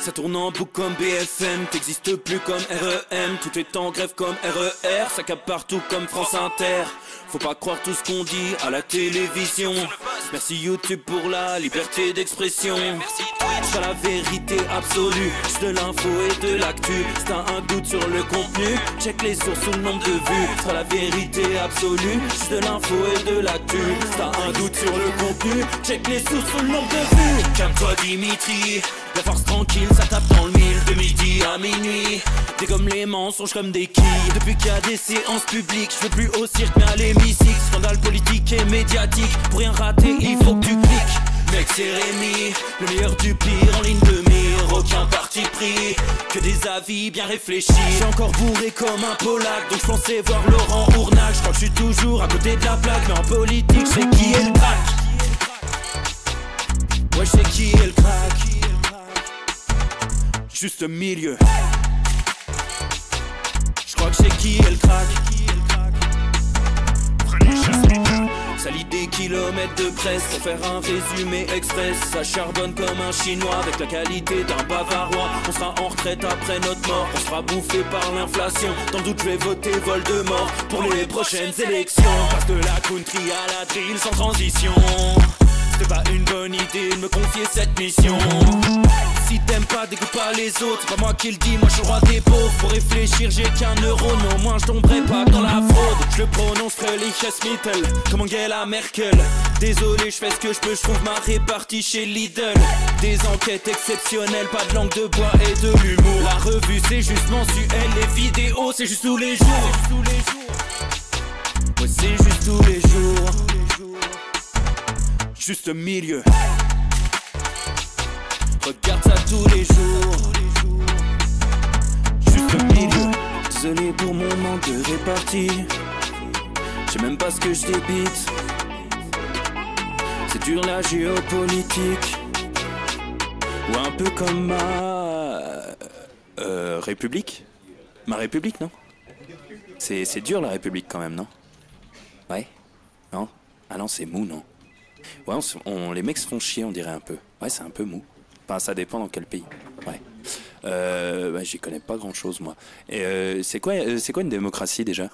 Ça tourne en boucle comme BFM, t'existes plus comme REM, tout est en grève comme RER, e ça capte partout comme France Inter. Faut pas croire tout ce qu'on dit à la télévision. Merci YouTube pour la liberté d'expression. Sur la vérité absolue, de l'info et de l'actu. Si un, un doute sur le contenu, check les sources ou le nombre de vues. Sur la vérité absolue, de l'info et de l'actu. Si un, un doute sur le contenu, check les sources ou le nombre de vues. Calme-toi Dimitri, la force tranquille, ça tape dans le mille de midi à minuit. T'es comme les mensonges comme des quilles. Depuis qu'il y a des séances publiques, je veux plus au cirque mais à l'hémicycle. Scandale politique et médiatique, pour rien rater, il faut que tu cliques. Mec c'est Rémi, le meilleur du pire en ligne de mire Aucun parti pris, que des avis bien réfléchis J'ai encore bourré comme un polac, donc j'pensais voir Laurent Ournac J'crois que suis toujours à côté de la plaque, mais en politique c'est qui est le crack Ouais j'sais qui est le crack Juste milieu Je crois que c'est qui est le crack Salit des kilomètres de presse pour faire un résumé express. Ça charbonne comme un chinois avec la qualité d'un bavarois. On sera en retraite après notre mort. On sera bouffé par l'inflation. Dans le doute, je vais voter vol de mort pour les prochaines élections. passe de la country à la drill sans transition. C'était pas une bonne idée de me confier cette mission. Si t'aimes pas, dégoûte pas les autres. C'est pas moi qui le dis, moi je roi des pauvres. Faut réfléchir, j'ai qu'un euro, non au moins je tomberai pas dans la fraude. Je le prononcerai Mittel, comme Angela Merkel. Désolé, je fais ce que je peux, je trouve ma répartie chez Lidl. Des enquêtes exceptionnelles, pas de langue de bois et de l'humour. La revue, c'est juste mensuel, les vidéos, c'est juste tous les jours. Ouais, c'est juste tous les jours. Juste milieu. Regarde ça pour mon manque de répartie. Je même pas ce que je débite. C'est dur la géopolitique. Ou un peu comme ma. Euh, république Ma République, non C'est dur la République quand même, non Ouais Non Ah non, c'est mou, non Ouais, on, les mecs se font chier, on dirait un peu. Ouais, c'est un peu mou. Enfin, ça dépend dans quel pays. Ouais. Euh, bah, j'y connais pas grand chose moi. Et euh, c'est quoi, euh, c'est quoi une démocratie déjà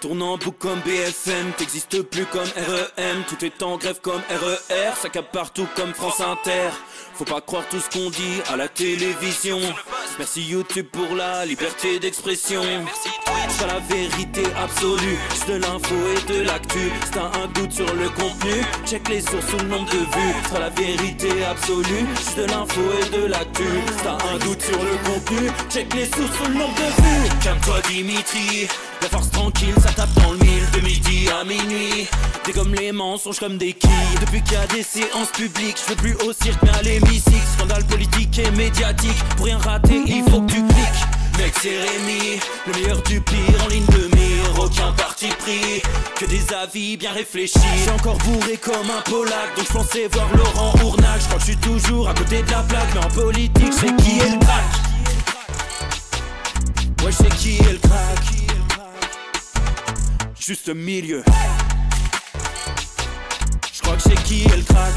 Tournant tourne en boucle comme BFM, t'existes plus comme REM, tout est en grève comme RER, e ça cap partout comme France Inter. Faut pas croire tout ce qu'on dit à la télévision. Merci YouTube pour la liberté d'expression sur la vérité absolue. Juste de l'info et de l'actu. Si un doute sur le contenu, check les sources ou le nombre de vues. Sur la vérité absolue, juste de l'info et de l'actu. Si un doute sur le contenu, check les sources ou le nombre de vues. Calme-toi, Dimitri. La force tranquille, ça tape dans le mille de midi à minuit. T'es comme les mensonges comme des quilles. Depuis qu'il y a des séances publiques, je veux plus au cirque mais à l'hémicycle Scandale politique et médiatique. Pour rien rater, il faut que tu cliques. Mec c'est le meilleur du pire en ligne de mire Aucun parti pris, que des avis bien réfléchis J'ai encore bourré comme un polac, donc je pensais voir Laurent Ournac Je crois que je suis toujours à côté de la plaque, mais en politique j'sais qui est le crack Ouais j'sais qui est le crack Juste milieu Je crois que c'est qui est le crack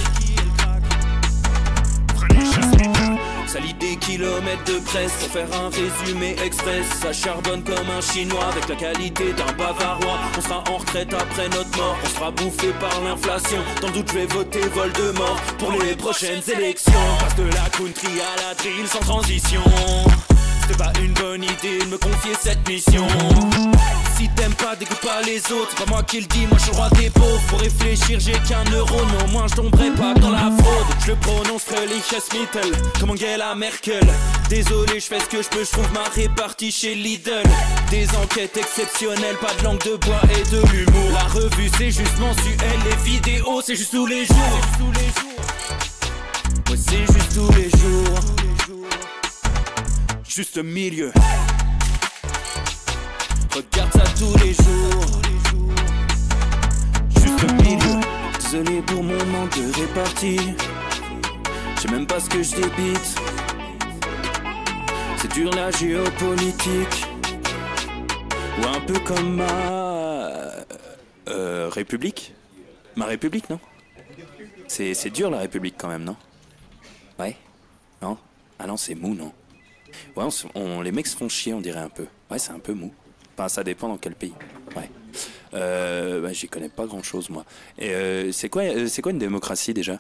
Salit des kilomètres de presse pour faire un résumé express. Ça charbonne comme un chinois avec la qualité d'un bavarois. On sera en retraite après notre mort. On sera bouffé par l'inflation. Dans doute, je vais voter Voldemort pour les prochaines élections. Passe de la country à la drill sans transition. C'était pas une bonne idée de me confier cette mission t'aimes pas, dégoûte pas les autres. C'est pas moi qui le moi je suis roi des pauvres. Pour réfléchir, j'ai qu'un euro, Non moins je tomberai pas dans la fraude. Je le prononce Mittel, comme Angela Merkel. Désolé, je fais ce que je peux, je trouve ma répartie chez Lidl. Des enquêtes exceptionnelles, pas de langue de bois et de l'humour. La revue, c'est juste mensuel, les vidéos, c'est juste tous les jours. Ouais, c'est juste tous les jours. Juste milieu. Regarde ça tous les jours. Je suis milieu. désolé pour mon manque de répartie. Je même pas ce que je débite. C'est dur la géopolitique. Ou un peu comme ma. Euh, République Ma République, non C'est dur la République quand même, non Ouais Non Ah non, c'est mou, non Ouais, on, les mecs se font chier, on dirait un peu. Ouais, c'est un peu mou. Ben, ça dépend dans quel pays. Ouais. Euh, ben, j'y connais pas grand chose, moi. Euh, c'est quoi, euh, c'est quoi une démocratie déjà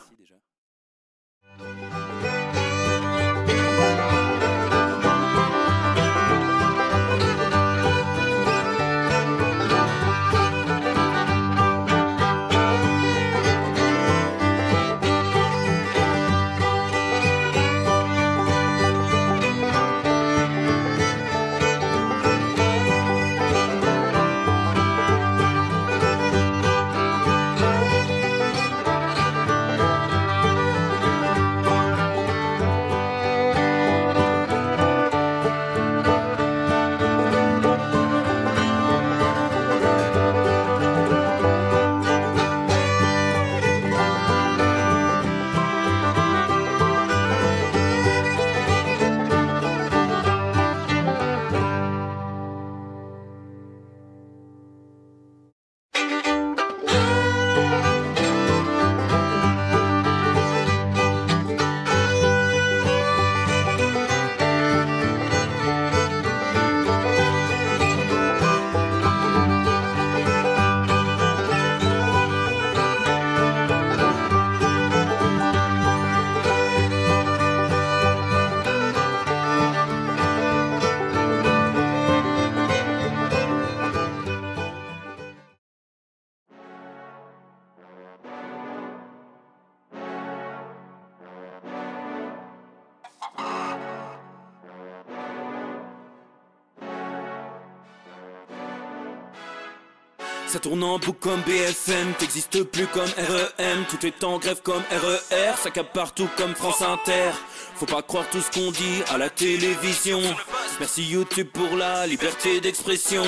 Ça tourne en boucle comme BFM, t'existes plus comme REM, tout est en grève comme RER, e ça cap partout comme France Inter. Faut pas croire tout ce qu'on dit à la télévision. Merci YouTube pour la liberté d'expression.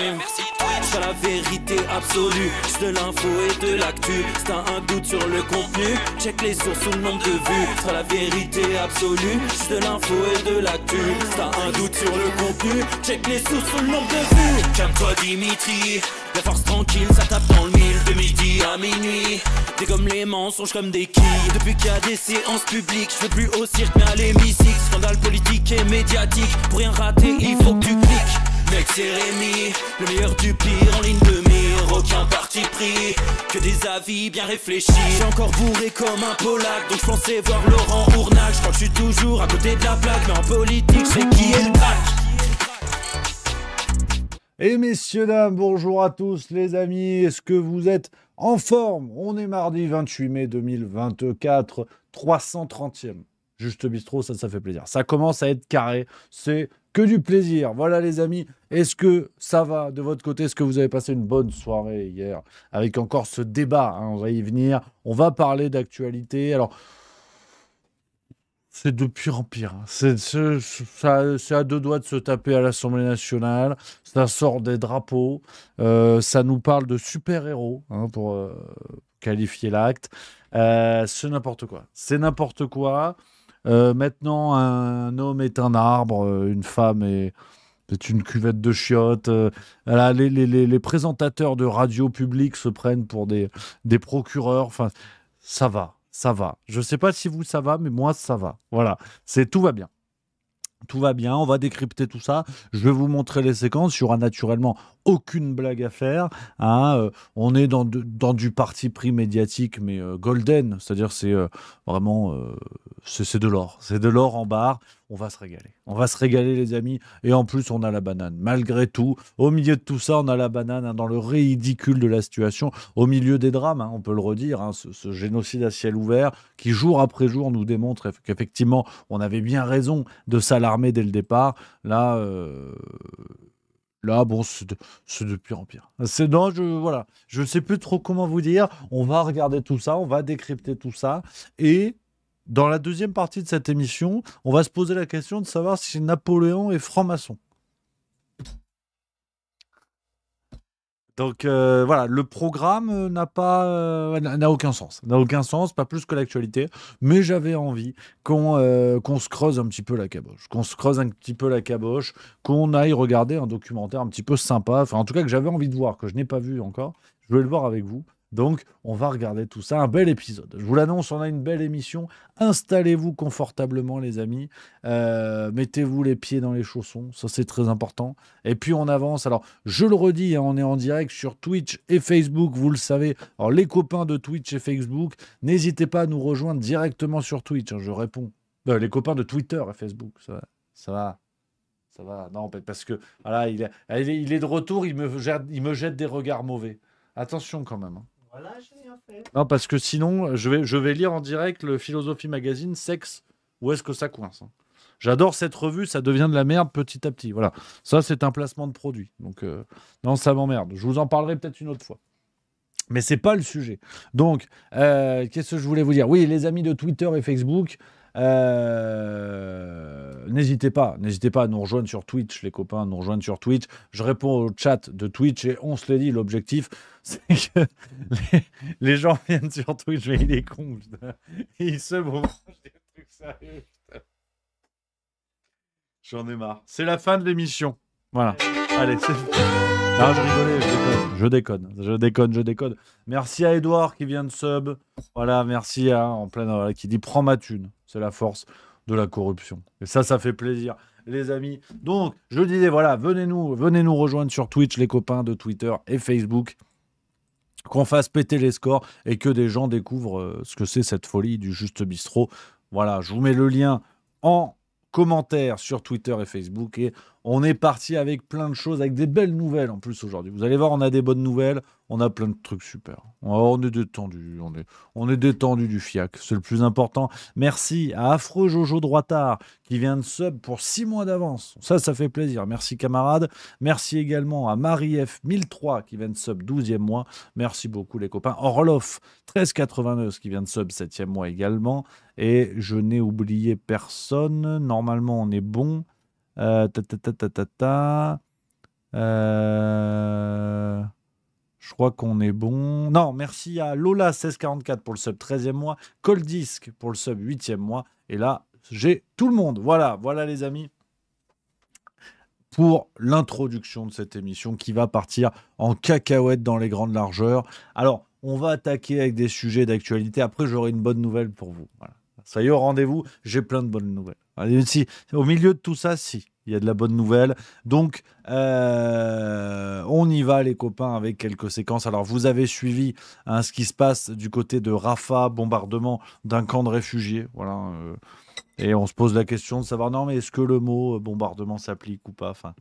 Sur la vérité absolue, de l'info et de l'actu. Si t'as un doute sur le contenu, check les sources ou le nombre de vues. Sur la vérité absolue, de l'info et de l'actu. Si t'as un doute sur le contenu, check les sources ou le nombre de vues. Calme-toi Dimitri, la force tranquille, ça tape dans le mille de midi à minuit. Des comme les mensonges comme des quilles. Depuis qu'il y a des séances publiques, je veux plus au cirque mais à l'hémicycle. Scandale politique et médiatique. Pour rien rater, il faut que tu cliques. Mec, c'est Rémi, le meilleur du pire en ligne de mire. Aucun parti pris, que des avis bien réfléchis. J'ai encore bourré comme un polac, donc je pensais voir Laurent Ournac. Je crois que je suis toujours à côté de la plaque, mais en politique, c'est qui est le et messieurs, dames, bonjour à tous les amis. Est-ce que vous êtes en forme On est mardi 28 mai 2024, 330e. Juste bistrot, ça, ça fait plaisir. Ça commence à être carré. C'est que du plaisir. Voilà les amis, est-ce que ça va de votre côté Est-ce que vous avez passé une bonne soirée hier avec encore ce débat hein, On va y venir. On va parler d'actualité. Alors... C'est de pire en pire. Hein. C'est à deux doigts de se taper à l'Assemblée nationale. Ça sort des drapeaux. Euh, ça nous parle de super-héros, hein, pour euh, qualifier l'acte. Euh, c'est n'importe quoi. C'est n'importe quoi. maintenant, un homme est un arbre, une femme est, une cuvette de chiottes. les, présentateurs de radio publique se prennent pour des, des procureurs. Enfin, ça va ça va. Je ne sais pas si vous, ça va, mais moi, ça va. Voilà, c'est tout va bien. Tout va bien, on va décrypter tout ça. Je vais vous montrer les séquences. Il y aura naturellement, aucune blague à faire. Hein, euh, on est dans, du parti pris médiatique, mais euh, golden, c'est-à-dire c'est euh, vraiment c'est de l'or, c'est de l'or en barre. On va se régaler, on va se régaler les amis. Et en plus, on a la banane. Malgré tout, au milieu de tout ça, on a la banane hein, dans le ridicule de la situation, au milieu des drames. Hein, on peut le redire, ce, ce, génocide à ciel ouvert qui jour après jour nous démontre qu'effectivement, on avait bien raison de s'alarmer dès le départ. Là Là, bon, c'est de, pire en pire. C'est voilà, je ne sais plus trop comment vous dire. On va regarder tout ça, on va décrypter tout ça, et dans la deuxième partie de cette émission, on va se poser la question de savoir si Napoléon est franc-maçon. Donc euh, voilà, le programme euh, n'a pas, euh, n'a aucun sens, n'a aucun sens, pas plus que l'actualité. Mais j'avais envie qu'on qu'on se creuse un petit peu la caboche, qu'on se creuse un petit peu la caboche, qu'on aille regarder un documentaire un petit peu sympa. Enfin, en tout cas que j'avais envie de voir, que je n'ai pas vu encore. Je vais le voir avec vous. Donc, on va regarder tout ça. Un bel épisode. Je vous l'annonce, on a une belle émission. Installez-vous confortablement, les amis. Euh, mettez-vous les pieds dans les chaussons. Ça, c'est très important. Et puis, on avance. Alors, je le redis, hein, on est en direct sur Twitch et Facebook. Vous le savez. Alors, les copains de Twitch et Facebook, n'hésitez pas à nous rejoindre directement sur Twitch. Hein. je réponds. Euh, les copains de Twitter et Facebook. Ça, ça va. Ça va, non, parce que voilà, il, est, il est de retour, il me, jette, des regards mauvais. Attention quand même. Hein. Non, parce que sinon, je vais, je vais lire en direct le Philosophie Magazine Sexe. Où est-ce que ça coince hein J'adore cette revue, ça devient de la merde petit à petit. Voilà, ça c'est un placement de produit. Donc euh, non, ça m'emmerde. Je vous en parlerai peut-être une autre fois. Mais c'est pas le sujet. Donc, euh, qu'est-ce que je voulais vous dire Oui, les amis de Twitter et Facebook, euh, n'hésitez pas, n'hésitez pas à nous rejoindre sur Twitch, les copains, nous rejoindre sur Twitch. Je réponds au chat de Twitch et on se l'a dit, l'objectif, c'est que les, gens viennent sur Twitch, mais il est con, Ils il se j'ai des trucs sérieux, J'en ai marre. C'est la fin de l'émission. Voilà. Allez, c'est. Non, je rigolais, je déconne, je déconne, je déconne, Merci à Edouard qui vient de sub. Voilà, merci à en plein euh, qui dit prends ma thune. C'est la force de la corruption. Et ça, ça fait plaisir, les amis. Donc, je disais, voilà, venez nous, venez nous rejoindre sur Twitch, les copains de Twitter et Facebook. Qu'on fasse péter les scores et que des gens découvrent euh, ce que c'est cette folie du juste bistrot. Voilà, je vous mets le lien en commentaire sur Twitter et Facebook et on est parti avec plein de choses, avec des belles nouvelles en plus aujourd'hui. Vous allez voir, on a des bonnes nouvelles, on a plein de trucs super. On est détendu, on est, détendu du FIAC, c'est le plus important. Merci à Affreux Jojo Droitard qui vient de sub pour 6 mois d'avance. Ça, ça fait plaisir. Merci camarade. Merci également à Marie 1003 qui vient de sub 12e mois. Merci beaucoup les copains. Orloff 1389 qui vient de sub 7e mois également. Et je n'ai oublié personne. Normalement, on est bon. Euh, ta, ta, euh, Je crois qu'on est bon. Non, merci à Lola1644 pour le sub 13e mois, Coldisk pour le sub 8e mois. Et là, j'ai tout le monde. Voilà, voilà les amis pour l'introduction de cette émission qui va partir en cacahuète dans les grandes largeurs. Alors, on va attaquer avec des sujets d'actualité. Après, j'aurai une bonne nouvelle pour vous. Voilà. Ça y au rendez-vous, j'ai plein de bonnes nouvelles. Allez, si, au milieu de tout ça, si, il y a de la bonne nouvelle. Donc, euh, on y va, les copains, avec quelques séquences. Alors, vous avez suivi hein, ce qui se passe du côté de Rafa, bombardement d'un camp de réfugiés. Voilà. Euh, et on se pose la question de savoir, non, mais est-ce que le mot euh, bombardement s'applique ou pas enfin,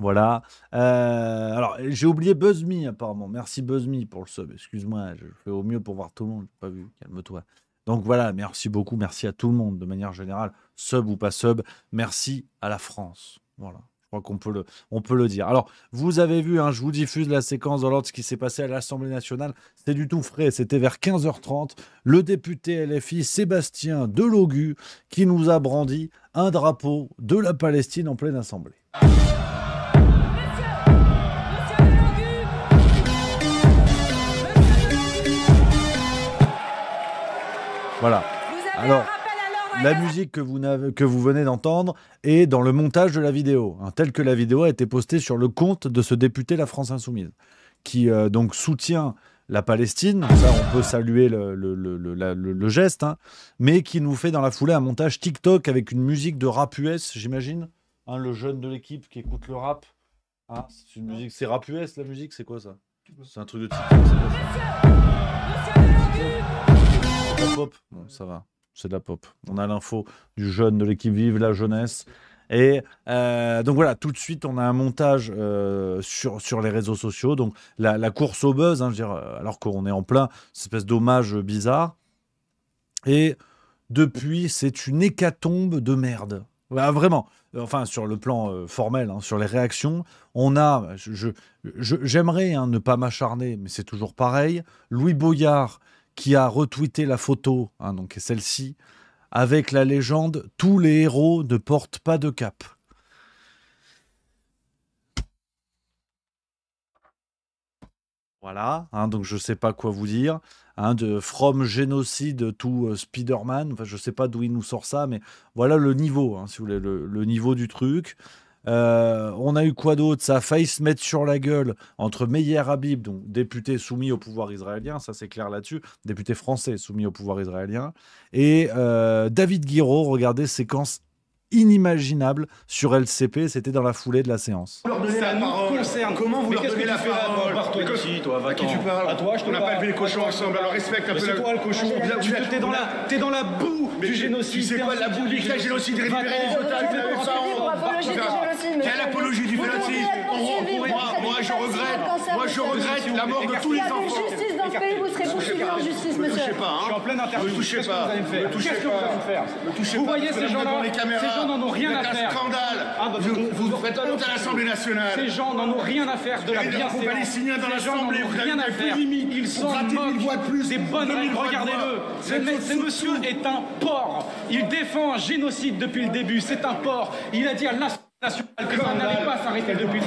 voilà. Euh, alors, j'ai oublié BuzzMe, apparemment. Merci BuzzMe pour le sub. Excuse-moi, je fais au mieux pour voir tout le monde. Je pas vu, calme-toi. Donc voilà, merci beaucoup. Merci à tout le monde, de manière générale, sub ou pas sub. Merci à la France. Voilà. Je crois qu'on peut le, peut le dire. Alors, vous avez vu, hein, je vous diffuse la séquence de l'ordre ce qui s'est passé à l'Assemblée nationale. C'est du tout frais. C'était vers 15h30. Le député LFI Sébastien Delogu qui nous a brandi un drapeau de la Palestine en pleine Assemblée. Voilà. Alors, la musique que vous, que vous venez d'entendre est dans le montage de la vidéo, hein, telle que la vidéo a été postée sur le compte de ce député La France Insoumise, qui euh, donc soutient la Palestine, ça on peut saluer le, geste, hein, mais qui nous fait dans la foulée un montage TikTok avec une musique de rap US, j'imagine, hein, le jeune de l'équipe qui écoute le rap. Ah, c'est une musique, c'est rap US la musique, c'est quoi ça C'est un truc de TikTok pop. Bon, ça va, c'est de la pop. On a l'info du jeune, de l'équipe vive, la jeunesse. Et euh, donc voilà, tout de suite, on a un montage euh, sur, sur les réseaux sociaux. Donc la, course au buzz, hein, euh, alors qu'on est en plein, espèce d'hommage bizarre. Et depuis, c'est une hécatombe de merde. vraiment, enfin sur le plan formel, hein, sur les réactions, on a, j'aimerais je, hein, ne pas m'acharner, mais c'est toujours pareil, Louis Boyard qui a retweeté la photo, hein, donc celle-ci, avec la légende Tous les héros ne portent pas de cap. » Voilà, hein, donc je ne sais pas quoi vous dire. Hein, de From Génocide to euh, Spider-Man, je ne sais pas d'où il nous sort ça, mais voilà le niveau, si vous voulez, le niveau du truc. Euh, on a eu quoi d'autre Ça a failli se mettre sur la gueule entre Meyer Habib, donc député soumis au pouvoir israélien, ça c'est clair là-dessus, député français soumis au pouvoir israélien, et euh, David Guiraud, regardez, séquence inimaginable sur LCP, c'était dans la foulée de la séance. Ça nous concerne. Comment vous leur donnez la parole Par toi, À qui tu parles À toi, je te On n'a pas levé le cochon ensemble, alors respecte un peu la... toi le cochon, tu t'es dans, la... es dans la boue du génocide. Tu sais quoi, la boue du génocide, récupérer les otages, quelle apologie du féminicide Moi, je regrette. Moi, je regrette la mort de tous les enfants. Il y a justice dans ce pays, vous serez poursuivi en justice, monsieur. pas. Hein. Je suis en pleine interview. Ne touchez pas. Qu'est-ce que vous allez me faire Vous voyez ces gens-là Ces gens n'en ont rien à faire. scandale. Ah, bah, vous faites honte à l'Assemblée nationale. Ces gens n'en ont rien à faire de la bien Vous palestiniens dans l'Assemblée, vous n'avez plus limite. Ils sont moques plus. Des bonhommes, regardez-le. Ce monsieur est un porc. Il défend un génocide depuis le début. C'est un porc. Il a dit à l'Assemblée nationale que ça n'allait pas s'arrêter depuis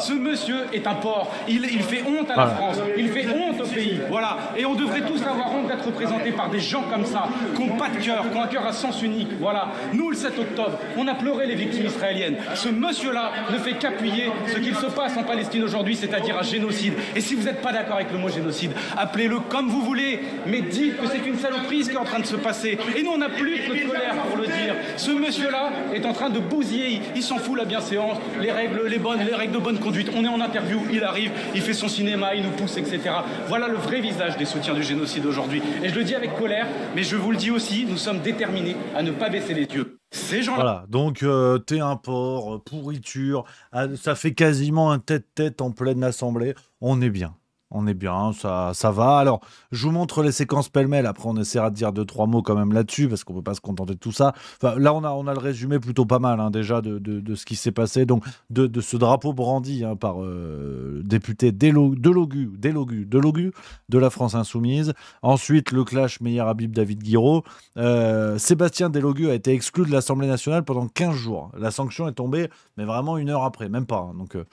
Ce monsieur est un porc. Il, fait honte à la France. Il fait honte au pays. Voilà. Et on devrait tous avoir honte d'être représentés par des gens comme ça, qui n'ont pas de cœur, qui ont un cœur à sens unique. Voilà. Nous, le 7 octobre, on a pleuré les victimes israéliennes. Ce monsieur-là ne fait qu'appuyer ce qu'il se passe en Palestine aujourd'hui, c'est-à-dire un génocide. Et si vous n'êtes pas d'accord avec le mot génocide, appelez-le comme vous voulez, mais dites que c'est une saloperie ce qui est en train de se passer. Et nous, on n'a plus que colère pour le dire. Ce monsieur-là est en train de bousiller fou la bienséance, les règles, les bonnes, les règles de bonne conduite. On est en interview, il arrive, il fait son cinéma, il nous pousse, etc. Voilà le vrai visage des soutiens du génocide aujourd'hui. Et je le dis avec colère, mais je vous le dis aussi, nous sommes déterminés à ne pas baisser les yeux. Ces gens-là. Voilà, donc euh, t'es un porc, euh, pourriture, euh, ça fait quasiment un tête-tête en pleine assemblée. On est bien on est bien, ça, ça va. Alors, je vous montre les séquences pêle-mêle. Après, on essaiera de dire deux, trois mots quand même là-dessus, parce qu'on ne peut pas se contenter de tout ça. là, on a, on a le résumé plutôt pas mal hein, déjà de, ce qui s'est passé. Donc, de, ce drapeau brandi hein, par euh, député Delogu, Delogu, Delogu de la France Insoumise. Ensuite, le clash meilleur Habib David Guiraud. Euh, Sébastien Delogu a été exclu de l'Assemblée nationale pendant 15 jours. La sanction est tombée, mais vraiment une heure après, même pas. Hein. Donc, euh,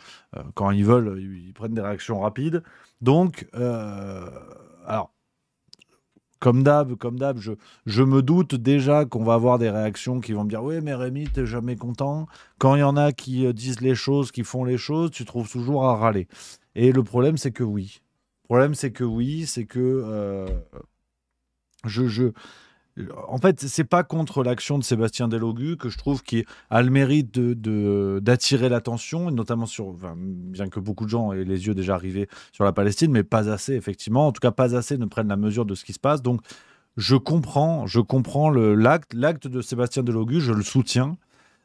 quand ils veulent, ils prennent des réactions rapides. Donc, euh, alors, comme d'hab, comme d'hab, je, me doute déjà qu'on va avoir des réactions qui vont me dire Oui, mais Rémi, t'es jamais content. Quand il y en a qui euh, disent les choses, qui font les choses, tu trouves toujours à râler. Et le problème, c'est que oui. Le problème, c'est que oui, c'est que. Euh, je, je, en fait, c'est pas contre l'action de Sébastien Delogu que je trouve qui a le mérite de, d'attirer l'attention, notamment sur, bien que beaucoup de gens aient les yeux déjà arrivés sur la Palestine, mais pas assez, effectivement. En tout cas, pas assez ne prennent la mesure de ce qui se passe. Donc, je comprends, je comprends l'acte, l'acte de Sébastien Delogu, je le soutiens,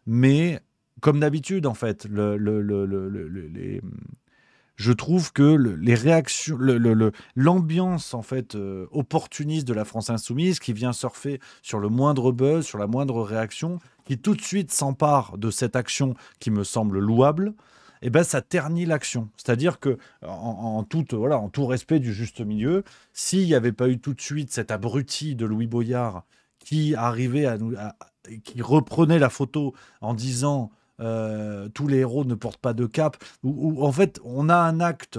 mais comme d'habitude, en fait, le, le, les je trouve que les réactions, l'ambiance en fait euh, opportuniste de la France insoumise qui vient surfer sur le moindre buzz, sur la moindre réaction, qui tout de suite s'empare de cette action qui me semble louable. et eh ben, ça ternit l'action. C'est-à-dire que, en, voilà, en tout respect du juste milieu, s'il n'y avait pas eu tout de suite cet abruti de Louis Boyard qui arrivait à nous, qui reprenait la photo en disant euh, tous les héros ne portent pas de cap. où, en fait on a un acte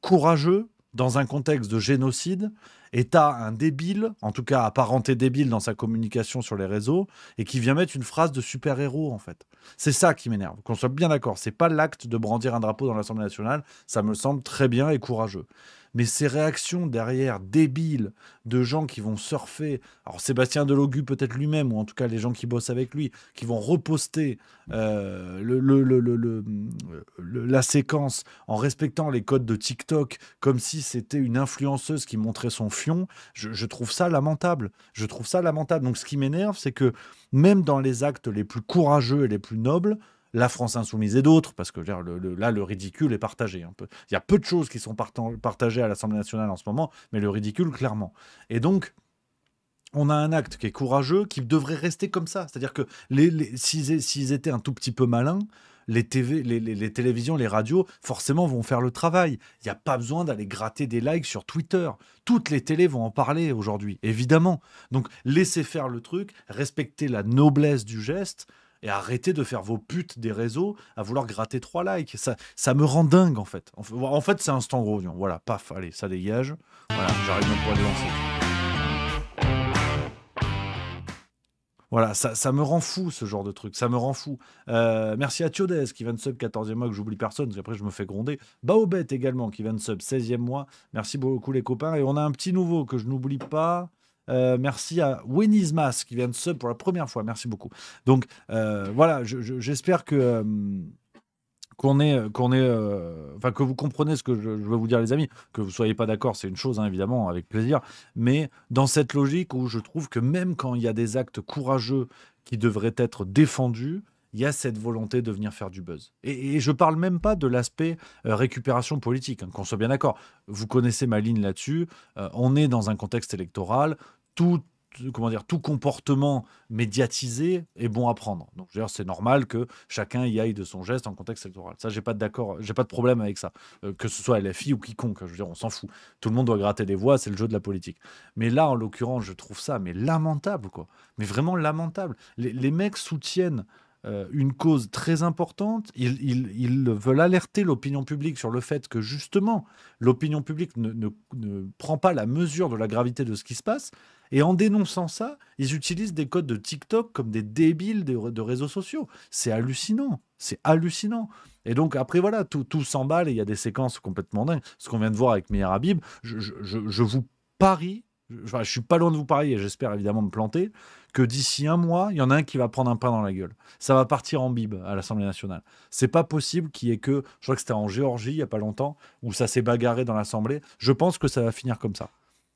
courageux dans un contexte de génocide, et t'as un débile, en tout cas apparenté débile dans sa communication sur les réseaux, et qui vient mettre une phrase de super-héros en fait. C'est ça qui m'énerve, qu'on soit bien d'accord, c'est pas l'acte de brandir un drapeau dans l'Assemblée nationale, ça me semble très bien et courageux mais ces réactions derrière débiles de gens qui vont surfer, alors Sébastien Delogu peut-être lui-même, ou en tout cas les gens qui bossent avec lui, qui vont reposter euh, le, le, la séquence en respectant les codes de TikTok comme si c'était une influenceuse qui montrait son fion, je trouve ça lamentable. Je trouve ça lamentable. Donc ce qui m'énerve, c'est que même dans les actes les plus courageux et les plus nobles, la France insoumise et d'autres, parce que là le, ridicule est partagé. Un peu. Il y a peu de choses qui sont partagées à l'Assemblée nationale en ce moment, mais le ridicule, clairement. Et donc, on a un acte qui est courageux, qui devrait rester comme ça. C'est-à-dire que les, s'ils étaient un tout petit peu malins, les, TV, les, les, télévisions, les radios, forcément vont faire le travail. Il n'y a pas besoin d'aller gratter des likes sur Twitter. Toutes les télés vont en parler aujourd'hui, évidemment. Donc laissez faire le truc, respectez la noblesse du geste et arrêtez de faire vos putes des réseaux à vouloir gratter trois likes. Ça, ça me rend dingue en fait. En, fait, c'est un instant gros. Voilà, paf, allez, ça dégage. Voilà, j'arrive même pas à lancer. Voilà, ça, me rend fou ce genre de truc, ça me rend fou. Euh, merci à Thiodes qui vient de sub 14e mois, que j'oublie personne, parce qu'après je me fais gronder. Baobet également qui vient de sub 16e mois. Merci beaucoup les copains. Et on a un petit nouveau que je n'oublie pas. Euh, merci à Wenismas qui vient de sub pour la première fois. Merci beaucoup. Donc euh, voilà, j'espère que. Euh, qu'on est, qu'on est, enfin que vous comprenez ce que je, veux vous dire, les amis, que vous soyez pas d'accord, c'est une chose, hein, évidemment, avec plaisir. Mais dans cette logique où je trouve que même quand il y a des actes courageux qui devraient être défendus, il y a cette volonté de venir faire du buzz. Et, et je parle même pas de l'aspect récupération politique, hein, qu'on soit bien d'accord. Vous connaissez ma ligne là-dessus. on est dans un contexte électoral tout comment dire, tout comportement médiatisé est bon à prendre. Donc, c'est normal que chacun y aille de son geste en contexte électoral. Ça, j'ai pas d'accord, j'ai pas de problème avec ça. Euh, que ce soit LFI ou quiconque, je veux on s'en fout. Tout le monde doit gratter des voix, c'est le jeu de la politique. Mais là, en l'occurrence, je trouve ça mais lamentable, quoi. Mais vraiment lamentable. Les, les mecs soutiennent euh, une cause très importante. Ils, veulent alerter l'opinion publique sur le fait que justement, l'opinion publique ne, prend pas la mesure de la gravité de ce qui se passe. Et en dénonçant ça, ils utilisent des codes de TikTok comme des débiles de, réseaux sociaux. C'est hallucinant. C'est hallucinant. Et donc après, voilà, tout, s'emballe et il y a des séquences complètement dingues. Ce qu'on vient de voir avec Meir Habib, je vous parie je, ne suis pas loin de vous parier, j'espère évidemment me planter, que d'ici un mois, il y en a un qui va prendre un pain dans la gueule. Ça va partir en bib à l'Assemblée nationale. C'est pas possible qu'il y ait que, je crois que c'était en Géorgie il y a pas longtemps, où ça s'est bagarré dans l'Assemblée. Je pense que ça va finir comme ça.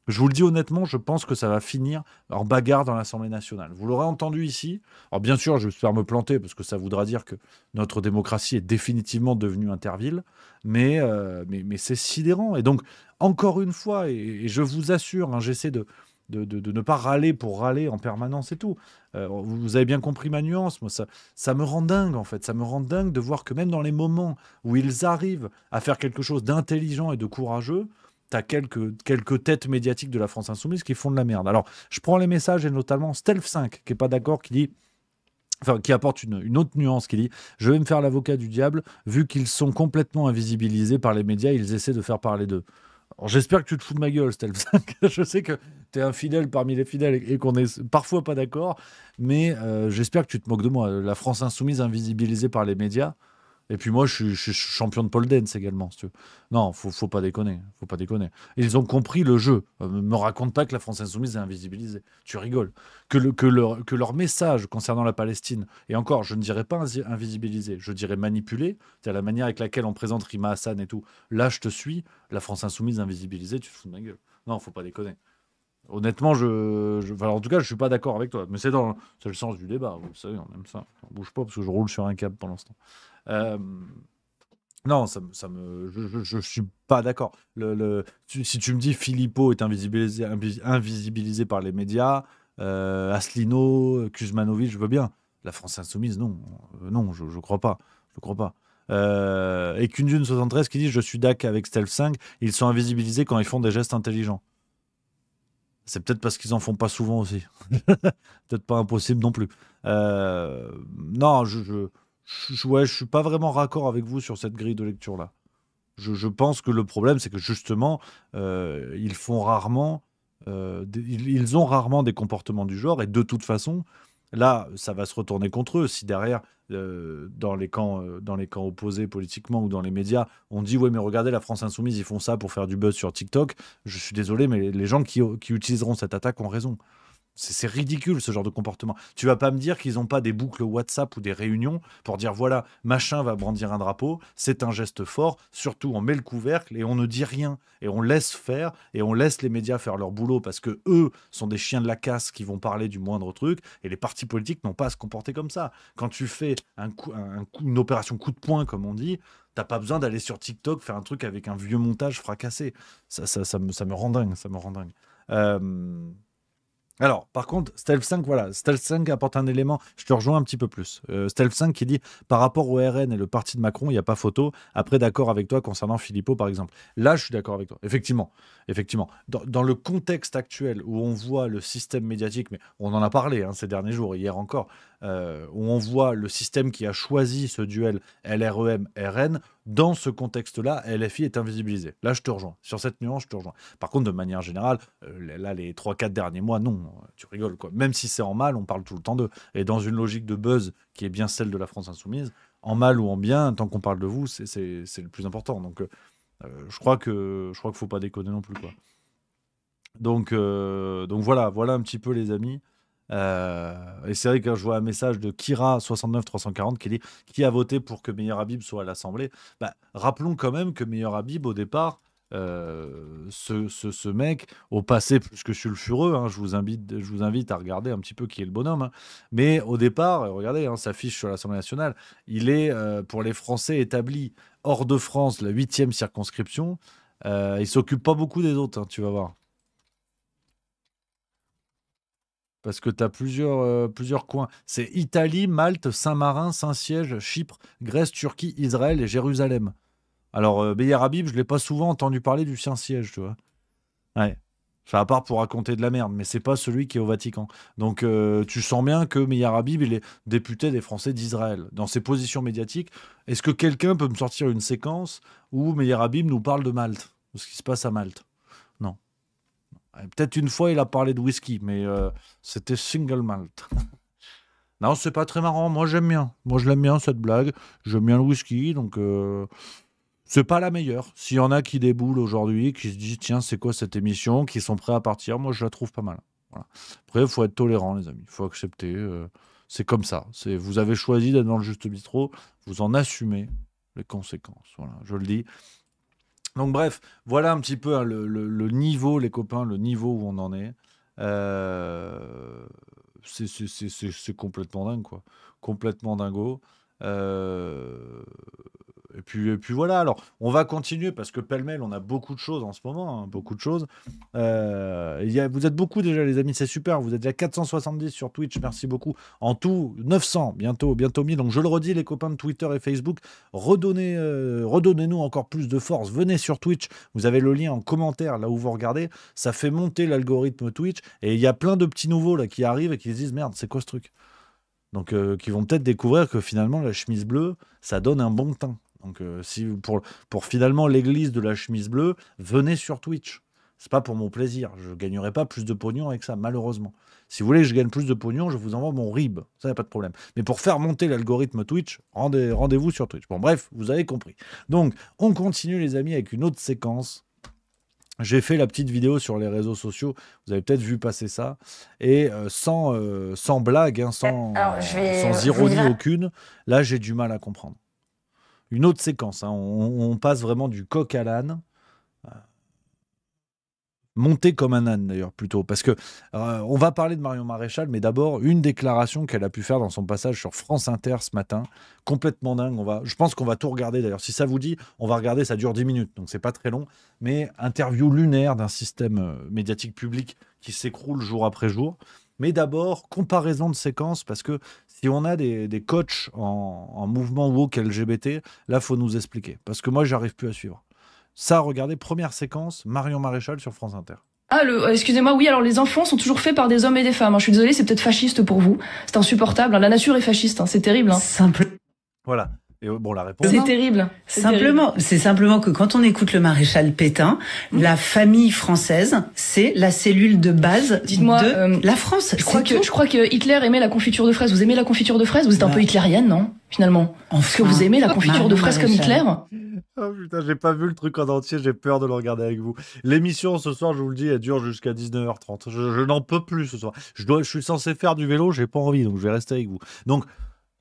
Je vous le dis honnêtement, je pense que ça va finir en bagarre dans l'Assemblée nationale. Vous l'aurez entendu ici. Alors bien sûr, je j'espère me planter parce que ça voudra dire que notre démocratie est définitivement devenue interville, mais, euh, c'est sidérant. Et donc, encore une fois, et, je vous assure, hein, j'essaie de, de, ne pas râler pour râler en permanence et tout. Euh, vous, avez bien compris ma nuance. Moi, ça, ça me rend dingue, en fait. Ça me rend dingue de voir que même dans les moments où ils arrivent à faire quelque chose d'intelligent et de courageux, t'as quelques, quelques têtes médiatiques de la France Insoumise qui font de la merde. Alors, je prends les messages et notamment Stealth 5, qui n'est pas d'accord, qui dit. Enfin, qui apporte une, autre nuance, qui dit Je vais me faire l'avocat du diable, vu qu'ils sont complètement invisibilisés par les médias, ils essaient de faire parler d'eux. J'espère que tu te fous de ma gueule, Stealth 5. je sais que tu es un fidèle parmi les fidèles et, qu'on est parfois pas d'accord, mais euh, j'espère que tu te moques de moi. La France insoumise invisibilisée par les médias, et puis moi, je suis, champion de pole dance également. tu Non, faut, faut pas déconner, faut pas déconner. Ils ont compris le jeu. Euh, me raconte pas que la France insoumise est invisibilisée. Tu rigoles. Que, le, que, leur, que leur message concernant la Palestine, et encore, je ne dirais pas invisibilisé, je dirais manipulé, c'est-à-dire la manière avec laquelle on présente Rima Hassan et tout. Là, je te suis. La France insoumise invisibilisée, tu te fous de ma gueule. Non, faut pas déconner. Honnêtement, je, en tout cas, je suis pas d'accord avec toi. Mais c'est dans le sens du débat. Vous savez, on aime ça. On bouge pas parce que je roule sur un câble pour l'instant. Euh, non, ça, me, je, ne suis pas d'accord. si tu me dis Filippo est invisibilisé, invisibilisé par les médias, euh, Aslino, Kuzmanovic, je veux bien. La France insoumise, non, euh, non, je, ne crois pas, je crois pas. Euh, et soixante 73 qui dit je suis d'accord avec Stealth 5, ils sont invisibilisés quand ils font des gestes intelligents. C'est peut-être parce qu'ils en font pas souvent aussi. peut-être pas impossible non plus. non, je, je, ouais, suis pas vraiment raccord avec vous sur cette grille de lecture là. Je, pense que le problème, c'est que justement, euh, ils font rarement, euh, ils ont rarement des comportements du genre, et de toute façon, là, ça va se retourner contre eux. Si derrière, euh, dans, les camps, dans les camps opposés politiquement ou dans les médias, on dit ouais, mais regardez, la France insoumise, ils font ça pour faire du buzz sur TikTok. Je suis désolé, mais les gens qui utiliseront cette attaque ont raison. C'est ridicule ce genre de comportement. Tu vas pas me dire qu'ils n'ont pas des boucles WhatsApp ou des réunions pour dire voilà, machin va brandir un drapeau, c'est un geste fort, surtout on met le couvercle et on ne dit rien et on laisse faire et on laisse les médias faire leur boulot parce que eux sont des chiens de la casse qui vont parler du moindre truc et les partis politiques n'ont pas à se comporter comme ça. Quand tu fais une opération coup de poing comme on dit, t'as pas besoin d'aller sur TikTok faire un truc avec un vieux montage fracassé. Ça, ça, me, rend dingue, ça me rend dingue. Euh, alors, par contre, Stealth 5, voilà, Stealth 5 apporte un élément, je te rejoins un petit peu plus. Euh, Stealth 5 qui dit, par rapport au RN et le parti de Macron, il n'y a pas photo, après d'accord avec toi concernant Philippot, par exemple. Là, je suis d'accord avec toi, effectivement. effectivement. Dans, le contexte actuel où on voit le système médiatique, mais on en a parlé hein, ces derniers jours, hier encore, euh, où on voit le système qui a choisi ce duel LREM-RN, dans ce contexte-là, LFI est invisibilisé. Là, je te rejoins. Sur cette nuance, je te rejoins. Par contre, de manière générale, euh, là, les 3-4 derniers mois, non, tu rigoles. quoi. Même si c'est en mal, on parle tout le temps d'eux. Et dans une logique de buzz qui est bien celle de la France insoumise, en mal ou en bien, tant qu'on parle de vous, c'est le plus important. Donc, euh, je crois que je crois qu'il faut pas déconner non plus. quoi. Donc, donc voilà, voilà un petit peu les amis. Euh, et c'est vrai que je vois un message de Kira69340 qui dit Qui a voté pour que Meilleur Habib soit à l'Assemblée bah, Rappelons quand même que Meilleur Habib, au départ, euh, ce, ce, mec, au passé plus que sulfureux, hein, je, vous invite, je vous invite à regarder un petit peu qui est le bonhomme. Hein, mais au départ, euh, regardez, hein, ça sur l'Assemblée nationale, il est, pour les Français, établi hors de France, la huitième circonscription. il s'occupe pas beaucoup des autres, hein, tu vas voir. parce que tu as plusieurs, euh, plusieurs coins. C'est Italie, Malte, Saint-Marin, Saint-Siège, Chypre, Grèce, Turquie, Israël et Jérusalem. Alors, euh, Habib, je l'ai pas souvent entendu parler du Saint-Siège, tu vois. Ouais. Enfin, à part pour raconter de la merde, mais c'est pas celui qui est au Vatican. Donc, euh, tu sens bien que Meir Habib, il est député des Français d'Israël. Dans ses positions médiatiques, est-ce que quelqu'un peut me sortir une séquence où Meyer Habib nous parle de Malte, de ce qui se passe à Malte Non. Euh, peut-être une fois, il a parlé de whisky, mais euh, c'était single malt. non, c'est pas très marrant. Moi, j'aime bien. Moi, je l'aime bien, cette blague. J'aime bien le whisky, donc euh, c'est pas la meilleure. S'il y en a qui déboulent aujourd'hui, qui se disent, tiens, c'est quoi cette émission, qui sont prêts à partir, moi, je la trouve pas mal. Après, il faut être tolérant, les amis. Il faut accepter. c'est comme ça. C'est, vous avez choisi d'être dans le juste bistrot. Vous en assumez les conséquences. Voilà, je le dis. Donc bref, voilà un petit peu hein, le, niveau, les copains, le niveau où on en est. Euh, c'est complètement dingue, quoi. Complètement dingo. Euh, et, puis, et puis voilà, alors on va continuer parce que pêle-mêle, on a beaucoup de choses en ce moment, hein, beaucoup de choses. Euh, y a, vous êtes beaucoup déjà, les amis, c'est super. Vous êtes déjà 470 sur Twitch, merci beaucoup. En tout, 900, bientôt, bientôt 1000. Donc je le redis, les copains de Twitter et Facebook, redonnez, euh, redonnez-nous encore plus de force. Venez sur Twitch, vous avez le lien en commentaire là où vous regardez. Ça fait monter l'algorithme Twitch et il y a plein de petits nouveaux là qui arrivent et qui se disent merde, c'est quoi ce truc donc, euh, qui vont peut-être découvrir que finalement, la chemise bleue, ça donne un bon teint. Donc, euh, pour, finalement l'église de la chemise bleue, venez sur Twitch. C'est pas pour mon plaisir. Je gagnerai pas plus de pognon avec ça, malheureusement. Si vous voulez que je gagne plus de pognon, je vous envoie mon RIB. Ça n'a pas de problème. Mais pour faire monter l'algorithme Twitch, rendez, vous sur Twitch. Bon, bref, vous avez compris. Donc, on continue, les amis, avec une autre séquence. J'ai fait la petite vidéo sur les réseaux sociaux. Vous avez peut-être vu passer ça. Et euh, euh, sans, blague, hein, sans, sans ironie aucune, là, j'ai du mal à comprendre une autre séquence. Hein. On, passe vraiment du coq à l'âne. Euh, monté comme un âne d'ailleurs plutôt, parce que euh, on va parler de Marion Maréchal, mais d'abord une déclaration qu'elle a pu faire dans son passage sur France Inter ce matin, complètement dingue. On va, je pense qu'on va tout regarder d'ailleurs. Si ça vous dit, on va regarder. Ça dure 10 minutes, donc c'est pas très long. Mais interview lunaire d'un système euh, médiatique public qui s'écroule jour après jour. Mais d'abord comparaison de séquences, parce que si on a des, des coachs en, en, mouvement woke LGBT, là, faut nous expliquer. Parce que moi, j'arrive plus à suivre. Ça, regardez, première séquence, Marion Maréchal sur France Inter. Ah, euh, excusez-moi, oui, alors les enfants sont toujours faits par des hommes et des femmes. Hein. Je suis désolé c'est peut-être fasciste pour vous. C'est insupportable. Hein. La nature est fasciste, hein. c'est terrible. Simple. Voilà. Euh, bon, la réponse. C'est terrible. Simplement, c'est simplement que quand on écoute le maréchal Pétain, la famille française, c'est la cellule de base de euh, la France. Je crois que je crois que Hitler aimait la confiture de fraises. Vous aimez la confiture de fraises Vous êtes un bah. peu hitlérienne, non Finalement. en Est-ce que vous aimez la confiture de fraises comme Hitler Oh putain, j'ai pas vu le truc en entier, j'ai peur de le regarder avec vous. L'émission ce soir, je vous le dis, elle dure jusqu'à 19h30. Je, je n'en peux plus ce soir. Je, dois, je suis censé faire du vélo, j'ai pas envie, donc je vais rester avec vous. Donc,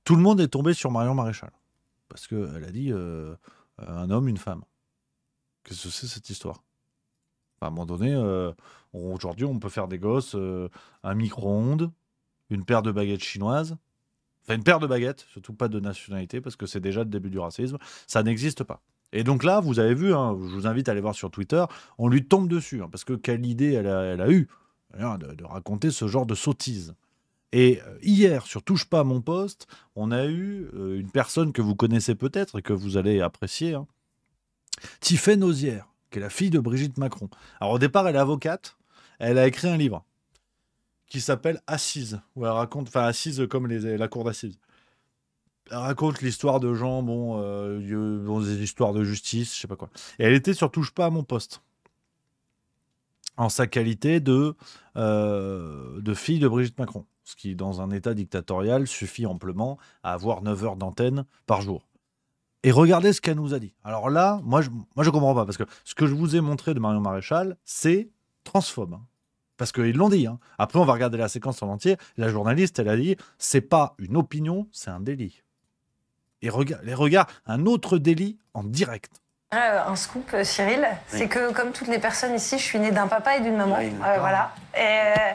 tout le monde est tombé sur Marion Maréchal parce qu'elle a dit euh, un homme, une femme. Qu'est-ce que c'est cette histoire À un moment donné, euh, aujourd'hui, on peut faire des gosses, euh, un micro-ondes, une paire de baguettes chinoises, enfin une paire de baguettes, surtout pas de nationalité, parce que c'est déjà le début du racisme, ça n'existe pas. Et donc là, vous avez vu, hein, je vous invite à aller voir sur Twitter, on lui tombe dessus, hein, parce que quelle idée elle a, eue de, de raconter ce genre de sottise. Et euh, hier, sur Touche pas à mon poste, on a eu euh, une personne que vous connaissez peut-être et que vous allez apprécier, hein. Tiffany Tiffaine qui est la fille de Brigitte Macron. Alors au départ, elle est avocate, elle a écrit un livre qui s'appelle Assise, où elle raconte, enfin Assise comme la cour d'assises. Elle raconte l'histoire de gens, bon, euh, des histoires de justice, je ne sais pas quoi. Et elle était sur Touche pas à mon poste en sa qualité de fille de Brigitte Macron qui, dans un État dictatorial, suffit amplement à avoir 9 heures d'antenne par jour. Et regardez ce qu'elle nous a dit. Alors là, moi, je ne moi, je comprends pas, parce que ce que je vous ai montré de Marion Maréchal, c'est transphobe. Hein. Parce qu'ils l'ont dit. Hein. Après, on va regarder la séquence en entier. La journaliste, elle a dit, c'est pas une opinion, c'est un délit. Et les regards, un autre délit en direct. Ah, un scoop, euh, Cyril, c'est que comme toutes les personnes ici, je suis née d'un papa et d'une maman. Euh, voilà. Et,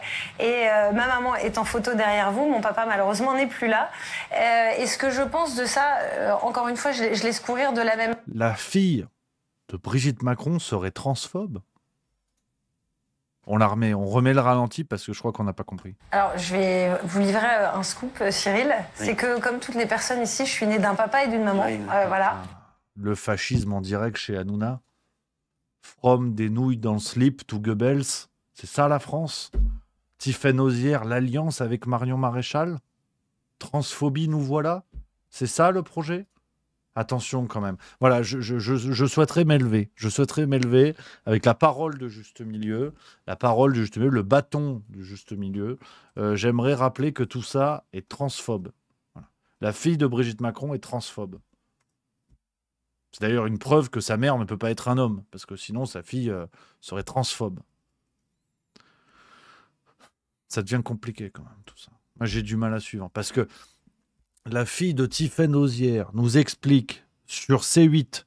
euh, ma maman est en photo derrière vous, mon papa malheureusement n'est plus là. et ce que je pense de ça, encore une fois, je, laisse courir de la même. La fille de Brigitte Macron serait transphobe on la remet, on remet le ralenti parce que je crois qu'on n'a pas compris. Alors, je vais vous livrer un scoop, Cyril. C'est que, comme toutes les personnes ici, je suis née d'un papa et d'une maman. voilà. Ah le fascisme en direct chez Hanouna From des nouilles dans le slip to Goebbels C'est ça la France Tiffaine Osière, l'alliance avec Marion Maréchal Transphobie, nous voilà C'est ça le projet Attention quand même. Voilà, je, souhaiterais m'élever. Je souhaiterais m'élever avec la parole de juste milieu, la parole de juste milieu, le bâton du juste milieu. Euh, j'aimerais rappeler que tout ça est transphobe. La fille de Brigitte Macron est transphobe. C'est d'ailleurs une preuve que sa mère ne peut pas être un homme, parce que sinon sa fille euh, serait transphobe. Ça devient compliqué quand même tout ça. Moi j'ai du mal à suivre, parce que la fille de Tiffaine Ozière nous explique sur C8,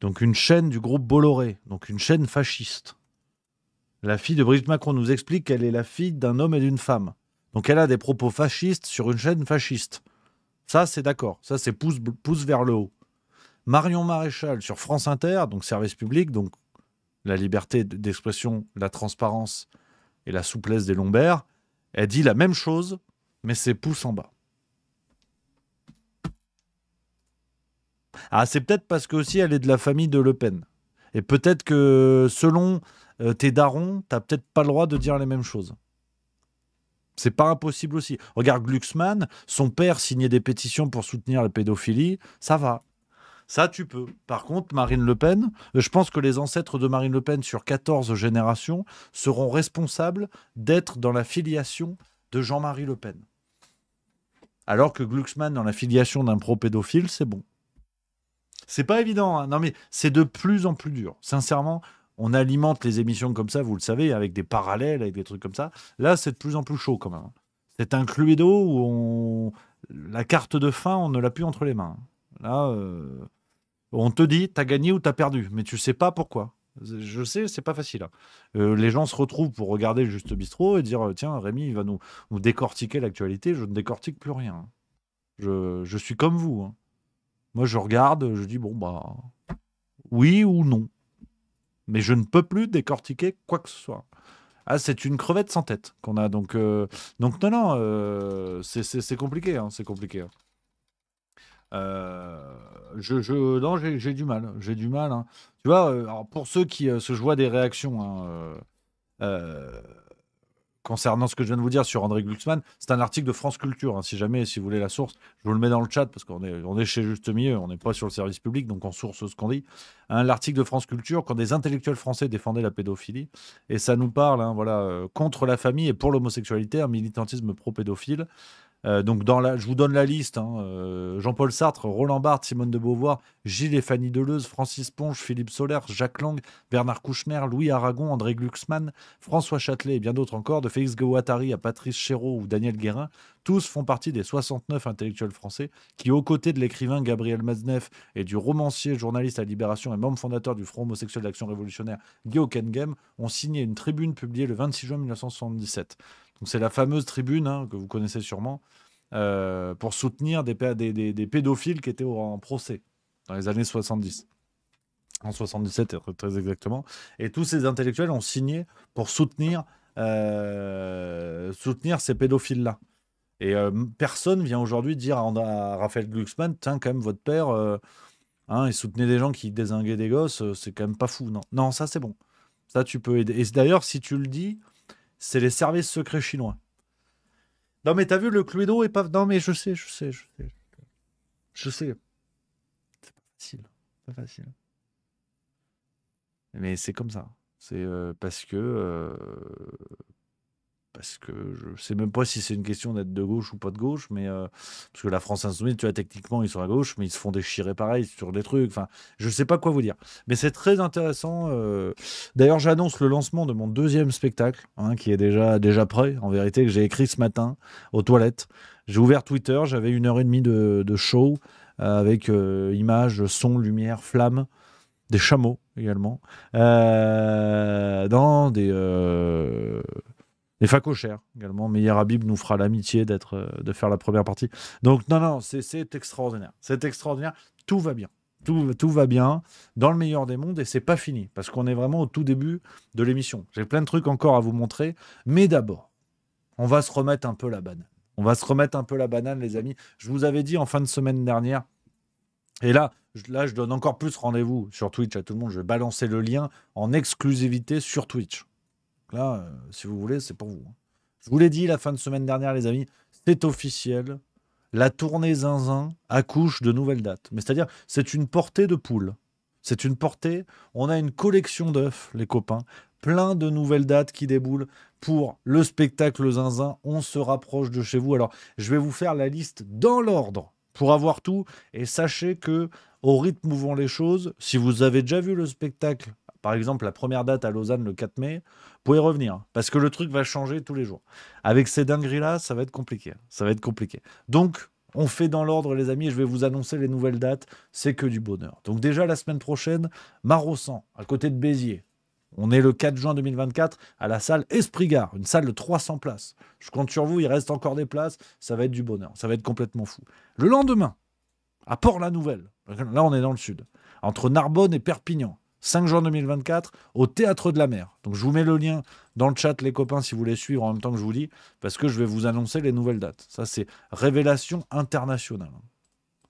donc une chaîne du groupe Bolloré, donc une chaîne fasciste. La fille de Brigitte Macron nous explique qu'elle est la fille d'un homme et d'une femme. Donc elle a des propos fascistes sur une chaîne fasciste. Ça, c'est d'accord. Ça, c'est pousse pouce vers le haut. Marion Maréchal sur France Inter, donc service public, donc la liberté d'expression, la transparence et la souplesse des lombaires, elle dit la même chose, mais c'est pouces en bas. Ah, c'est peut-être parce que aussi elle est de la famille de Le Pen. Et peut-être que selon euh, tes darons, t'as peut-être pas le droit de dire les mêmes choses. C'est pas impossible aussi. Regarde Glucksmann, son père signait des pétitions pour soutenir la pédophilie, ça va. Ça, tu peux. Par contre, Marine Le Pen, euh, je pense que les ancêtres de Marine Le Pen sur 14 générations seront responsables d'être dans la filiation de Jean-Marie Le Pen. Alors que Glucksmann, dans la filiation d'un pro-pédophile, c'est bon. C'est pas évident, hein. non mais c'est de plus en plus dur. Sincèrement, on alimente les émissions comme ça, vous le savez, avec des parallèles, avec des trucs comme ça. Là, c'est de plus en plus chaud quand même. Hein. C'est un cluedo où on... la carte de fin, on ne l'a plus entre les mains. Hein. Là, euh, on te dit, t'as gagné ou t'as perdu, mais tu sais pas pourquoi. Je sais, c'est pas facile. Hein. Euh, les gens se retrouvent pour regarder Juste Bistrot et dire euh, Tiens, Rémi, il va nous, décortiquer l'actualité. Je ne décortique plus rien. Hein. Je, suis comme vous. Hein. Moi, je regarde, je dis Bon, bah, oui ou non. Mais je ne peux plus décortiquer quoi que ce soit. Ah, c'est une crevette sans tête qu'on a. Donc, donc non, non, c'est compliqué. c'est compliqué. Euh, je, je, non, j'ai du mal. J'ai du mal. Hein. Tu vois, euh, alors pour ceux qui euh, se jouent des réactions hein, concernant ce que je viens de vous dire sur André Glucksmann, c'est un article de France Culture. Hein. si jamais, si vous voulez la source, je vous le mets dans le chat parce qu'on est, on est chez Juste Mieux, on n'est pas sur le service public, donc on source ce qu'on dit. L'article de France Culture, quand des intellectuels français défendaient la pédophilie, et ça nous parle, voilà, contre la famille et pour l'homosexualité, un militantisme pro-pédophile. Euh, donc, je vous donne la liste hein. euh, Jean-Paul Sartre, Roland Barthes, Simone de Beauvoir, Gilles et Fanny Deleuze, Francis Ponge, Philippe Solaire, Jacques Lang, Bernard Kouchner, Louis Aragon, André Glucksmann, François Châtelet et bien d'autres encore, de Félix Gouattari à Patrice Chéreau ou Daniel Guérin, tous font partie des 69 intellectuels français qui, aux côtés de l'écrivain Gabriel Mazneff et du romancier, journaliste à Libération et membre fondateur du Front homosexuel d'action révolutionnaire Guillaume Kengem, ont signé une tribune publiée le 26 juin 1977 c'est la fameuse tribune hein, que vous connaissez sûrement euh, pour soutenir des, des, pédophiles qui étaient en procès dans les années 70. En 77, euh, très exactement. Et tous ces intellectuels ont signé pour soutenir, euh, soutenir ces pédophiles-là. Et personne vient aujourd'hui dire à, à, Raphaël Glucksmann, tiens, quand même, votre père, hein, il soutenait des gens qui désinguaient des gosses, c'est quand même pas fou. Non, non ça c'est bon. Ça, tu peux aider. Et d'ailleurs, si tu le dis, c'est les services secrets chinois. Non, mais t'as vu, le Cluedo est pas. Non, mais je sais, je sais, je sais. Je sais. C'est pas facile. Pas facile. Mais c'est comme ça. C'est euh, parce que. Euh, parce que je ne sais même pas si c'est une question d'être de gauche ou pas de gauche, mais euh, parce que la France insoumise, tu vois, techniquement, ils sont à gauche, mais ils se font déchirer pareil sur des trucs. Enfin, je sais pas quoi vous dire, mais c'est très intéressant. Euh. D'ailleurs, j'annonce le lancement de mon deuxième spectacle, hein, qui est déjà déjà prêt, en vérité, que j'ai écrit ce matin aux toilettes. J'ai ouvert Twitter, j'avais une heure et demie de, de show euh, avec images, son, lumière, flammes, des chameaux également, dans des les facochères, également. Meyer Habib nous fera l'amitié d'être, euh, de faire la première partie. Donc, non, non, c'est extraordinaire. C'est extraordinaire. Tout va bien. Tout, tout, va bien, dans le meilleur des mondes, et c'est pas fini, parce qu'on est vraiment au tout début de l'émission. J'ai plein de trucs encore à vous montrer, mais d'abord, on va se remettre un peu la banane. On va se remettre un peu la banane, les amis. Je vous avais dit en fin de semaine dernière, et là, là je donne encore plus rendez-vous sur Twitch à tout le monde. Je vais balancer le lien en exclusivité sur Twitch. Euh, si vous voulez, c'est pour vous. Hein. Je vous l'ai dit la fin de semaine dernière, les amis, c'est officiel. La tournée Zinzin accouche de nouvelles dates. Mais c'est-à-dire, c'est une portée de poule. C'est une portée. On a une collection d'œufs, les copains. Plein de nouvelles dates qui déboulent pour le spectacle Zinzin. On se rapproche de chez vous. Alors, je vais vous faire la liste dans l'ordre pour avoir tout. Et sachez que, au rythme où vont les choses, si vous avez déjà vu le spectacle par exemple la première date à Lausanne le 4 mai, vous pouvez revenir, hein, parce que le truc va changer tous les jours. Avec ces dingueries-là, ça va être compliqué. Hein, ça va être compliqué. Donc, on fait dans l'ordre, les amis, et je vais vous annoncer les nouvelles dates. C'est que du bonheur. Donc, déjà la semaine prochaine, Marossan, à côté de Béziers. On est le 4 juin 2024 à la salle Esprigard. une salle de 300 places. Je compte sur vous, il reste encore des places, ça va être du bonheur, ça va être complètement fou. Le lendemain, à Port-la-Nouvelle, là on est dans le sud, entre Narbonne et Perpignan, 5 juin 2024, au Théâtre de la Mer. Donc je vous mets le lien dans le chat, les copains, si vous voulez suivre en même temps que je vous dis, parce que je vais vous annoncer les nouvelles dates. Ça, c'est révélation internationale.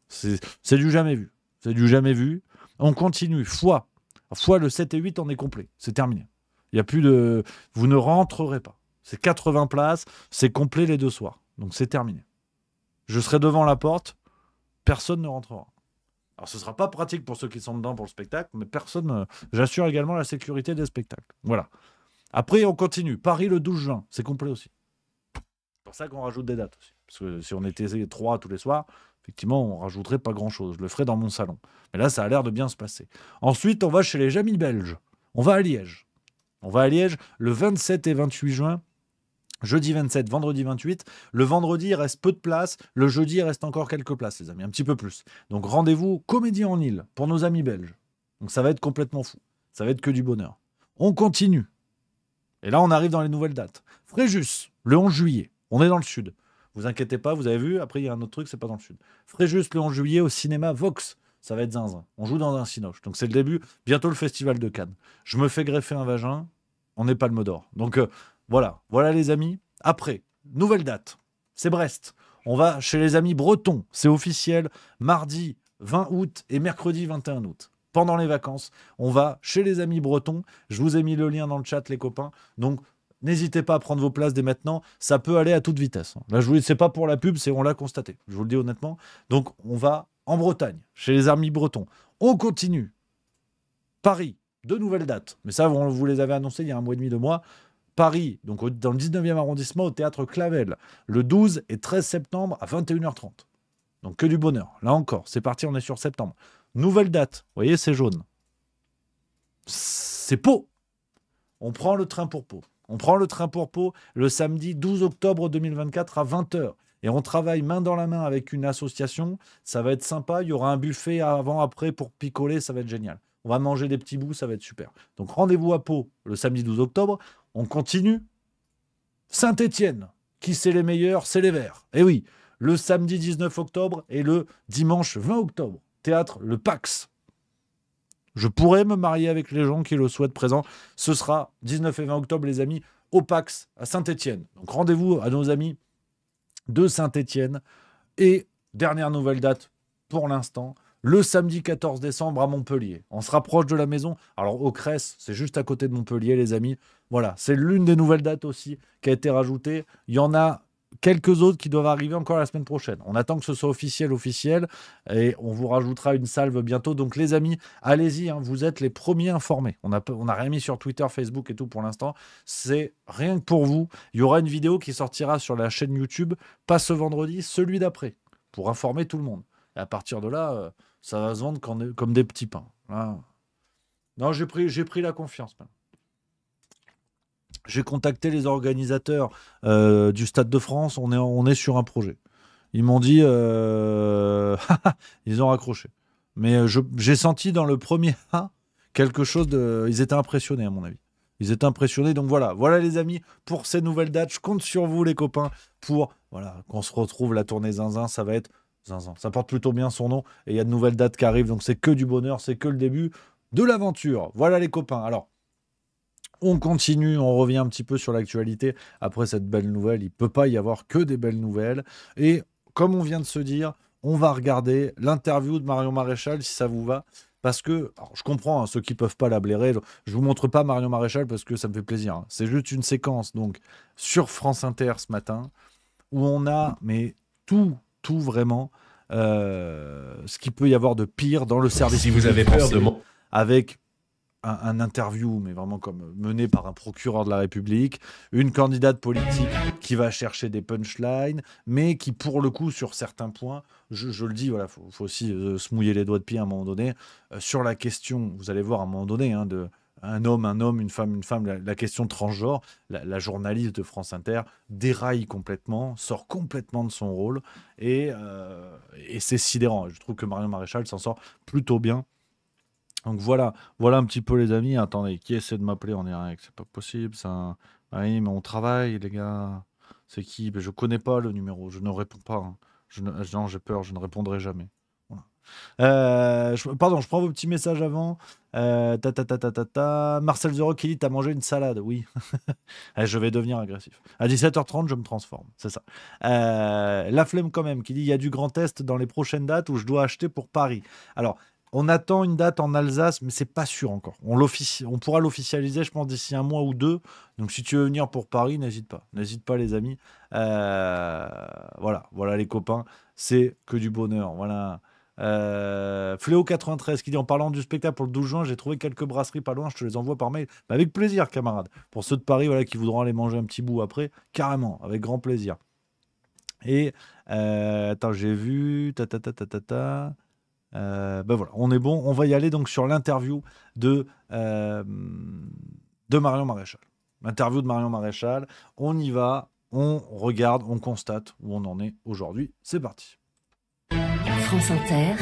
C'est du jamais vu. C'est du jamais vu. On continue. Fois. Fois le 7 et 8, on est complet. C'est terminé. Il y a plus de. Vous ne rentrerez pas. C'est 80 places. C'est complet les deux soirs. Donc c'est terminé. Je serai devant la porte. Personne ne rentrera. Alors, ce sera pas pratique pour ceux qui sont dedans pour le spectacle, mais personne. Euh, j'assure également la sécurité des spectacles. Voilà. Après, on continue. Paris le 12 juin, c'est complet aussi. C'est pour ça qu'on rajoute des dates aussi. Parce que si on était trois tous les soirs, effectivement, on rajouterait pas grand-chose. Je le ferai dans mon salon. Mais là, ça a l'air de bien se passer. Ensuite, on va chez les Jamis belges. On va à Liège. On va à Liège le 27 et 28 juin. Jeudi 27, vendredi 28. Le vendredi, il reste peu de places. Le jeudi, il reste encore quelques places, les amis, un petit peu plus. Donc rendez-vous Comédie en île pour nos amis belges. Donc ça va être complètement fou. Ça va être que du bonheur. On continue. Et là, on arrive dans les nouvelles dates. Fréjus, le 11 juillet. On est dans le sud. Vous inquiétez pas, vous avez vu. Après, il y a un autre truc, c'est pas dans le sud. Fréjus, le 11 juillet, au cinéma Vox. Ça va être zinzin. On joue dans un sinoche Donc c'est le début. Bientôt le festival de Cannes. Je me fais greffer un vagin. On n'est pas le mot Donc euh, voilà, voilà les amis. Après, nouvelle date, c'est Brest. On va chez les amis bretons, c'est officiel, mardi 20 août et mercredi 21 août. Pendant les vacances, on va chez les amis bretons. Je vous ai mis le lien dans le chat, les copains. Donc, n'hésitez pas à prendre vos places dès maintenant. Ça peut aller à toute vitesse. Là, je vous c'est pas pour la pub, c'est on l'a constaté. Je vous le dis honnêtement. Donc, on va en Bretagne, chez les amis bretons. On continue. Paris, de nouvelles dates. Mais ça, vous, vous les avez annoncées il y a un mois et demi, de mois. Paris, donc dans le 19e arrondissement, au théâtre Clavel, le 12 et 13 septembre à 21h30. Donc que du bonheur. Là encore, c'est parti, on est sur septembre. Nouvelle date, vous voyez, c'est jaune. C'est Pau. On prend le train pour Pau. On prend le train pour Pau le samedi 12 octobre 2024 à 20h. Et on travaille main dans la main avec une association. Ça va être sympa. Il y aura un buffet avant, après pour picoler. Ça va être génial on va manger des petits bouts, ça va être super. Donc rendez-vous à Pau le samedi 12 octobre. On continue. Saint-Étienne, qui c'est les meilleurs C'est les Verts. Eh oui, le samedi 19 octobre et le dimanche 20 octobre. Théâtre Le Pax. Je pourrais me marier avec les gens qui le souhaitent présent. Ce sera 19 et 20 octobre, les amis, au Pax à Saint-Étienne. Donc rendez-vous à nos amis de Saint-Étienne. Et dernière nouvelle date pour l'instant, le samedi 14 décembre à Montpellier. On se rapproche de la maison. Alors, au Cresse, c'est juste à côté de Montpellier, les amis. Voilà, c'est l'une des nouvelles dates aussi qui a été rajoutée. Il y en a quelques autres qui doivent arriver encore la semaine prochaine. On attend que ce soit officiel, officiel, et on vous rajoutera une salve bientôt. Donc les amis, allez-y, hein, vous êtes les premiers informés. On n'a a rien mis sur Twitter, Facebook et tout pour l'instant. C'est rien que pour vous. Il y aura une vidéo qui sortira sur la chaîne YouTube, pas ce vendredi, celui d'après, pour informer tout le monde. Et à partir de là... Euh, ça va se vendre comme des petits pains. Non, j'ai pris, la confiance. J'ai contacté les organisateurs euh, du Stade de France. On est, sur un projet. Ils m'ont dit, euh, ils ont raccroché. Mais euh, j'ai senti dans le premier hein, quelque chose de. Ils étaient impressionnés, à mon avis. Ils étaient impressionnés. Donc voilà, voilà les amis, pour ces nouvelles dates, je compte sur vous, les copains, pour voilà, qu'on se retrouve la tournée zinzin. Ça va être ça porte plutôt bien son nom et il y a de nouvelles dates qui arrivent, donc c'est que du bonheur, c'est que le début de l'aventure. Voilà les copains. Alors, on continue, on revient un petit peu sur l'actualité après cette belle nouvelle. Il ne peut pas y avoir que des belles nouvelles. Et comme on vient de se dire, on va regarder l'interview de Marion Maréchal si ça vous va. Parce que, je comprends hein, ceux qui peuvent pas la blairer, je vous montre pas Marion Maréchal parce que ça me fait plaisir. Hein. C'est juste une séquence, donc, sur France Inter ce matin, où on a, mais tout tout vraiment euh, ce qu'il peut y avoir de pire dans le service. Si vous avez peur de Avec un, interview, mais vraiment comme mené par un procureur de la République, une candidate politique qui va chercher des punchlines, mais qui, pour le coup, sur certains points, je, je le dis, voilà, faut, faut aussi euh, se mouiller les doigts de pied à un moment donné. Euh, sur la question, vous allez voir à un moment donné, hein, de un homme, un homme, une femme, une femme, la, question transgenre, la, journaliste de France Inter déraille complètement, sort complètement de son rôle, euh, et, c'est sidérant. Je trouve que Marion Maréchal s'en sort plutôt bien. Donc voilà, voilà un petit peu les amis. Attendez, qui essaie de m'appeler en direct C'est pas possible, ça. Ah oui, mais on travaille, les gars. C'est qui Je connais pas le numéro, je ne réponds pas. Hein. j'ai peur, je ne répondrai jamais. Euh, pardon, je prends vos petits messages avant. Euh, ta, ta, ta, ta, ta, ta, Marcel Zero qui dit T'as mangé une salade Oui. Eh, je vais devenir agressif. À 17h30, je me transforme. C'est ça. Euh, la flemme, quand même, qui dit Il y a du Grand Test dans les prochaines dates où je dois acheter pour Paris. Alors, on attend une date en Alsace, mais c'est pas sûr encore. On, on pourra l'officialiser, je pense, d'ici un mois ou deux. Donc, si tu veux venir pour Paris, n'hésite pas. N'hésite pas, les amis. voilà, voilà les copains. C'est que du bonheur. Voilà. Euh, Fléau93 qui dit en parlant du spectacle pour le 12 juin, j'ai trouvé quelques brasseries pas loin, je te les envoie par mail. Mais avec plaisir, camarade. Pour ceux de Paris voilà, qui voudront aller manger un petit bout après, carrément, avec grand plaisir. Et euh, attends, j'ai vu. Ta ta ta ta ta ta. Euh, ben voilà, on est bon, on va y aller donc sur l'interview de, euh, de Marion Maréchal. L'interview de Marion Maréchal, on y va, on regarde, on constate où on en est aujourd'hui. C'est parti. France Inter.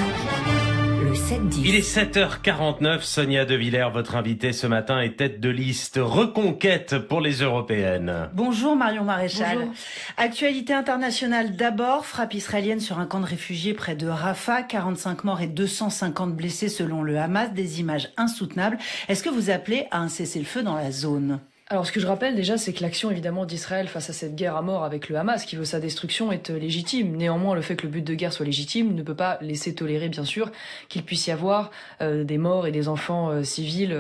Le 7-10. Il est 7h49, Sonia De Villers, votre invitée ce matin est tête de liste reconquête pour les européennes. Bonjour Marion Maréchal. Actualité internationale d'abord, frappe israélienne sur un camp de réfugiés près de Rafah, 45 morts et 250 blessés selon le Hamas, des images insoutenables. Est-ce que vous appelez à un cessez-le-feu dans la zone alors, ce que je rappelle déjà, c'est que l'action évidemment d'Israël face à cette guerre à mort avec le Hamas, qui veut sa destruction, est euh, légitime. Néanmoins, le fait que le but de guerre soit légitime ne peut pas laisser tolérer, bien sûr, qu'il puisse y avoir euh, des morts et des enfants euh, civils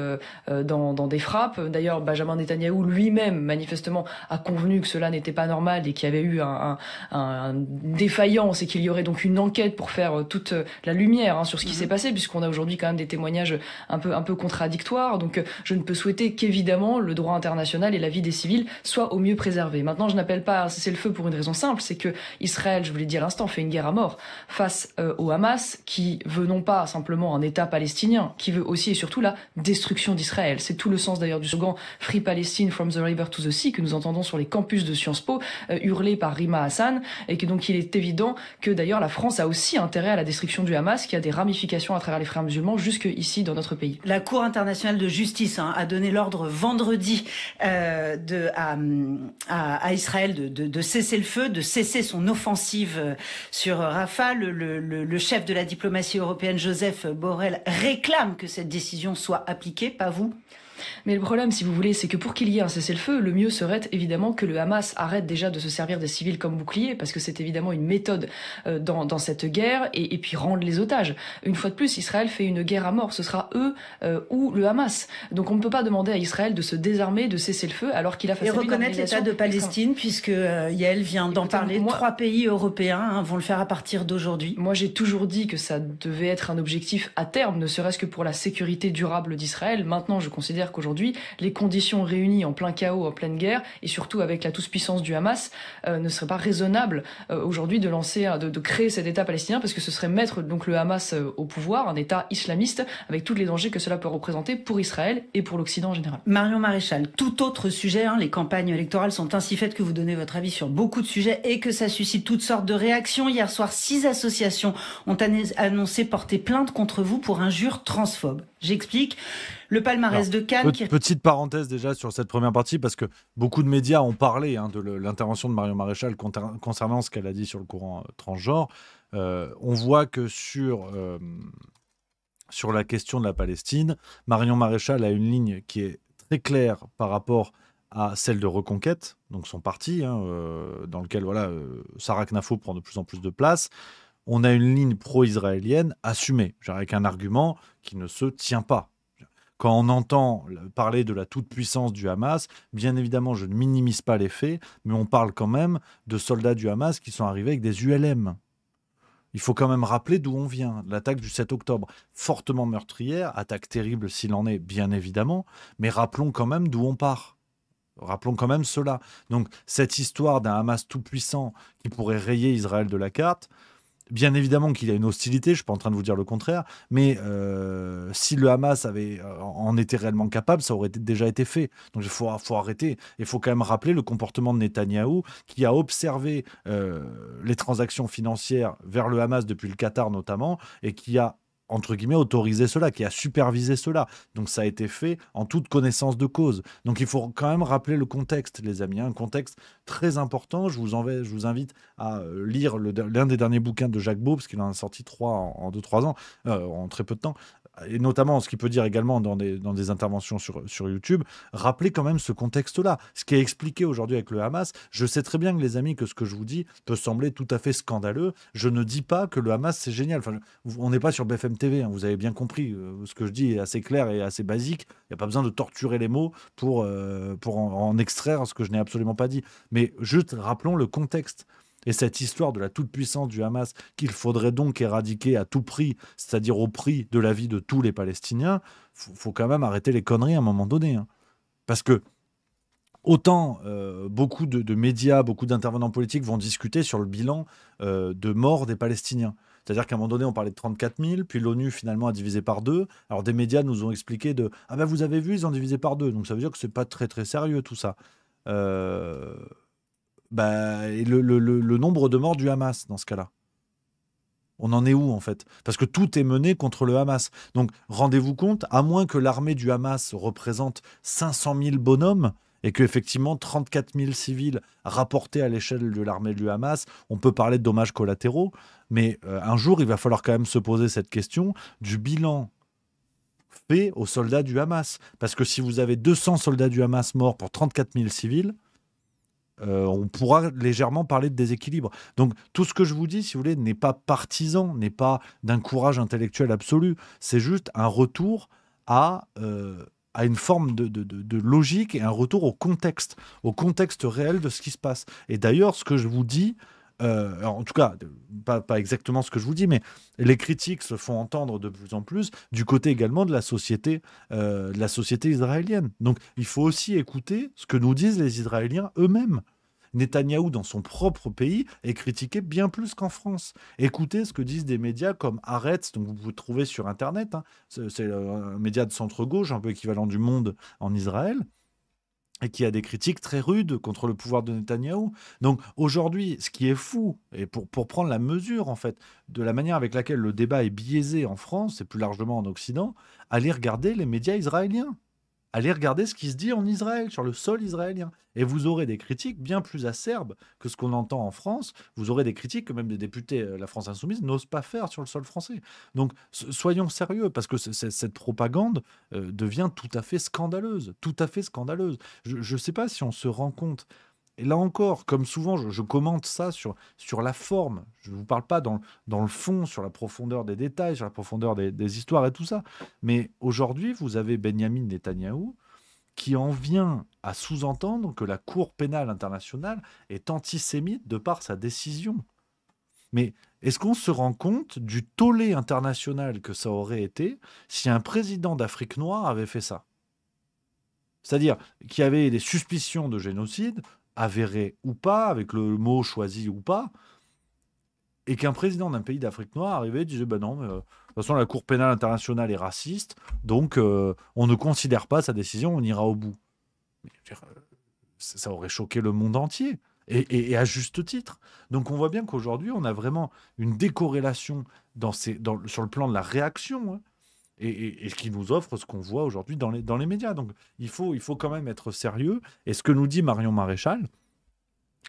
dans, des frappes. D'ailleurs, Benjamin Netanyahu lui-même, manifestement, a convenu que cela n'était pas normal et qu'il y avait eu un, défaillance et qu'il y aurait donc une enquête pour faire toute la lumière hein, sur ce qui mhm. s'est passé, puisqu'on a aujourd'hui quand même des témoignages un peu, un peu contradictoires. Donc, je ne peux souhaiter qu'évidemment le droit international internationale et la vie des civils soit au mieux préservée. Maintenant, je n'appelle pas c'est le feu pour une raison simple, c'est que Israël, je vous l'ai dit à l'instant, fait une guerre à mort face euh, au Hamas qui veut non pas simplement un État palestinien, qui veut aussi et surtout la destruction d'Israël. C'est tout le sens d'ailleurs du slogan Free Palestine from the river to the sea que nous entendons sur les campus de Sciences Po, euh, hurlé par Rima Hassan, et que donc il est évident que d'ailleurs la France a aussi intérêt à la destruction du Hamas, qui a des ramifications à travers les frères musulmans jusque ici dans notre pays. La Cour internationale de justice hein, a donné l'ordre vendredi euh, de, à, à, Israël de, de, cesser le feu, de cesser son offensive euh, sur Rafah. Le, le, le, chef de la diplomatie européenne, Joseph Borrell, réclame que cette décision soit appliquée, pas vous mais le problème, si vous voulez, c'est que pour qu'il y ait un cessez-le-feu, le mieux serait évidemment que le Hamas arrête déjà de se servir des civils comme bouclier parce que c'est évidemment une méthode euh, dans, dans cette guerre, et, et, puis rendre les otages. Une fois de plus, Israël fait une guerre à mort, ce sera eux euh, ou le Hamas. Donc on ne peut pas demander à Israël de se désarmer, de cesser le feu, alors qu'il a fait... Et reconnaître l'État de Palestine, puisque euh, Yael vient d'en parler, trois pays européens hein, vont le faire à partir d'aujourd'hui. Moi j'ai toujours dit que ça devait être un objectif à terme, ne serait-ce que pour la sécurité durable d'Israël. Maintenant je considère Aujourd'hui, qu'aujourd'hui, les conditions réunies en plein chaos, en pleine guerre, et surtout avec la toute-puissance du Hamas, euh, ne serait pas raisonnable euh, aujourd'hui de lancer, de, créer cet État palestinien, parce que ce serait mettre donc le Hamas euh, au pouvoir, un État islamiste, avec tous les dangers que cela peut représenter pour Israël et pour l'Occident en général. Marion Maréchal, tout autre sujet, hein, les campagnes électorales sont ainsi faites que vous donnez votre avis sur beaucoup de sujets et que ça suscite toutes sortes de réactions. Hier soir, six associations ont annoncé porter plainte contre vous pour injures transphobes. J'explique. Le palmarès de Cannes. Petite parenthèse déjà sur cette première partie, parce que beaucoup de médias ont parlé hein, de l'intervention de Marion Maréchal concernant ce qu'elle a dit sur le courant euh, transgenre. Euh, on voit que sur, euh, sur la question de la Palestine, Marion Maréchal a une ligne qui est très claire par rapport à celle de Reconquête, donc son parti, hein, dans lequel voilà, Sarah Knafo prend de plus en plus de place on a une ligne pro-israélienne assumée, avec un argument qui ne se tient pas. Quand on entend parler de la toute-puissance du Hamas, bien évidemment, je ne minimise pas les faits, mais on parle quand même de soldats du Hamas qui sont arrivés avec des ULM. Il faut quand même rappeler d'où on vient. L'attaque du 7 octobre, fortement meurtrière, attaque terrible s'il en est, bien évidemment, mais rappelons quand même d'où on part. Rappelons quand même cela. Donc cette histoire d'un Hamas tout-puissant qui pourrait rayer Israël de la carte, Bien évidemment qu'il y a une hostilité, je ne suis pas en train de vous dire le contraire, mais euh, si le Hamas avait, euh, en était réellement capable, ça aurait déjà été fait. Donc il faut, arrêter. Il faut quand même rappeler le comportement de Netanyahou, qui a observé euh, les transactions financières vers le Hamas depuis le Qatar notamment, et qui a entre guillemets, autorisé cela, qui a supervisé cela. Donc ça a été fait en toute connaissance de cause. Donc il faut quand même rappeler le contexte, les amis, hein. un contexte très important. Je vous, en vais, je vous invite à euh, lire l'un des derniers bouquins de Jacques Beau, parce qu'il en a sorti trois en, deux, trois ans, euh, en très peu de temps et notamment ce qu'il peut dire également dans des, dans des interventions sur, sur YouTube, rappeler quand même ce contexte-là. Ce qui est expliqué aujourd'hui avec le Hamas, je sais très bien que les amis, que ce que je vous dis peut sembler tout à fait scandaleux. Je ne dis pas que le Hamas, c'est génial. Enfin, on n'est pas sur BFM TV, hein, vous avez bien compris. Euh, ce que je dis est assez clair et assez basique. Il n'y a pas besoin de torturer les mots pour, euh, pour en, en extraire ce que je n'ai absolument pas dit. Mais juste rappelons le contexte. Et cette histoire de la toute-puissance du Hamas qu'il faudrait donc éradiquer à tout prix, c'est-à-dire au prix de la vie de tous les Palestiniens, faut, faut quand même arrêter les conneries à un moment donné. Hein. Parce que autant euh, beaucoup de, médias, beaucoup d'intervenants politiques vont discuter sur le bilan euh, de morts des Palestiniens. C'est-à-dire qu'à un moment donné, on parlait de 34 000, puis l'ONU finalement a divisé par deux. Alors des médias nous ont expliqué de ah ben vous avez vu, ils ont divisé par deux, donc ça veut dire que c'est pas très très sérieux tout ça. Euh, bah, et le, nombre de morts du Hamas dans ce cas-là On en est où en fait Parce que tout est mené contre le Hamas. Donc rendez-vous compte, à moins que l'armée du Hamas représente 500 000 bonhommes et que effectivement 34 000 civils rapportés à l'échelle de l'armée du Hamas, on peut parler de dommages collatéraux, mais euh, un jour il va falloir quand même se poser cette question du bilan fait aux soldats du Hamas. Parce que si vous avez 200 soldats du Hamas morts pour 34 000 civils, euh, on pourra légèrement parler de déséquilibre. Donc tout ce que je vous dis, si vous voulez, n'est pas partisan, n'est pas d'un courage intellectuel absolu. C'est juste un retour à, euh, une forme de, logique et un retour au contexte, au contexte réel de ce qui se passe. Et d'ailleurs, ce que je vous dis, euh, en tout cas, pas, exactement ce que je vous dis, mais les critiques se font entendre de plus en plus du côté également de la société, de la société israélienne. Donc, il faut aussi écouter ce que nous disent les Israéliens eux-mêmes. Netanyahou, dans son propre pays, est critiqué bien plus qu'en France. Écoutez ce que disent des médias comme Aretz, donc vous vous trouvez sur Internet, hein. c'est euh, un média de centre-gauche, un peu équivalent du monde en Israël et qui a des critiques très rudes contre le pouvoir de Netanyahou. Donc aujourd'hui, ce qui est fou, et pour, pour prendre la mesure en fait de la manière avec laquelle le débat est biaisé en France et plus largement en Occident, allez regarder les médias israéliens allez regarder ce qui se dit en Israël, sur le sol israélien. Et vous aurez des critiques bien plus acerbes que ce qu'on entend en France. Vous aurez des critiques que même des députés de euh, la France insoumise n'osent pas faire sur le sol français. Donc soyons sérieux, parce que cette propagande euh, devient tout à fait scandaleuse. Tout à fait scandaleuse. Je ne sais pas si on se rend compte et là encore, comme souvent, je, commente ça sur, sur la forme. Je ne vous parle pas dans, le fond, sur la profondeur des détails, sur la profondeur des, histoires et tout ça. Mais aujourd'hui, vous avez Benjamin Netanyahu qui en vient à sous-entendre que la Cour pénale internationale est antisémite de par sa décision. Mais est-ce qu'on se rend compte du tollé international que ça aurait été si un président d'Afrique noire avait fait ça c'est-à-dire qu'il y avait des suspicions de génocide, avéré ou pas, avec le mot choisi ou pas, et qu'un président d'un pays d'Afrique noire arrivait et disait Ben bah non, euh, de toute façon, la Cour pénale internationale est raciste, donc euh, on ne considère pas sa décision, on ira au bout. Euh, ça aurait choqué le monde entier. Et, à juste titre. Donc on voit bien qu'aujourd'hui, on a vraiment une décorrélation sur le plan de la réaction. Hein et, ce qui nous offre ce qu'on voit aujourd'hui dans les, dans les médias. Donc il faut, il faut quand même être sérieux. Et ce que nous dit Marion Maréchal,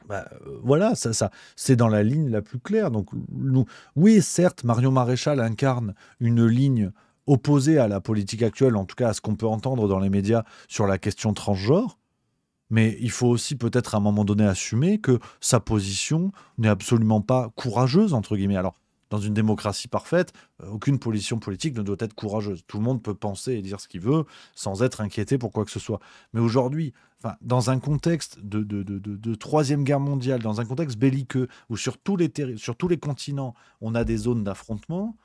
bah, euh, voilà, ça, ça, c'est dans la ligne la plus claire. Donc, nous, oui, certes, Marion Maréchal incarne une ligne opposée à la politique actuelle, en tout cas à ce qu'on peut entendre dans les médias sur la question transgenre. Mais il faut aussi peut-être à un moment donné assumer que sa position n'est absolument pas courageuse, entre guillemets. Alors, dans une démocratie parfaite, euh, aucune position politique ne doit être courageuse. Tout le monde peut penser et dire ce qu'il veut sans être inquiété pour quoi que ce soit. Mais aujourd'hui, enfin, dans un contexte de, de, Troisième Guerre mondiale, dans un contexte belliqueux, où sur tous les, sur tous les continents, on a des zones d'affrontement,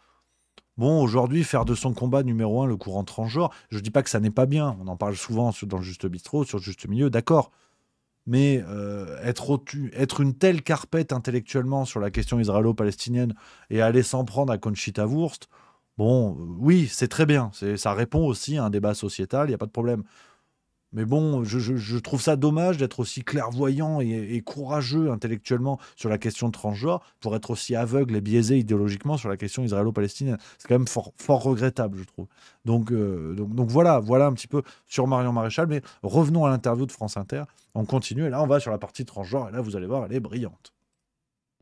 Bon, aujourd'hui, faire de son combat numéro un le courant transgenre, je ne dis pas que ça n'est pas bien. On en parle souvent dans le Juste Bistrot, sur le Juste Milieu, d'accord mais euh, être, être une telle carpette intellectuellement sur la question israélo-palestinienne et aller s'en prendre à Conchita Wurst, bon, euh, oui, c'est très bien. Ça répond aussi à un débat sociétal, il n'y a pas de problème. Mais bon, je, trouve ça dommage d'être aussi clairvoyant et, courageux intellectuellement sur la question transgenre pour être aussi aveugle et biaisé idéologiquement sur la question israélo-palestinienne. C'est quand même fort, regrettable, je trouve. Euh, donc, donc, voilà, voilà un petit peu sur Marion Maréchal. Mais revenons à l'interview de France Inter. On continue et là, on va sur la partie transgenre. Et là, vous allez voir, elle est brillante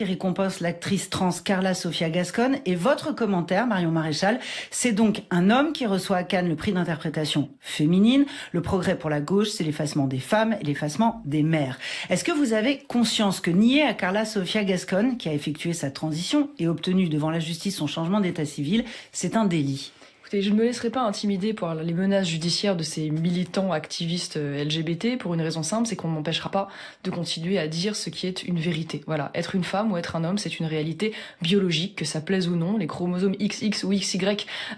récompense l'actrice trans Carla Sofia Gascon. Et votre commentaire, Marion Maréchal, c'est donc un homme qui reçoit à Cannes le prix d'interprétation féminine. Le progrès pour la gauche, c'est l'effacement des femmes et l'effacement des mères. Est-ce que vous avez conscience que nier à Carla Sofia Gascon, qui a effectué sa transition et obtenu devant la justice son changement d'état civil, c'est un délit je ne me laisserai pas intimider par les menaces judiciaires de ces militants activistes euh, LGBT pour une raison simple, c'est qu'on ne m'empêchera pas de continuer à dire ce qui est une vérité. Voilà, être une femme ou être un homme, c'est une réalité biologique, que ça plaise ou non. Les chromosomes XX ou XY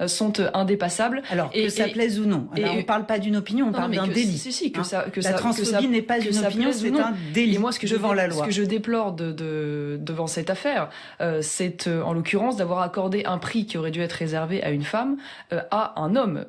euh, sont euh, indépassables. Alors, que ça plaise ou non. et, on parle pas d'une opinion, on parle d'un délit. Si, hein. la transphobie n'est pas une opinion, c'est un délit moi, ce que devant je, la loi. Ce que je déplore devant cette affaire, c'est en l'occurrence d'avoir accordé un prix qui aurait dû être réservé à une femme euh, à un homme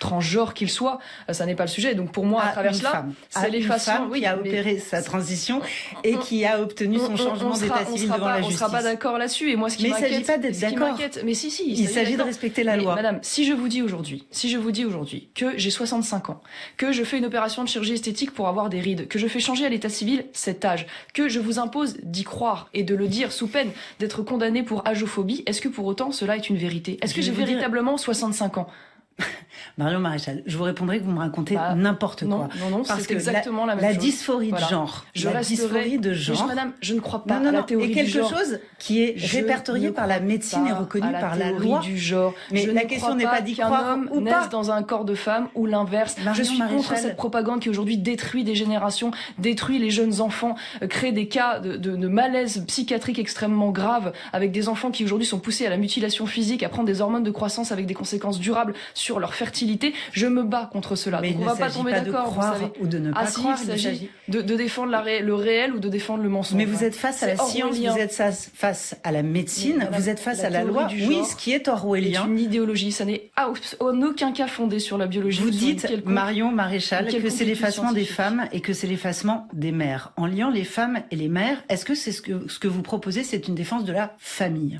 transgenre qu'il soit, euh, ça n'est pas le sujet. Donc pour moi, à, ah, travers cela, ah, c'est les façons qui a opéré sa transition et qui a obtenu son changement d'état civil devant la justice. On ne sera pas d'accord là-dessus. Et moi, ce qui m'inquiète, pas d'être d'accord. Mais si, si, il, s'agit de respecter la loi. Madame, si je vous dis aujourd'hui, si je vous dis aujourd'hui que j'ai 65 ans, que je fais une opération de chirurgie esthétique pour avoir des rides, que je fais changer à l'état civil cet âge, que je vous impose d'y croire et de le dire sous peine d'être condamné pour agophobie, est-ce que pour autant cela est une vérité Est-ce que j'ai véritablement 65 ans Marion Maréchal, je vous répondrai que vous me racontez bah, n'importe quoi. Non, non, parce que exactement la, même la dysphorie de genre. la dysphorie de genre. Je, madame, je ne crois pas à la théorie du genre. Et quelque chose qui est répertorié par la médecine et reconnu par la loi du genre. Mais la question n'est pas d'y croire homme ou pas. dans un corps de femme ou l'inverse. Je suis contre cette propagande qui aujourd'hui détruit des générations, détruit les jeunes enfants, euh, crée des cas de, malaise psychiatrique extrêmement grave avec des enfants qui aujourd'hui sont poussés à la mutilation physique, à prendre des hormones de croissance avec des conséquences durables sur sur leur fertilité. Je me bats contre cela. Mais Donc on va pas tomber d'accord. Ou de ne pas ah, croire. il s'agit de, défendre le réel ou de défendre le mensonge. Mais vous êtes face à la science, vous êtes face à la médecine, vous êtes face à la loi. Du oui, ce qui est orwellien. C'est une idéologie. Ça n'est en aucun cas fondé sur la biologie. Vous dites, Marion Maréchal, que c'est l'effacement des femmes et que c'est l'effacement des mères. En liant les femmes et les mères, est-ce que c'est ce que, ce que vous proposez, c'est une défense de la famille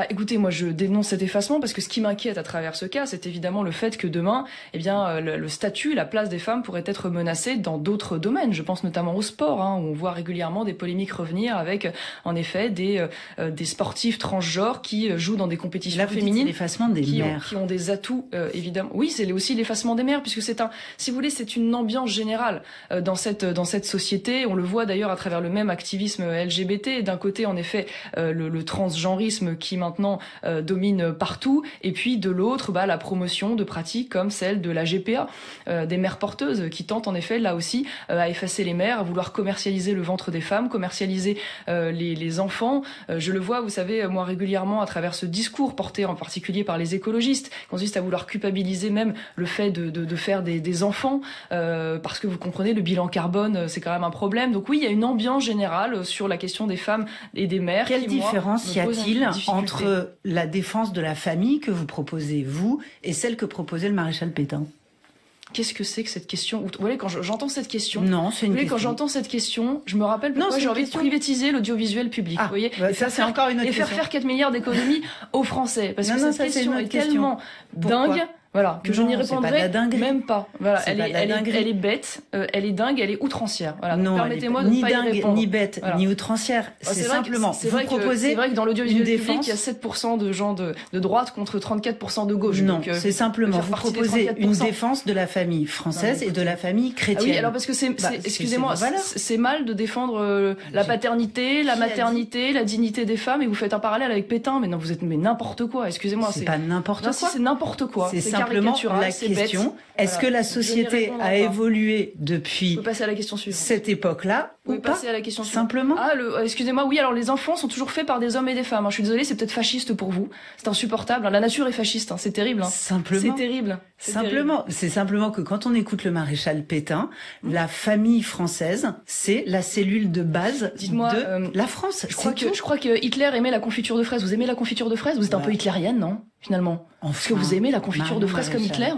bah, écoutez, moi je dénonce cet effacement parce que ce qui m'inquiète à travers ce cas, c'est évidemment le fait que demain, eh bien, euh, le, statut, la place des femmes pourrait être menacée dans d'autres domaines. Je pense notamment au sport, hein, où on voit régulièrement des polémiques revenir avec, en effet, des, euh, euh, des sportifs transgenres qui jouent dans des compétitions féminines, l'effacement des qui, Ont, qui ont des atouts, évidemment. Oui, c'est aussi l'effacement des mères, puisque c'est un, si vous voulez, c'est une ambiance générale dans cette dans cette société. On le voit d'ailleurs à travers le même activisme LGBT. D'un côté, en effet, le, le transgenrisme qui maintenant euh, domine partout, et puis de l'autre, bah, la promotion de pratiques comme celle de la GPA, euh, des mères porteuses, qui tentent en effet là aussi euh, à effacer les mères, à vouloir commercialiser le ventre des femmes, commercialiser les, les, enfants. je le vois, vous savez, moi régulièrement à travers ce discours porté en particulier par les écologistes, qui consiste à vouloir culpabiliser même le fait de, de, faire des, des enfants, parce que vous comprenez, le bilan carbone, c'est quand même un problème. Donc oui, il y a une ambiance générale sur la question des femmes et des mères. Quelle qui, différence y a-t-il entre la défense de la famille que vous proposez, vous, et celle que proposait le maréchal Pétain Qu'est-ce que c'est que cette question Vous voyez, quand j'entends cette question, non, c'est une vous voyez, quand j'entends cette question, je me rappelle pourquoi j'ai envie de privatiser l'audiovisuel public. Ah, vous voyez, bah ça c'est encore une autre Et faire faire 4 milliards d'économies aux Français, parce que cette question est, tellement dingue voilà, que j'en je n'y répondrai pas même pas. Voilà, elle, pas est, elle, est, bête, euh, elle est dingue, elle est outrancière. Voilà, permettez-moi de ni pas dingue, y répondre. ni bête, ni outrancière. Oh, c'est simplement. C'est vrai, une que, vrai que dans l'audiovisuel public, il y a 7% de gens de, droite contre 34% de gauche. Non, euh, c'est simplement vous proposez une défense de la famille française et de la famille ah chrétienne. oui, alors parce que c'est, bah, excusez-moi, c'est mal de défendre euh, la paternité, la maternité, la dignité des femmes et vous faites un parallèle avec Pétain. Mais non, vous êtes mais n'importe quoi. Excusez-moi, c'est pas n'importe quoi. C'est n'importe quoi simplement la question est-ce que la société a évolué depuis à la question cette époque-là ou pas Simplement ah, euh, excusez-moi, oui, alors les enfants sont toujours faits par des hommes et des femmes. Hein. Je suis désolée, c'est peut-être fasciste pour vous. C'est insupportable. Hein. La nature est fasciste, hein. c'est terrible. Simplement. C'est terrible. Simplement. C'est simplement que quand on écoute le maréchal Pétain, mm. la famille française, c'est la cellule de base de euh, la France. Je crois, que, je crois que Hitler aimait la confiture de fraises. Vous aimez la confiture de fraises Vous êtes un bah. peu hitlérienne, non finalement. Est-ce que vous aimez la confiture de fraises comme Hitler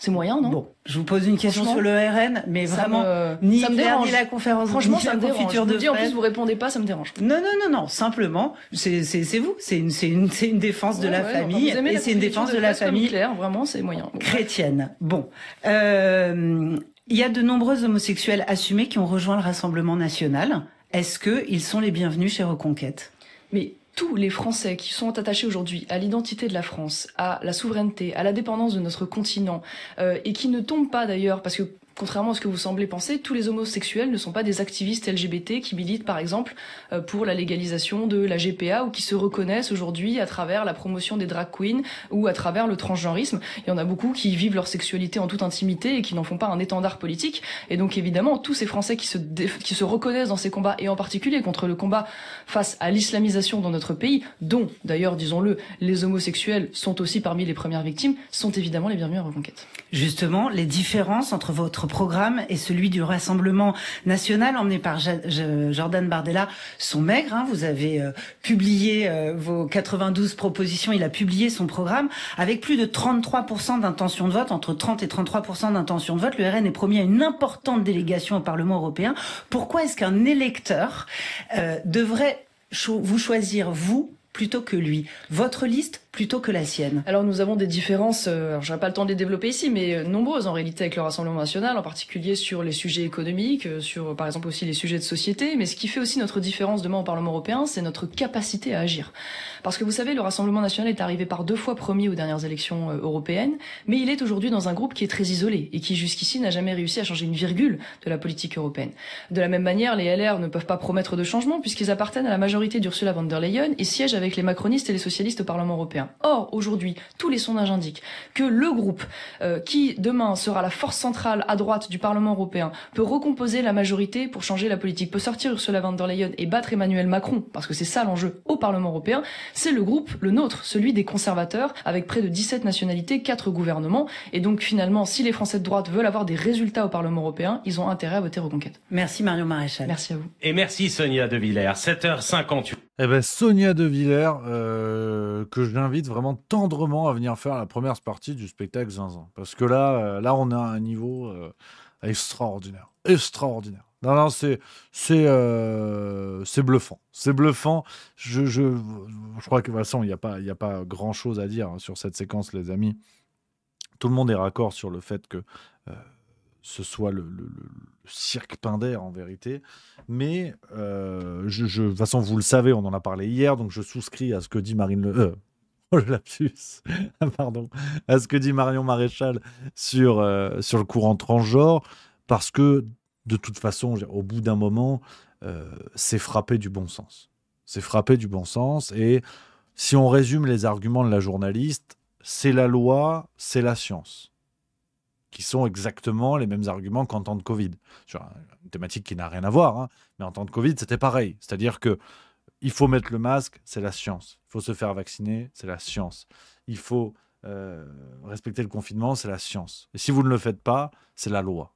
c'est moyen, non Bon, je vous pose une question sur le RN, mais vraiment, ni ça me dérange. ni la conférence, Franchement, ça me dérange. Je vous dis, en plus, vous répondez pas, ça me dérange. Non, non, non, non, simplement, c'est vous, c'est une, une, une défense de la famille, et c'est une défense de, la famille Claire, vraiment, c'est moyen. Chrétienne. Bon, euh, il y a de nombreux homosexuels assumés qui ont rejoint le Rassemblement national. Est-ce que ils sont les bienvenus chez Reconquête Mais tous les Français qui sont attachés aujourd'hui à l'identité de la France, à la souveraineté, à la dépendance de notre continent, euh, et qui ne tombent pas d'ailleurs, parce que Contrairement à ce que vous semblez penser, tous les homosexuels ne sont pas des activistes LGBT qui militent par exemple euh, pour la légalisation de la GPA ou qui se reconnaissent aujourd'hui à travers la promotion des drag queens ou à travers le transgenrisme. Il y en a beaucoup qui vivent leur sexualité en toute intimité et qui n'en font pas un étendard politique. Et donc évidemment, tous ces Français qui se, se reconnaissent dans ces combats et en particulier contre le combat face à l'islamisation dans notre pays, dont d'ailleurs, disons-le, les homosexuels sont aussi parmi les premières victimes, sont évidemment les bienvenus à Reconquête. Justement, les différences entre votre programme et celui du Rassemblement national emmené par Jordan Bardella sont maigres. Hein. Vous avez euh, publié euh, vos 92 propositions, il a publié son programme avec plus de 33% d'intention de vote, entre 30 et 33% d'intention de vote. Le RN est promis à une importante délégation au Parlement européen. Pourquoi est-ce qu'un électeur euh, devrait vous choisir, vous, plutôt que lui Votre liste plutôt que la sienne Alors nous avons des différences, euh, je pas le temps de les développer ici, mais euh, nombreuses en réalité avec le Rassemblement national, en particulier sur les sujets économiques, euh, sur par exemple aussi les sujets de société, mais ce qui fait aussi notre différence demain au Parlement européen, c'est notre capacité à agir. Parce que vous savez, le Rassemblement national est arrivé par deux fois premier aux dernières élections euh, européennes, mais il est aujourd'hui dans un groupe qui est très isolé et qui jusqu'ici n'a jamais réussi à changer une virgule de la politique européenne. De la même manière, les LR ne peuvent pas promettre de changement puisqu'ils appartiennent à la majorité d'Ursula von der Leyen et siègent avec les macronistes et les socialistes au Parlement européen. Or, aujourd'hui, tous les sondages indiquent que le groupe euh, qui, demain, sera la force centrale à droite du Parlement européen peut recomposer la majorité pour changer la politique, peut sortir Ursula von der Leyen et battre Emmanuel Macron, parce que c'est ça l'enjeu au Parlement européen, c'est le groupe, le nôtre, celui des conservateurs, avec près de 17 nationalités, 4 gouvernements. Et donc, finalement, si les Français de droite veulent avoir des résultats au Parlement européen, ils ont intérêt à voter Reconquête. Merci Mario Maréchal. Merci à vous. Et merci Sonia De Villers. 7h58. Eh ben, Sonia De Villers, euh, que j'invite vraiment tendrement à venir faire la première partie du spectacle Zinzin. Parce que là, euh, là on a un niveau euh, extraordinaire. Extraordinaire. Non, non, c'est, euh, c'est, bluffant. C'est bluffant. Je, je, je crois que de toute façon, il n'y a, pas, a pas grand-chose à dire hein, sur cette séquence, les amis. Tout le monde est raccord sur le fait que ce soit le cirque en vérité. Mais euh, je, de toute façon, vous le savez, on en a parlé hier, donc je souscris à ce que dit Marine Le. Euh, oh pardon, à ce que dit Marion Maréchal sur, euh, sur le courant transgenre, parce que de toute façon, au bout d'un moment, c'est frappé du bon sens. C'est frappé du bon sens. Et si on résume les arguments de la journaliste, c'est la loi, c'est la science qui sont exactement les mêmes arguments qu'en temps de Covid. Sur une thématique qui n'a rien à voir, hein, mais en temps de Covid, c'était pareil. C'est-à-dire que il faut mettre le masque, c'est la science. Il faut se faire vacciner, c'est la science. Il faut euh, respecter le confinement, c'est la science. Et si vous ne le faites pas, c'est la loi.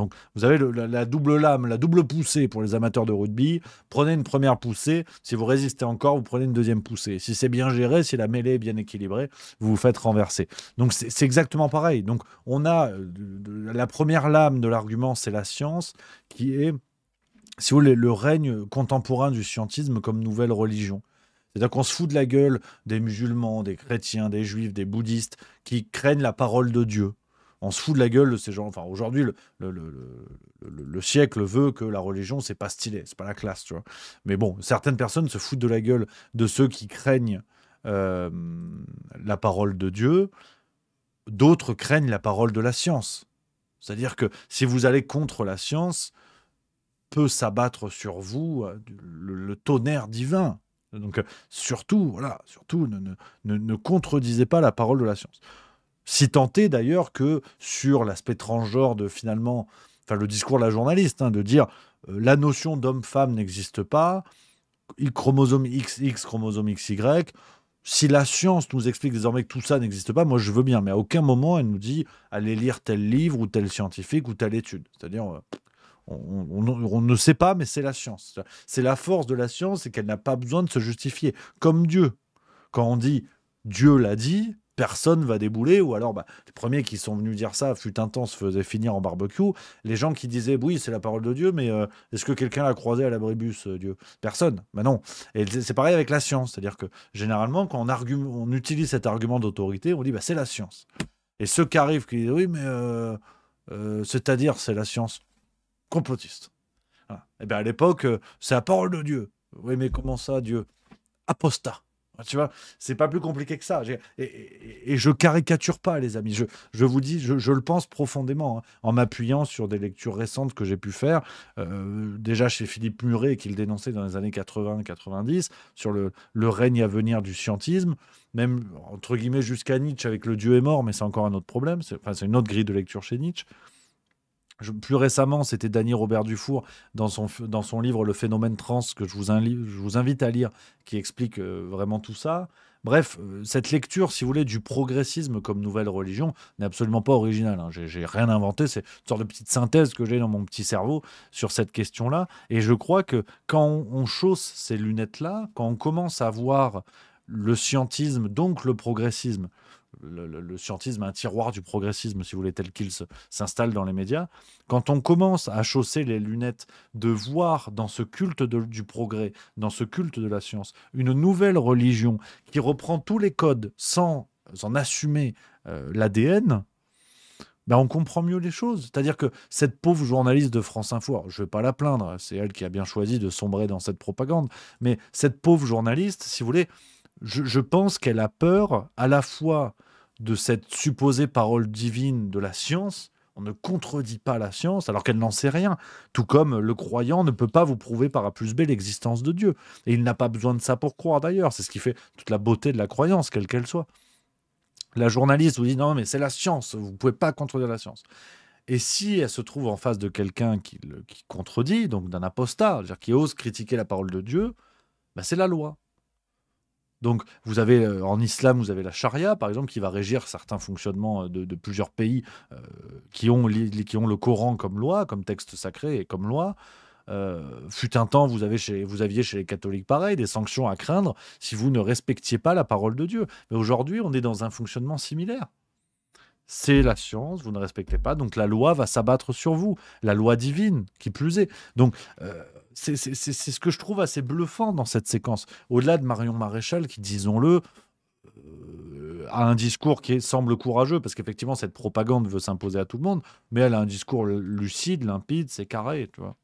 Donc vous avez la, la, double lame, la double poussée pour les amateurs de rugby. Prenez une première poussée, si vous résistez encore, vous prenez une deuxième poussée. Si c'est bien géré, si la mêlée est bien équilibrée, vous vous faites renverser. Donc c'est exactement pareil. Donc on a euh, la première lame de l'argument, c'est la science qui est, si vous voulez, le règne contemporain du scientisme comme nouvelle religion. C'est-à-dire qu'on se fout de la gueule des musulmans, des chrétiens, des juifs, des bouddhistes qui craignent la parole de Dieu on se fout de la gueule de ces gens. Enfin, aujourd'hui, le, siècle veut que la religion, c'est pas stylé, c'est pas la classe, Mais bon, certaines personnes se foutent de la gueule de ceux qui craignent euh, la parole de Dieu. D'autres craignent la parole de la science. C'est-à-dire que si vous allez contre la science, peut s'abattre sur vous euh, le tonnerre divin. Donc, euh, surtout, voilà, surtout, ne, ne, contredisez pas la parole de la science. Si tenté, d'ailleurs que sur l'aspect transgenre de finalement, enfin le discours de la journaliste, hein, de dire euh, la notion d'homme-femme n'existe pas, chromosome XX, chromosome XY. Si la science nous explique désormais que tout ça n'existe pas, moi je veux bien, mais à aucun moment elle nous dit allez lire tel livre ou tel scientifique ou telle étude. C'est-à-dire, euh, on, on, ne sait pas, mais c'est la science. C'est la force de la science, c'est qu'elle n'a pas besoin de se justifier. Comme Dieu. Quand on dit Dieu l'a dit, personne va débouler. Ou alors, bah, les premiers qui sont venus dire ça, fut intense, faisaient finir en barbecue. Les gens qui disaient, oui, c'est la parole de Dieu, mais euh, est-ce que quelqu'un l'a croisé à l'abribus, bus euh, Dieu Personne. Ben non. Et c'est pareil avec la science. C'est-à-dire que généralement, quand on, utilise cet argument d'autorité, on dit, bah, c'est la science. Et ceux qui arrivent, qui disent, oui, mais euh, c'est-à-dire, c'est la science complotiste. Eh Et bien à l'époque, c'est la parole de Dieu. Oui, mais comment ça, Dieu Apostat. Tu vois, c'est pas plus compliqué que ça. Et, je caricature pas, les amis. Je, vous dis, je, le pense profondément, hein, en m'appuyant sur des lectures récentes que j'ai pu faire, euh, déjà chez Philippe Muret, qu'il dénonçait dans les années 80-90, sur le, règne à venir du scientisme, même entre guillemets jusqu'à Nietzsche avec Le Dieu est mort, mais c'est encore un autre problème. C'est une autre grille de lecture chez Nietzsche plus récemment, c'était Dany Robert Dufour dans son, livre Le phénomène trans, que je vous, invite à lire, qui explique euh, vraiment tout ça. Bref, euh, cette lecture, si vous voulez, du progressisme comme nouvelle religion n'est absolument pas originale. Hein. J'ai, rien inventé, c'est une sorte de petite synthèse que j'ai dans mon petit cerveau sur cette question-là. Et je crois que quand on chausse ces lunettes-là, quand on commence à voir le scientisme, donc le progressisme, le, scientisme, un tiroir du progressisme, si vous voulez, tel qu'il s'installe dans les médias, quand on commence à chausser les lunettes de voir dans ce culte du progrès, dans ce culte de la science, une nouvelle religion qui reprend tous les codes sans en assumer euh, l'ADN, ben on comprend mieux les choses. C'est-à-dire que cette pauvre journaliste de France Info, je ne vais pas la plaindre, c'est elle qui a bien choisi de sombrer dans cette propagande, mais cette pauvre journaliste, si vous voulez, je, pense qu'elle a peur à la fois de cette supposée parole divine de la science, on ne contredit pas la science alors qu'elle n'en sait rien. Tout comme le croyant ne peut pas vous prouver par A plus B l'existence de Dieu. Et il n'a pas besoin de ça pour croire d'ailleurs. C'est ce qui fait toute la beauté de la croyance, quelle qu'elle soit. La journaliste vous dit non mais c'est la science, vous ne pouvez pas contredire la science. Et si elle se trouve en face de quelqu'un qui, contredit, donc d'un apostat, qui ose critiquer la parole de Dieu, ben, c'est la loi. Donc, vous avez euh, en islam, vous avez la charia, par exemple, qui va régir certains fonctionnements euh, de, plusieurs pays euh, qui, ont qui ont le Coran comme loi, comme texte sacré et comme loi. fut un temps, vous, avez chez, vous aviez chez les catholiques pareil, des sanctions à craindre si vous ne respectiez pas la parole de Dieu. Mais aujourd'hui, on est dans un fonctionnement similaire c'est la science, vous ne respectez pas, donc la loi va s'abattre sur vous, la loi divine, qui plus est. Donc, euh, c'est ce que je trouve assez bluffant dans cette séquence. Au-delà de Marion Maréchal, qui, disons-le, euh, a un discours qui semble courageux, parce qu'effectivement, cette propagande veut s'imposer à tout le monde, mais elle a un discours lucide, limpide, c'est carré, tu vois.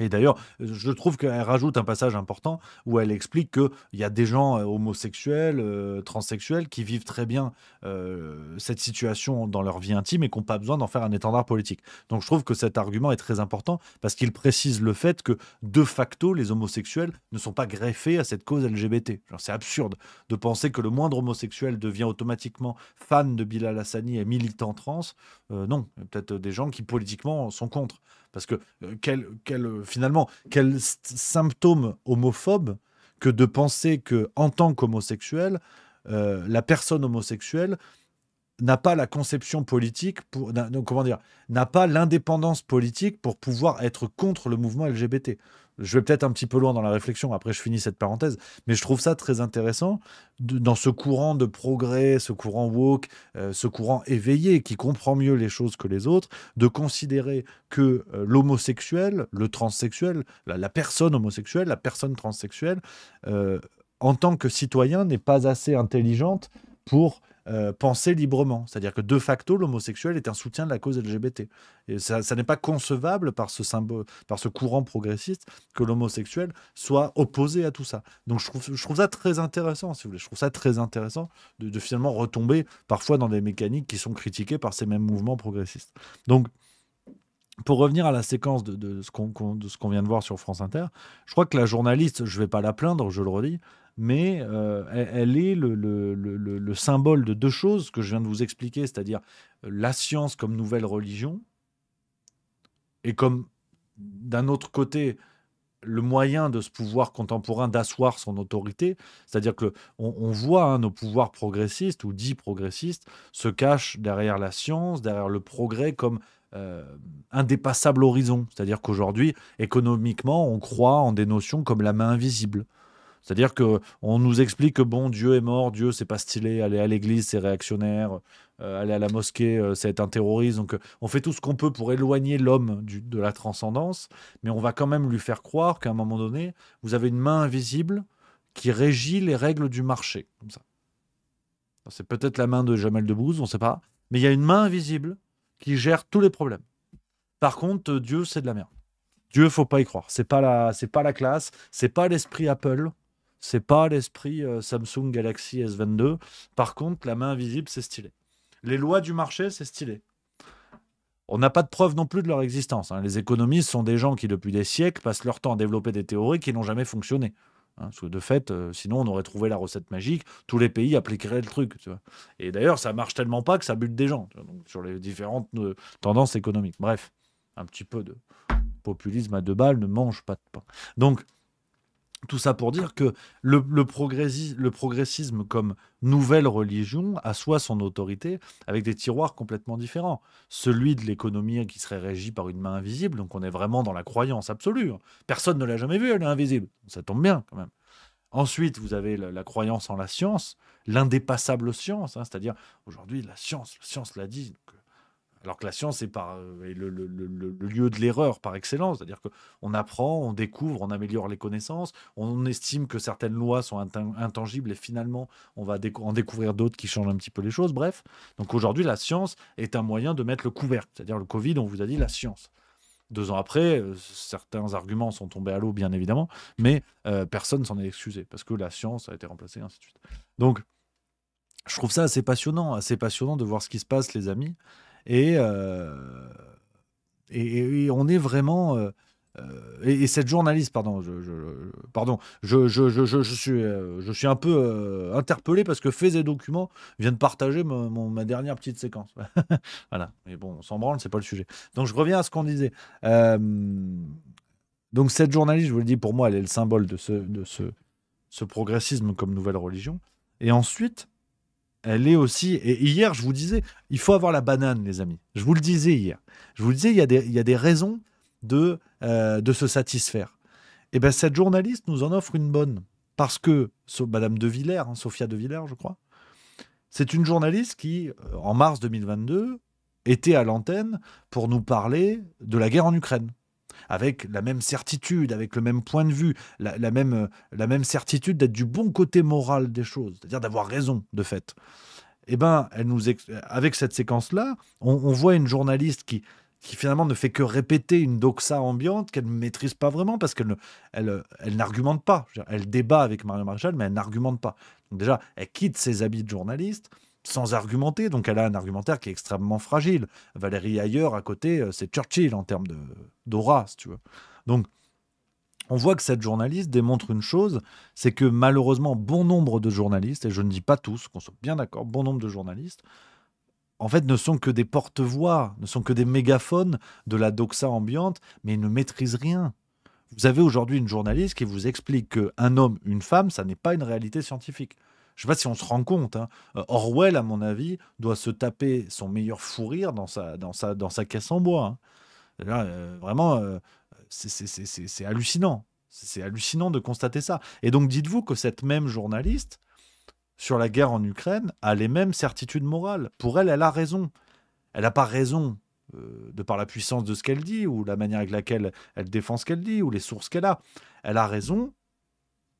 Et d'ailleurs, je trouve qu'elle rajoute un passage important où elle explique qu'il y a des gens euh, homosexuels, euh, transsexuels, qui vivent très bien euh, cette situation dans leur vie intime et qui n'ont pas besoin d'en faire un étendard politique. Donc je trouve que cet argument est très important parce qu'il précise le fait que, de facto, les homosexuels ne sont pas greffés à cette cause LGBT. C'est absurde de penser que le moindre homosexuel devient automatiquement fan de Bilal Hassani et militant trans. non, peut-être des gens qui politiquement sont contre. Parce que euh, euh, finalement, quel symptôme homophobe que de penser que en tant qu'homosexuel, euh, la personne homosexuelle n'a pas la conception politique pour comment dire n'a pas l'indépendance politique pour pouvoir être contre le mouvement LGBT je vais peut-être un petit peu loin dans la réflexion, après je finis cette parenthèse, mais je trouve ça très intéressant dans ce courant de progrès, ce courant woke, euh, ce courant éveillé qui comprend mieux les choses que les autres, de considérer que euh, l'homosexuel, le transsexuel, la, personne homosexuelle, la personne transsexuelle, euh, en tant que citoyen, n'est pas assez intelligente pour euh, penser librement. C'est-à-dire que de facto, l'homosexuel est un soutien de la cause LGBT. Et ça, n'est pas concevable par ce, symbole, par ce courant progressiste que l'homosexuel soit opposé à tout ça. Donc je trouve, ça très intéressant, si vous voulez. Je trouve ça très intéressant de, finalement retomber parfois dans des mécaniques qui sont critiquées par ces mêmes mouvements progressistes. Donc, pour revenir à la séquence de, ce qu'on vient de voir sur France Inter, je crois que la journaliste, je ne vais pas la plaindre, je le redis, mais euh, elle, est le, symbole de deux choses que je viens de vous expliquer, c'est-à-dire euh, la science comme nouvelle religion, et comme, d'un autre côté, le moyen de ce pouvoir contemporain d'asseoir son autorité, c'est-à-dire que on, voit hein, nos pouvoirs progressistes ou dits progressistes se cachent derrière la science, derrière le progrès comme euh, indépassable horizon. C'est-à-dire qu'aujourd'hui, économiquement, on croit en des notions comme la main invisible. C'est-à-dire que on nous explique que bon, Dieu est mort, Dieu c'est pas stylé, aller à l'église c'est réactionnaire, euh, aller à la mosquée c'est euh, un terroriste. Donc euh, on fait tout ce qu'on peut pour éloigner l'homme de la transcendance, mais on va quand même lui faire croire qu'à un moment donné, vous avez une main invisible qui régit les règles du marché, ça. C'est peut-être la main de Jamel Debbouze, on ne sait pas, mais il y a une main invisible qui gère tous les problèmes. Par contre, Dieu c'est de la merde. Dieu, faut pas y croire. C'est pas la, c'est pas la classe, c'est pas l'esprit Apple. C'est pas l'esprit euh, Samsung Galaxy S22. Par contre, la main invisible, c'est stylé. Les lois du marché, c'est stylé. On n'a pas de preuves non plus de leur existence. Hein. Les économistes sont des gens qui, depuis des siècles, passent leur temps à développer des théories qui n'ont jamais fonctionné. Hein. parce que de fait, euh, sinon on aurait trouvé la recette magique, tous les pays appliqueraient le truc. Et d'ailleurs, ça marche tellement pas que ça bute des gens, sur les différentes euh, tendances économiques. Bref, un petit peu de populisme à deux balles ne mange pas de pain. Donc, tout ça pour dire que le, progressisme, comme nouvelle religion a soi son autorité avec des tiroirs complètement différents. Celui de l'économie qui serait régi par une main invisible, donc on est vraiment dans la croyance absolue. Hein. Personne ne l'a jamais vue, elle est invisible. Ça tombe bien quand même. Ensuite, vous avez la, croyance en la science, l'indépassable science, hein, c'est-à-dire aujourd'hui la science, la science l'a dit, alors que la science est, par, euh, le, lieu de l'erreur par excellence, c'est-à-dire qu'on apprend, on découvre, on améliore les connaissances, on estime que certaines lois sont intangibles et finalement on va en découvrir d'autres qui changent un petit peu les choses, bref. Donc aujourd'hui, la science est un moyen de mettre le couvert, c'est-à-dire le Covid, on vous a dit la science. Deux ans après, euh, certains arguments sont tombés à l'eau, bien évidemment, mais euh, personne s'en est excusé parce que la science a été remplacée, ainsi de suite. Donc, je trouve ça assez passionnant, assez passionnant de voir ce qui se passe, les amis. Euh, et, et, on est vraiment. Euh, euh, et, cette journaliste, pardon, je, je, je, suis, je suis un peu interpellé parce que fais et Documents vient de partager ma, ma dernière petite séquence. voilà, mais bon, on s'en branle, c'est pas le sujet. Donc je reviens à ce qu'on disait. donc cette journaliste, je vous le dis, pour moi, elle est le symbole de ce, de ce, ce progressisme comme nouvelle religion. Et ensuite, elle est aussi. Et hier, je vous disais, il faut avoir la banane, les amis. Je vous le disais hier. Je vous disais, il y a des, il y a des raisons de, euh, de se satisfaire. Et eh bien, cette journaliste nous en offre une bonne. Parce que, Madame de Villers, hein, Sophia de Villers, je crois, c'est une journaliste qui, euh, en mars 2022, était à l'antenne pour nous parler de la guerre en Ukraine avec la même certitude, avec le même point de vue, euh, la, même, certitude d'être du bon côté moral des choses, c'est-à-dire d'avoir raison de fait. Eh ben, euh, avec cette séquence-là, on, voit une journaliste qui, finalement ne fait que répéter une doxa ambiante qu'elle ne maîtrise pas vraiment parce qu'elle n'argumente pas. Elle débat avec Marion Maréchal, mais elle n'argumente pas. déjà, elle quitte ses habits de journaliste, sans argumenter, donc elle a un argumentaire qui est extrêmement fragile. Valérie ailleurs à côté, euh, c'est Churchill en termes d'aura, si tu veux. Donc, on voit que cette journaliste démontre une chose, c'est que malheureusement, bon nombre de journalistes, et je ne dis pas tous, qu'on soit bien d'accord, bon nombre de journalistes, en fait, ne sont que des porte-voix, ne sont que des mégaphones de la doxa ambiante, mais ils ne maîtrisent rien. Vous avez aujourd'hui une journaliste qui vous explique qu'un homme, une femme, ça n'est pas une réalité scientifique. Je ne sais pas si on se rend compte. Hein. Euh, Orwell, à mon avis, doit se taper son meilleur fou rire dans sa, dans sa, dans sa caisse en bois. Hein. Euh, vraiment, euh, c'est hallucinant. C'est hallucinant de constater ça. Et donc, dites-vous que cette même journaliste, sur la guerre en Ukraine, a les mêmes certitudes morales. Pour elle, elle a raison. Elle n'a pas raison de par la puissance de ce qu'elle dit, ou la manière avec laquelle elle défend ce qu'elle dit, ou les sources qu'elle a. Elle a raison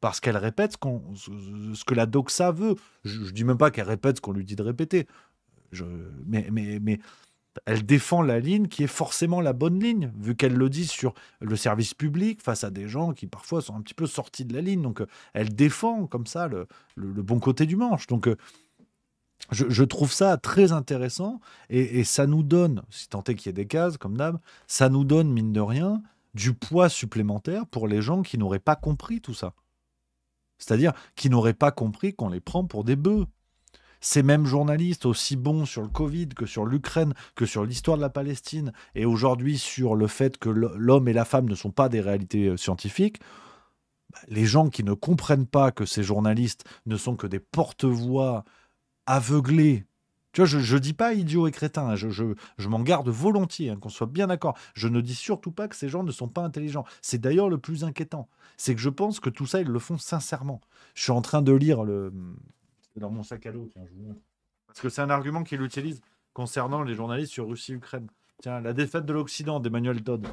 parce qu'elle répète ce, ce, que la doxa veut. Je, ne dis même pas qu'elle répète ce qu'on lui dit de répéter. mais, mais, mais elle défend la ligne qui est forcément la bonne ligne, vu qu'elle le dit sur le service public face à des gens qui parfois sont un petit peu sortis de la ligne. Donc euh, elle défend comme ça le, bon côté du manche. Donc euh, je, trouve ça très intéressant et, et ça nous donne, si tant est qu'il y ait des cases comme d'hab, ça nous donne mine de rien du poids supplémentaire pour les gens qui n'auraient pas compris tout ça. C'est-à-dire qui n'auraient pas compris qu'on les prend pour des bœufs. Ces mêmes journalistes, aussi bons sur le Covid que sur l'Ukraine, que sur l'histoire de la Palestine, et aujourd'hui sur le fait que l'homme et la femme ne sont pas des réalités euh, scientifiques, bah, les gens qui ne comprennent pas que ces journalistes ne sont que des porte-voix aveuglés je, ne dis pas idiot et crétin, hein, je, m'en garde volontiers, hein, qu'on soit bien d'accord. Je ne dis surtout pas que ces gens ne sont pas intelligents. C'est d'ailleurs le plus inquiétant. C'est que je pense que tout ça, ils le font sincèrement. Je suis en train de lire le. Dans mon sac à dos. Parce que c'est un argument qu'il utilise concernant les journalistes sur Russie-Ukraine. Tiens, la défaite de l'Occident d'Emmanuel Todd.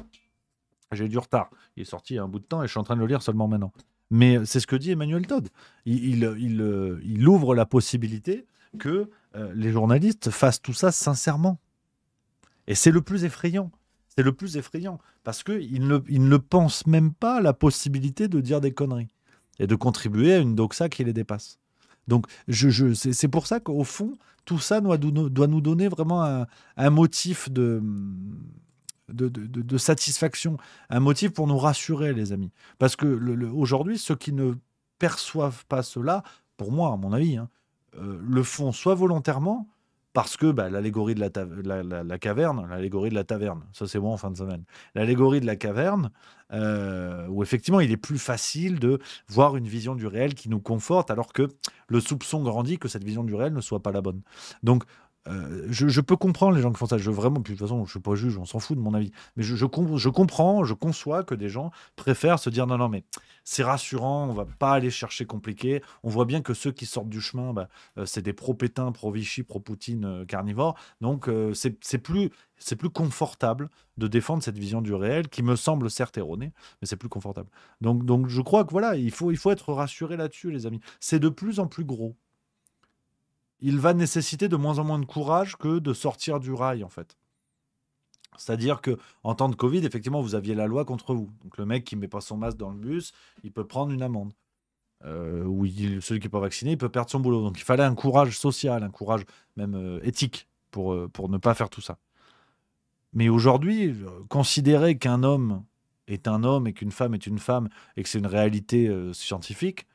J'ai du retard. Il est sorti un bout de temps et je suis en train de le lire seulement maintenant. Mais c'est ce que dit Emmanuel Todd. il euh, ouvre la possibilité que euh, les journalistes fassent tout ça sincèrement. Et c'est le plus effrayant. C'est le plus effrayant parce qu'ils ne, ils ne pensent même pas à la possibilité de dire des conneries et de contribuer à une doxa qui les dépasse. Donc, je, je c'est pour ça qu'au fond, tout ça doit, doit, nous donner vraiment un, motif de de, de, satisfaction, un motif pour nous rassurer, les amis. Parce que aujourd'hui, ceux qui ne perçoivent pas cela, pour moi, à mon avis, hein, euh, le font soit volontairement, parce que bah, l'allégorie de la, la, caverne, l'allégorie de la taverne, ça c'est bon en fin de semaine, l'allégorie de la caverne, euh, où effectivement il est plus facile de voir une vision du réel qui nous conforte, alors que le soupçon grandit que cette vision du réel ne soit pas la bonne. Donc euh, je, peux comprendre les gens qui font ça. Je vraiment, puis de toute façon, je suis pas juge, on s'en fout de mon avis. Mais je, je, comprends, je conçois que des gens préfèrent se dire non, non, mais c'est rassurant, on va pas aller chercher compliqué. On voit bien que ceux qui sortent du chemin, bah, euh, c'est des pro-Pétain, pro-Vichy, pro-Poutine, euh, carnivores. Donc c'est plus, c'est plus confortable de défendre cette vision du réel qui me semble certes erronée, mais c'est plus confortable. Donc, donc je crois que voilà, il faut, il faut être rassuré là-dessus, les amis. C'est de plus en plus gros il va nécessiter de moins en moins de courage que de sortir du rail, en fait. C'est-à-dire que en temps de Covid, effectivement, vous aviez la loi contre vous. Donc le mec qui met pas son masque dans le bus, il peut prendre une amende. Euh, ou celui qui n'est pas vacciné, il peut perdre son boulot. Donc il fallait un courage social, un courage même euh, éthique pour, euh, pour ne pas faire tout ça. Mais aujourd'hui, considérer qu'un homme est un homme et qu'une femme est une femme et que c'est une réalité scientifique,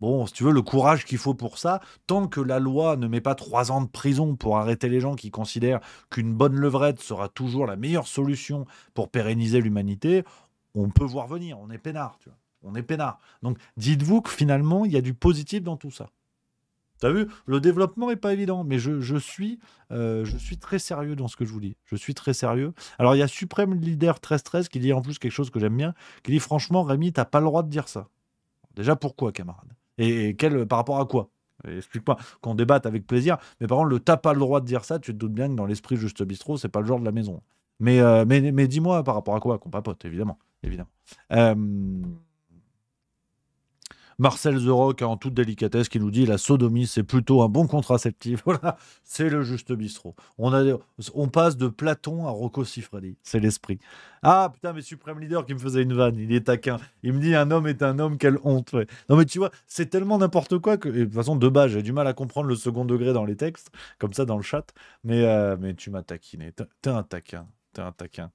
Bon, si tu veux, le courage qu'il faut pour ça, tant que la loi ne met pas trois ans de prison pour arrêter les gens qui considèrent qu'une bonne levrette sera toujours la meilleure solution pour pérenniser l'humanité, on peut voir venir, on est peinard, tu vois. On est peinard. Donc dites-vous que finalement, il y a du positif dans tout ça. T'as vu, le développement n'est pas évident, mais je, suis, euh, je suis très sérieux dans ce que je vous dis. Je suis très sérieux. Alors, il y a Suprême Leader 1313 qui dit en plus quelque chose que j'aime bien, qui dit franchement, Rémi, t'as pas le droit de dire ça. Déjà, pourquoi, camarade et, quel, euh, par rapport à quoi Explique-moi, qu'on débatte avec plaisir. Mais par contre, le t'as pas le droit de dire ça, tu te doutes bien que dans l'esprit Juste Bistrot, c'est pas le genre de la maison. Mais, euh, mais, mais dis-moi par rapport à quoi qu'on papote, évidemment. évidemment. Euh, Marcel Zeroc, hein, en toute délicatesse qui nous dit la sodomie, c'est plutôt un bon contraceptif. Voilà, c'est le juste bistrot. On, on passe de Platon à Rocco Siffredi. C'est l'esprit. Ah putain, mais Supreme Leader qui me faisait une vanne, il est taquin. Il me dit un homme est un homme, quelle honte. Non mais tu vois, c'est tellement n'importe quoi que. de toute façon, de base, j'ai du mal à comprendre le second degré dans les textes, comme ça dans le chat. Mais, euh, mais tu m'as taquiné. T'es un taquin. T'es un taquin.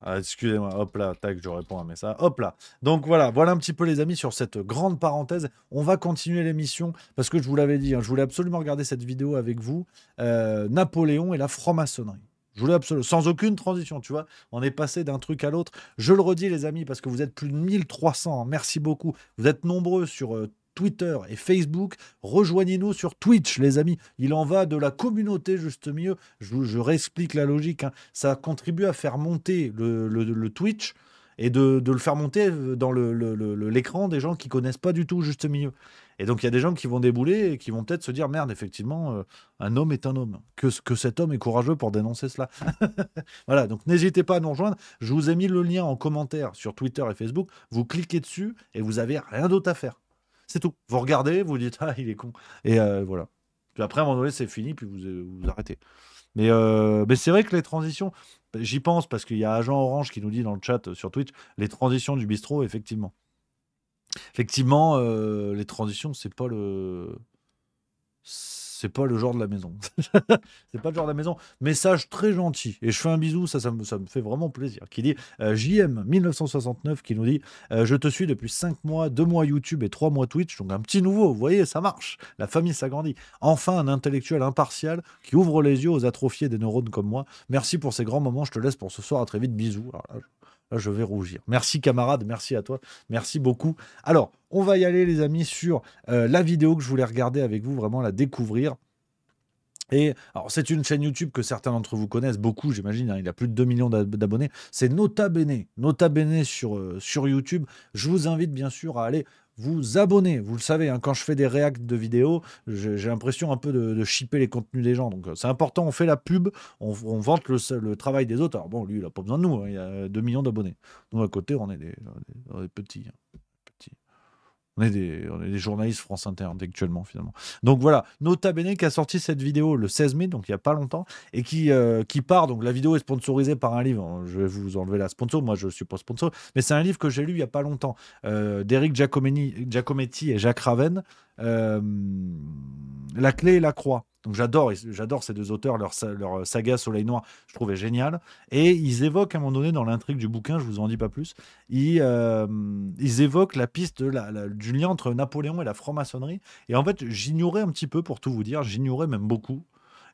Ah, Excusez-moi, hop là, tac, je réponds à mes ça. Hop là. Donc voilà, voilà un petit peu les amis sur cette grande parenthèse. On va continuer l'émission parce que je vous l'avais dit, hein, je voulais absolument regarder cette vidéo avec vous. Euh, Napoléon et la franc-maçonnerie. Je voulais absolument, sans aucune transition, tu vois. On est passé d'un truc à l'autre. Je le redis, les amis, parce que vous êtes plus de 1300. Hein. Merci beaucoup. Vous êtes nombreux sur euh, Twitter et Facebook. Rejoignez-nous sur Twitch, les amis. Il en va de la communauté, juste mieux. Je, réexplique la logique. Hein. Ça contribue à faire monter le, Twitch et de, le faire monter dans l'écran des gens qui connaissent pas du tout juste mieux. Et donc il y a des gens qui vont débouler et qui vont peut-être se dire merde effectivement euh, un homme est un homme que que cet homme est courageux pour dénoncer cela. voilà donc n'hésitez pas à nous rejoindre. Je vous ai mis le lien en commentaire sur Twitter et Facebook. Vous cliquez dessus et vous n'avez rien d'autre à faire. C'est tout. Vous regardez, vous dites, ah, il est con. Et euh, voilà. Puis après, à un moment donné, c'est fini, puis vous euh, vous arrêtez. Euh, mais, c'est vrai que les transitions, bah, j'y pense parce qu'il y a Agent Orange qui nous dit dans le chat sur Twitch, les transitions du bistrot, effectivement. Effectivement, les transitions, c'est pas le c'est pas le genre de la maison. c'est pas le genre de la maison. Message très gentil. Et je fais un bisou, ça, ça, me, fait vraiment plaisir. Qui dit euh, JM1969 qui nous dit euh, Je te suis depuis 5 mois, 2 mois YouTube et 3 mois Twitch. Donc un petit nouveau, vous voyez, ça marche. La famille s'agrandit. Enfin, un intellectuel impartial qui ouvre les yeux aux atrophiés des neurones comme moi. Merci pour ces grands moments. Je te laisse pour ce soir. À très vite. Bisous je vais rougir. Merci camarade, merci à toi, merci beaucoup. Alors, on va y aller les amis sur euh, la vidéo que je voulais regarder avec vous, vraiment la découvrir. Et alors, c'est une chaîne YouTube que certains d'entre vous connaissent beaucoup, j'imagine. Hein. il a plus de 2 millions d'abonnés. C'est Nota Bene. Nota Bene sur, euh, sur YouTube. Je vous invite bien sûr à aller vous abonner. Vous le savez, hein, quand je fais des réacts de vidéos, j'ai l'impression un peu de, de shipper les contenus des gens. Donc euh, c'est important, on fait la pub, on, vante le, travail des auteurs. bon, lui, il n'a pas besoin de nous, Il hein, il a 2 millions d'abonnés. Nous, à côté, on des, on est des petits. Hein. On est des, journalistes France Inter intellectuellement finalement. Donc voilà, Nota Bene qui a sorti cette vidéo le 16 mai, donc il n'y a pas longtemps, et qui, euh, qui part. Donc la vidéo est sponsorisée par un livre. Je vais vous enlever la sponsor, moi je ne suis pas sponsor, mais c'est un livre que j'ai lu il n'y a pas longtemps euh, d'Eric Giacometti et Jacques Raven, euh, La clé et la croix. Donc j'adore, j'adore ces deux auteurs, leur, euh, saga Soleil Noir, je trouvais génial. Et ils évoquent à un moment donné dans l'intrigue du bouquin, je vous en dis pas plus, ils, euh, évoquent la piste du lien entre Napoléon et la franc-maçonnerie. Et en fait, j'ignorais un petit peu, pour tout vous dire, j'ignorais même beaucoup.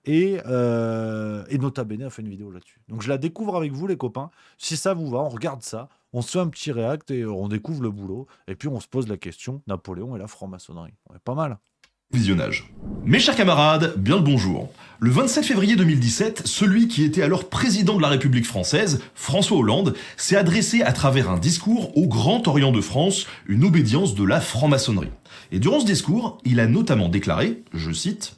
Euh, et, Nota Bene a fait une vidéo là-dessus. Donc je la découvre avec vous, les copains. Si ça vous va, on regarde ça, on se fait un petit react et on découvre le boulot. Et puis on se pose la question Napoléon et la franc-maçonnerie. On est pas mal. Visionnage. Mes chers camarades, bien le bonjour. Le 27 février 2017, celui qui était alors président de la République française, François Hollande, s'est adressé à travers un discours au Grand Orient de France, une obédience de la franc-maçonnerie. Et durant ce discours, il a notamment déclaré, je cite,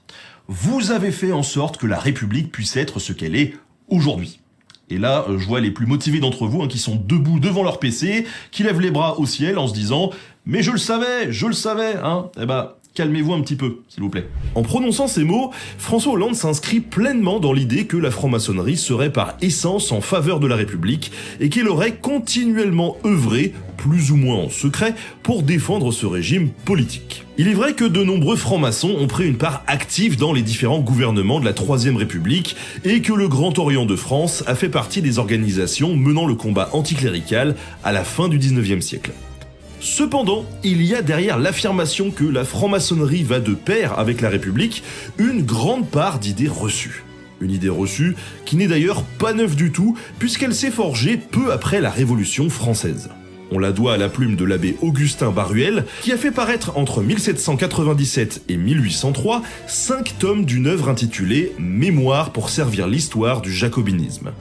Vous avez fait en sorte que la République puisse être ce qu'elle est aujourd'hui. Et là, euh, je vois les plus motivés d'entre vous hein, qui sont debout devant leur PC, qui lèvent les bras au ciel en se disant Mais je le savais, je le savais, hein. Eh ben, calmez-vous un petit peu, s'il vous plaît. En prononçant ces mots, François Hollande s'inscrit pleinement dans l'idée que la franc-maçonnerie serait par essence en faveur de la République et qu'elle aurait continuellement œuvré, plus ou moins en secret, pour défendre ce régime politique. Il est vrai que de nombreux francs-maçons ont pris une part active dans les différents gouvernements de la Troisième République et que le Grand Orient de France a fait partie des organisations menant le combat anticlérical à la fin du 19e siècle. Cependant, il y a derrière l'affirmation que la franc-maçonnerie va de pair avec la République une grande part d'idées reçues. Une idée reçue qui n'est d'ailleurs pas neuve du tout, puisqu'elle s'est forgée peu après la Révolution française. On la doit à la plume de l'abbé Augustin Baruel, qui a fait paraître entre 1797 et 1803 cinq tomes d'une œuvre intitulée Mémoire pour servir l'histoire du jacobinisme.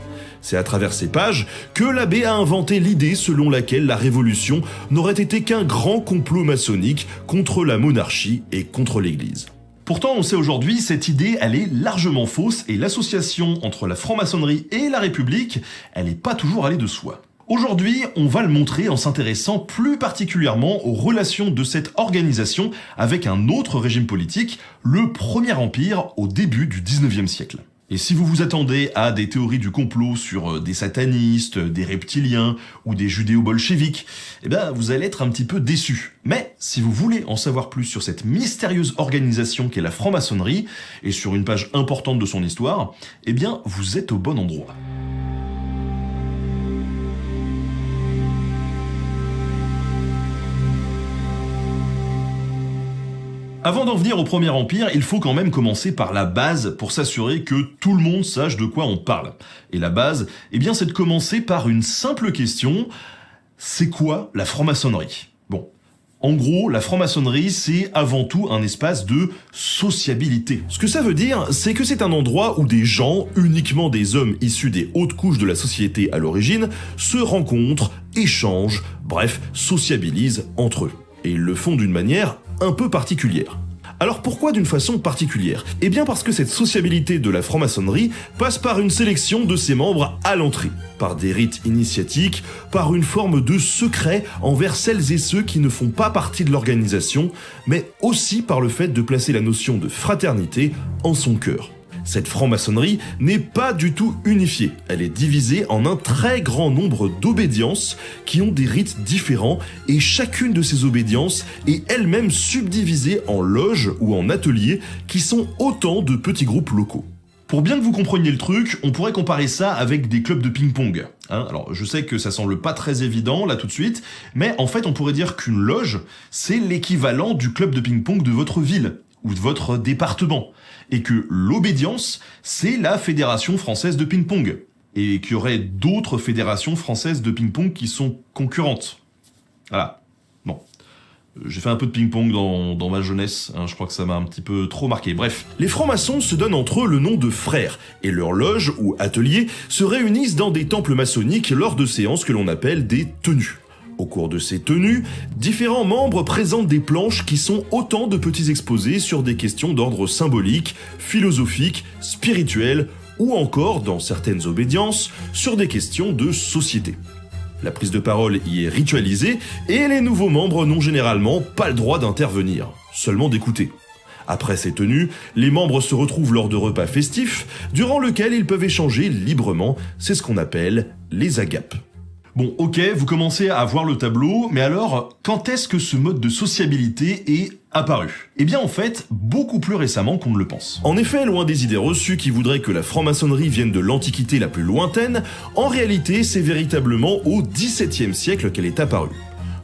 C'est à travers ces pages que l'abbé a inventé l'idée selon laquelle la révolution n'aurait été qu'un grand complot maçonnique contre la monarchie et contre l'Église. Pourtant, on sait aujourd'hui, cette idée, elle est largement fausse et l'association entre la franc-maçonnerie et la République, elle n'est pas toujours allée de soi. Aujourd'hui, on va le montrer en s'intéressant plus particulièrement aux relations de cette organisation avec un autre régime politique, le Premier Empire au début du 19e siècle. Et si vous vous attendez à des théories du complot sur euh, des satanistes, des reptiliens ou des judéo-bolcheviques, eh ben vous allez être un petit peu déçu. Mais si vous voulez en savoir plus sur cette mystérieuse organisation qu'est la franc-maçonnerie et sur une page importante de son histoire, eh bien vous êtes au bon endroit. Avant d'en venir au Premier Empire, il faut quand même commencer par la base pour s'assurer que tout le monde sache de quoi on parle. Et la base, eh bien c'est de commencer par une simple question, c'est quoi la franc-maçonnerie Bon, en gros, la franc-maçonnerie, c'est avant tout un espace de sociabilité. Ce que ça veut dire, c'est que c'est un endroit où des gens, uniquement des hommes issus des hautes couches de la société à l'origine, se rencontrent, échangent, bref, sociabilisent entre eux. Et ils le font d'une manière un peu particulière. Alors pourquoi d'une façon particulière Eh bien parce que cette sociabilité de la franc-maçonnerie passe par une sélection de ses membres à l'entrée, par des rites initiatiques, par une forme de secret envers celles et ceux qui ne font pas partie de l'organisation, mais aussi par le fait de placer la notion de fraternité en son cœur. Cette franc-maçonnerie n'est pas du tout unifiée, elle est divisée en un très grand nombre d'obédiences qui ont des rites différents et chacune de ces obédiences est elle-même subdivisée en loges ou en ateliers qui sont autant de petits groupes locaux. Pour bien que vous compreniez le truc, on pourrait comparer ça avec des clubs de ping-pong. Hein. alors je sais que ça semble pas très évident là tout de suite, mais en fait on pourrait dire qu'une loge, c'est l'équivalent du club de ping-pong de votre ville ou de votre département et que l'obédience, c'est la Fédération française de ping-pong, et qu'il y aurait d'autres fédérations françaises de ping-pong qui sont concurrentes. Voilà. Bon. Euh, j'ai fait un peu de ping-pong dans, ma jeunesse, hein. je crois que ça m'a un petit peu trop marqué. Bref. Les francs-maçons se donnent entre eux le nom de frères, et leurs loges ou ateliers se réunissent dans des temples maçonniques lors de séances que l'on appelle des tenues. Au cours de ces tenues, différents membres présentent des planches qui sont autant de petits exposés sur des questions d'ordre symbolique, philosophique, spirituel ou encore, dans certaines obédiences, sur des questions de société. La prise de parole y est ritualisée et les nouveaux membres n'ont généralement pas le droit d'intervenir, seulement d'écouter. Après ces tenues, les membres se retrouvent lors de repas festifs, durant lesquels ils peuvent échanger librement, c'est ce qu'on appelle les agapes. Bon, ok, vous commencez à voir le tableau, mais alors, quand est-ce que ce mode de sociabilité est apparu Eh bien en fait, beaucoup plus récemment qu'on ne le pense. En effet, loin des idées reçues qui voudraient que la franc-maçonnerie vienne de l'antiquité la plus lointaine, en réalité, c'est véritablement au XVIIe siècle qu'elle est apparue.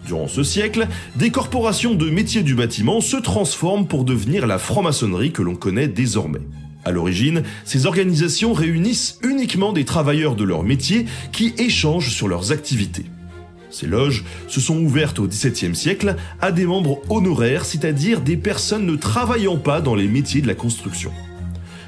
Durant ce siècle, des corporations de métiers du bâtiment se transforment pour devenir la franc-maçonnerie que l'on connaît désormais. À l'origine, ces organisations réunissent uniquement des travailleurs de leur métier qui échangent sur leurs activités. Ces loges se sont ouvertes au XVIIe siècle à des membres honoraires, c'est-à-dire des personnes ne travaillant pas dans les métiers de la construction.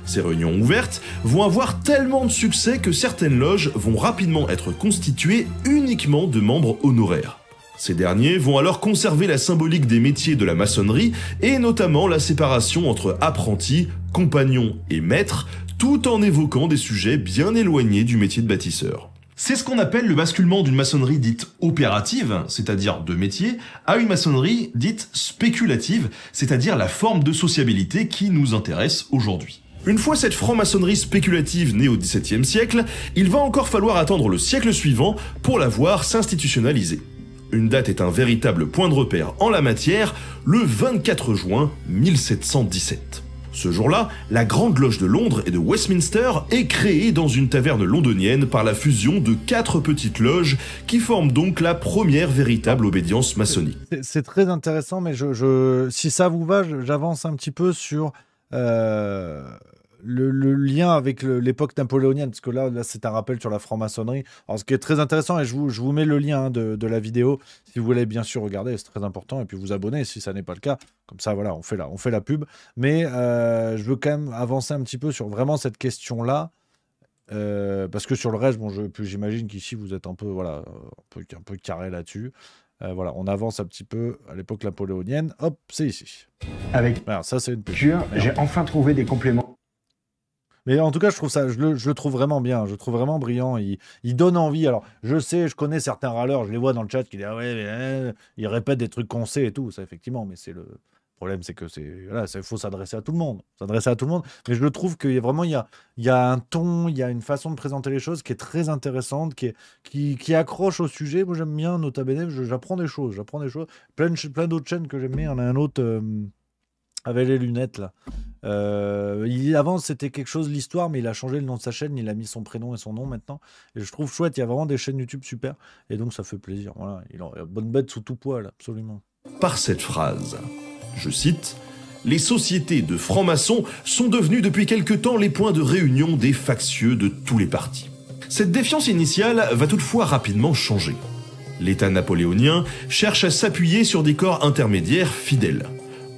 Ces réunions ouvertes vont avoir tellement de succès que certaines loges vont rapidement être constituées uniquement de membres honoraires. Ces derniers vont alors conserver la symbolique des métiers de la maçonnerie et notamment la séparation entre apprentis, compagnons et maîtres, tout en évoquant des sujets bien éloignés du métier de bâtisseur. C'est ce qu'on appelle le basculement d'une maçonnerie dite opérative, c'est-à-dire de métier, à une maçonnerie dite spéculative, c'est-à-dire la forme de sociabilité qui nous intéresse aujourd'hui. Une fois cette franc-maçonnerie spéculative née au XVIIe siècle, il va encore falloir attendre le siècle suivant pour la voir s'institutionnaliser. Une date est un véritable point de repère en la matière, le 24 juin 1717. Ce jour-là, la Grande Loge de Londres et de Westminster est créée dans une taverne londonienne par la fusion de quatre petites loges qui forment donc la première véritable obédience maçonnique. C'est très intéressant, mais je, si ça vous va, j'avance un petit peu sur euh, le, lien avec l'époque napoléonienne, parce que là, là c'est un rappel sur la franc-maçonnerie. Alors, ce qui est très intéressant, et je vous, je vous mets le lien hein, de, la vidéo, si vous voulez bien sûr regarder, c'est très important, et puis vous abonner si ça n'est pas le cas. Comme ça, voilà, on fait la, on fait la pub. Mais euh, je veux quand même avancer un petit peu sur vraiment cette question-là. Euh, parce que sur le reste, bon, j'imagine qu'ici vous êtes un peu, voilà, un peu, carré là-dessus. Euh, voilà, on avance un petit peu à l'époque napoléonienne. Hop, c'est ici. Avec ça, c'est une J'ai enfin trouvé des compléments. Mais en tout cas, je trouve ça, je le, trouve vraiment bien, je le trouve vraiment brillant. Il, donne envie. Alors, je sais, je connais certains râleurs, je les vois dans le chat qui disent ah ouais, mais, il euh, ils des trucs qu'on sait et tout. Ça, effectivement, mais c'est le problème, c'est que c'est voilà, il faut s'adresser à tout le monde, s'adresser à tout le monde. Mais je le trouve qu'il vraiment il y a, il y a un ton, il y a une façon de présenter les choses qui est très intéressante, qui qui, accroche au sujet. Moi, j'aime bien Nota Bene, j'apprends des choses, j'apprends des choses. Plein, plein d'autres chaînes que j'aime y en a un autre. Euh, avec les lunettes là. Euh, il, avant c'était quelque chose l'histoire, mais il a changé le nom de sa chaîne, il a mis son prénom et son nom maintenant. Et je trouve chouette, il y a vraiment des chaînes YouTube super, et donc ça fait plaisir. Voilà, il a bonne bête sous tout poil, absolument. Par cette phrase, je cite les sociétés de francs-maçons sont devenues depuis quelque temps les points de réunion des factieux de tous les partis. Cette défiance initiale va toutefois rapidement changer. L'État napoléonien cherche à s'appuyer sur des corps intermédiaires fidèles.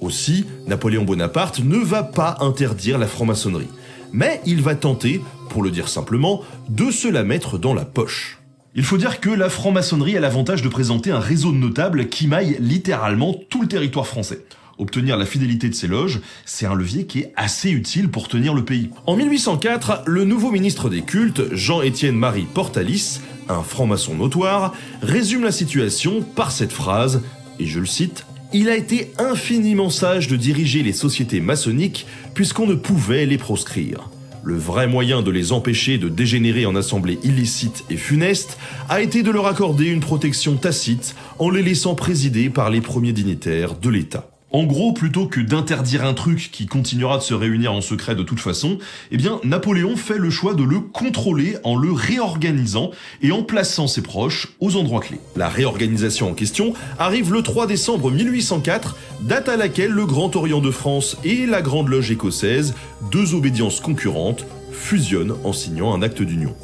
Aussi, Napoléon Bonaparte ne va pas interdire la franc-maçonnerie, mais il va tenter, pour le dire simplement, de se la mettre dans la poche. Il faut dire que la franc-maçonnerie a l'avantage de présenter un réseau de notables qui maille littéralement tout le territoire français. Obtenir la fidélité de ses loges, c'est un levier qui est assez utile pour tenir le pays. En 1804, le nouveau ministre des Cultes, Jean-Étienne Marie Portalis, un franc-maçon notoire, résume la situation par cette phrase, et je le cite il a été infiniment sage de diriger les sociétés maçonniques puisqu'on ne pouvait les proscrire. Le vrai moyen de les empêcher de dégénérer en assemblées illicites et funestes a été de leur accorder une protection tacite en les laissant présider par les premiers dignitaires de l'État. En gros, plutôt que d'interdire un truc qui continuera de se réunir en secret de toute façon, eh bien, Napoléon fait le choix de le contrôler en le réorganisant et en plaçant ses proches aux endroits clés. La réorganisation en question arrive le 3 décembre 1804, date à laquelle le Grand Orient de France et la Grande Loge écossaise, deux obédiences concurrentes, fusionnent en signant un acte d'union.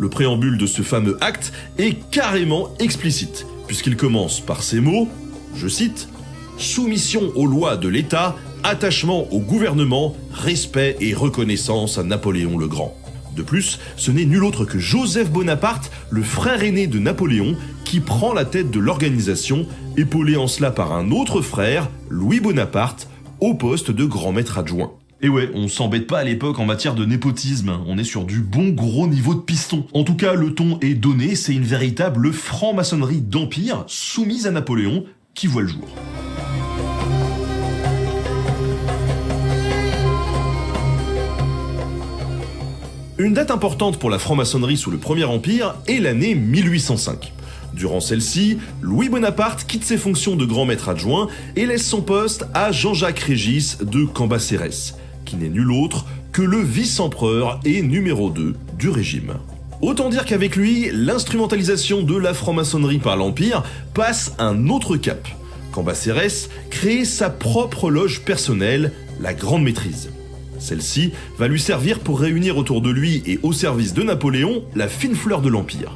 Le préambule de ce fameux acte est carrément explicite, puisqu'il commence par ces mots, je cite, soumission aux lois de l'État, attachement au gouvernement, respect et reconnaissance à Napoléon le Grand. De plus, ce n'est nul autre que Joseph Bonaparte, le frère aîné de Napoléon, qui prend la tête de l'organisation, épaulé en cela par un autre frère, Louis Bonaparte, au poste de grand maître adjoint. Et eh ouais, on s'embête pas à l'époque en matière de népotisme, hein. on est sur du bon gros niveau de piston. En tout cas, le ton est donné, c'est une véritable franc-maçonnerie d'empire soumise à Napoléon, qui voit le jour. Une date importante pour la franc-maçonnerie sous le Premier Empire est l'année 1805. Durant celle-ci, Louis Bonaparte quitte ses fonctions de grand maître adjoint et laisse son poste à Jean-Jacques Régis de Cambacérès, qui n'est nul autre que le vice-empereur et numéro 2 du régime. Autant dire qu'avec lui, l'instrumentalisation de la franc-maçonnerie par l'Empire passe un autre cap. Quand crée sa propre loge personnelle, la Grande Maîtrise. Celle-ci va lui servir pour réunir autour de lui et au service de Napoléon la fine fleur de l'Empire.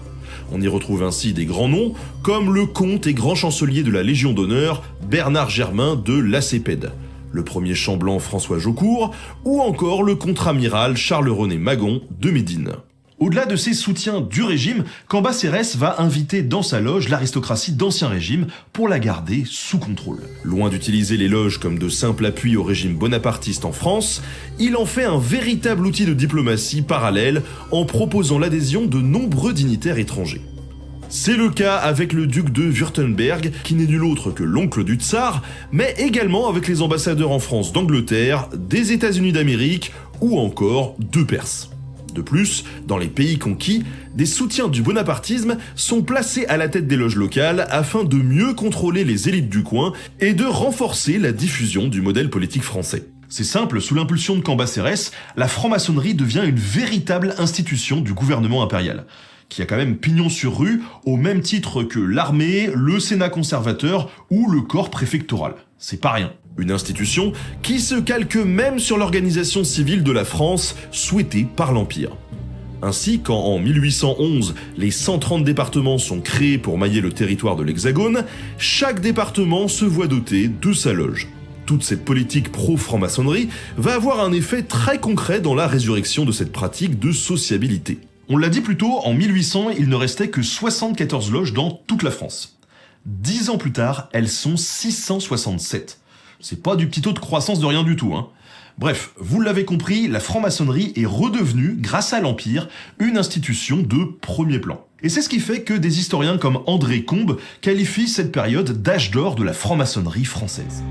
On y retrouve ainsi des grands noms comme le comte et grand chancelier de la Légion d'honneur Bernard Germain de Lacépède, le premier chamblan François Jaucourt ou encore le contre-amiral Charles-René Magon de Médine. Au-delà de ses soutiens du régime, Cambacérès va inviter dans sa loge l'aristocratie d'Ancien Régime pour la garder sous contrôle. Loin d'utiliser les loges comme de simples appuis au régime bonapartiste en France, il en fait un véritable outil de diplomatie parallèle en proposant l'adhésion de nombreux dignitaires étrangers. C'est le cas avec le duc de Württemberg, qui n'est nul autre que l'oncle du tsar, mais également avec les ambassadeurs en France d'Angleterre, des États-Unis d'Amérique ou encore de Perse. De plus, dans les pays conquis, des soutiens du bonapartisme sont placés à la tête des loges locales afin de mieux contrôler les élites du coin et de renforcer la diffusion du modèle politique français. C'est simple, sous l'impulsion de Cambacérès, la franc-maçonnerie devient une véritable institution du gouvernement impérial, qui a quand même pignon sur rue au même titre que l'armée, le Sénat conservateur ou le corps préfectoral. C'est pas rien. Une institution qui se calque même sur l'organisation civile de la France souhaitée par l'Empire. Ainsi, quand en 1811, les 130 départements sont créés pour mailler le territoire de l'Hexagone, chaque département se voit doté de sa loge. Toute cette politique pro-franc-maçonnerie va avoir un effet très concret dans la résurrection de cette pratique de sociabilité. On l'a dit plus tôt, en 1800, il ne restait que 74 loges dans toute la France. Dix ans plus tard, elles sont 667. C'est pas du petit taux de croissance de rien du tout. Hein. Bref, vous l'avez compris, la franc-maçonnerie est redevenue, grâce à l'Empire, une institution de premier plan. Et c'est ce qui fait que des historiens comme André Combes qualifient cette période d'âge d'or de la franc-maçonnerie française.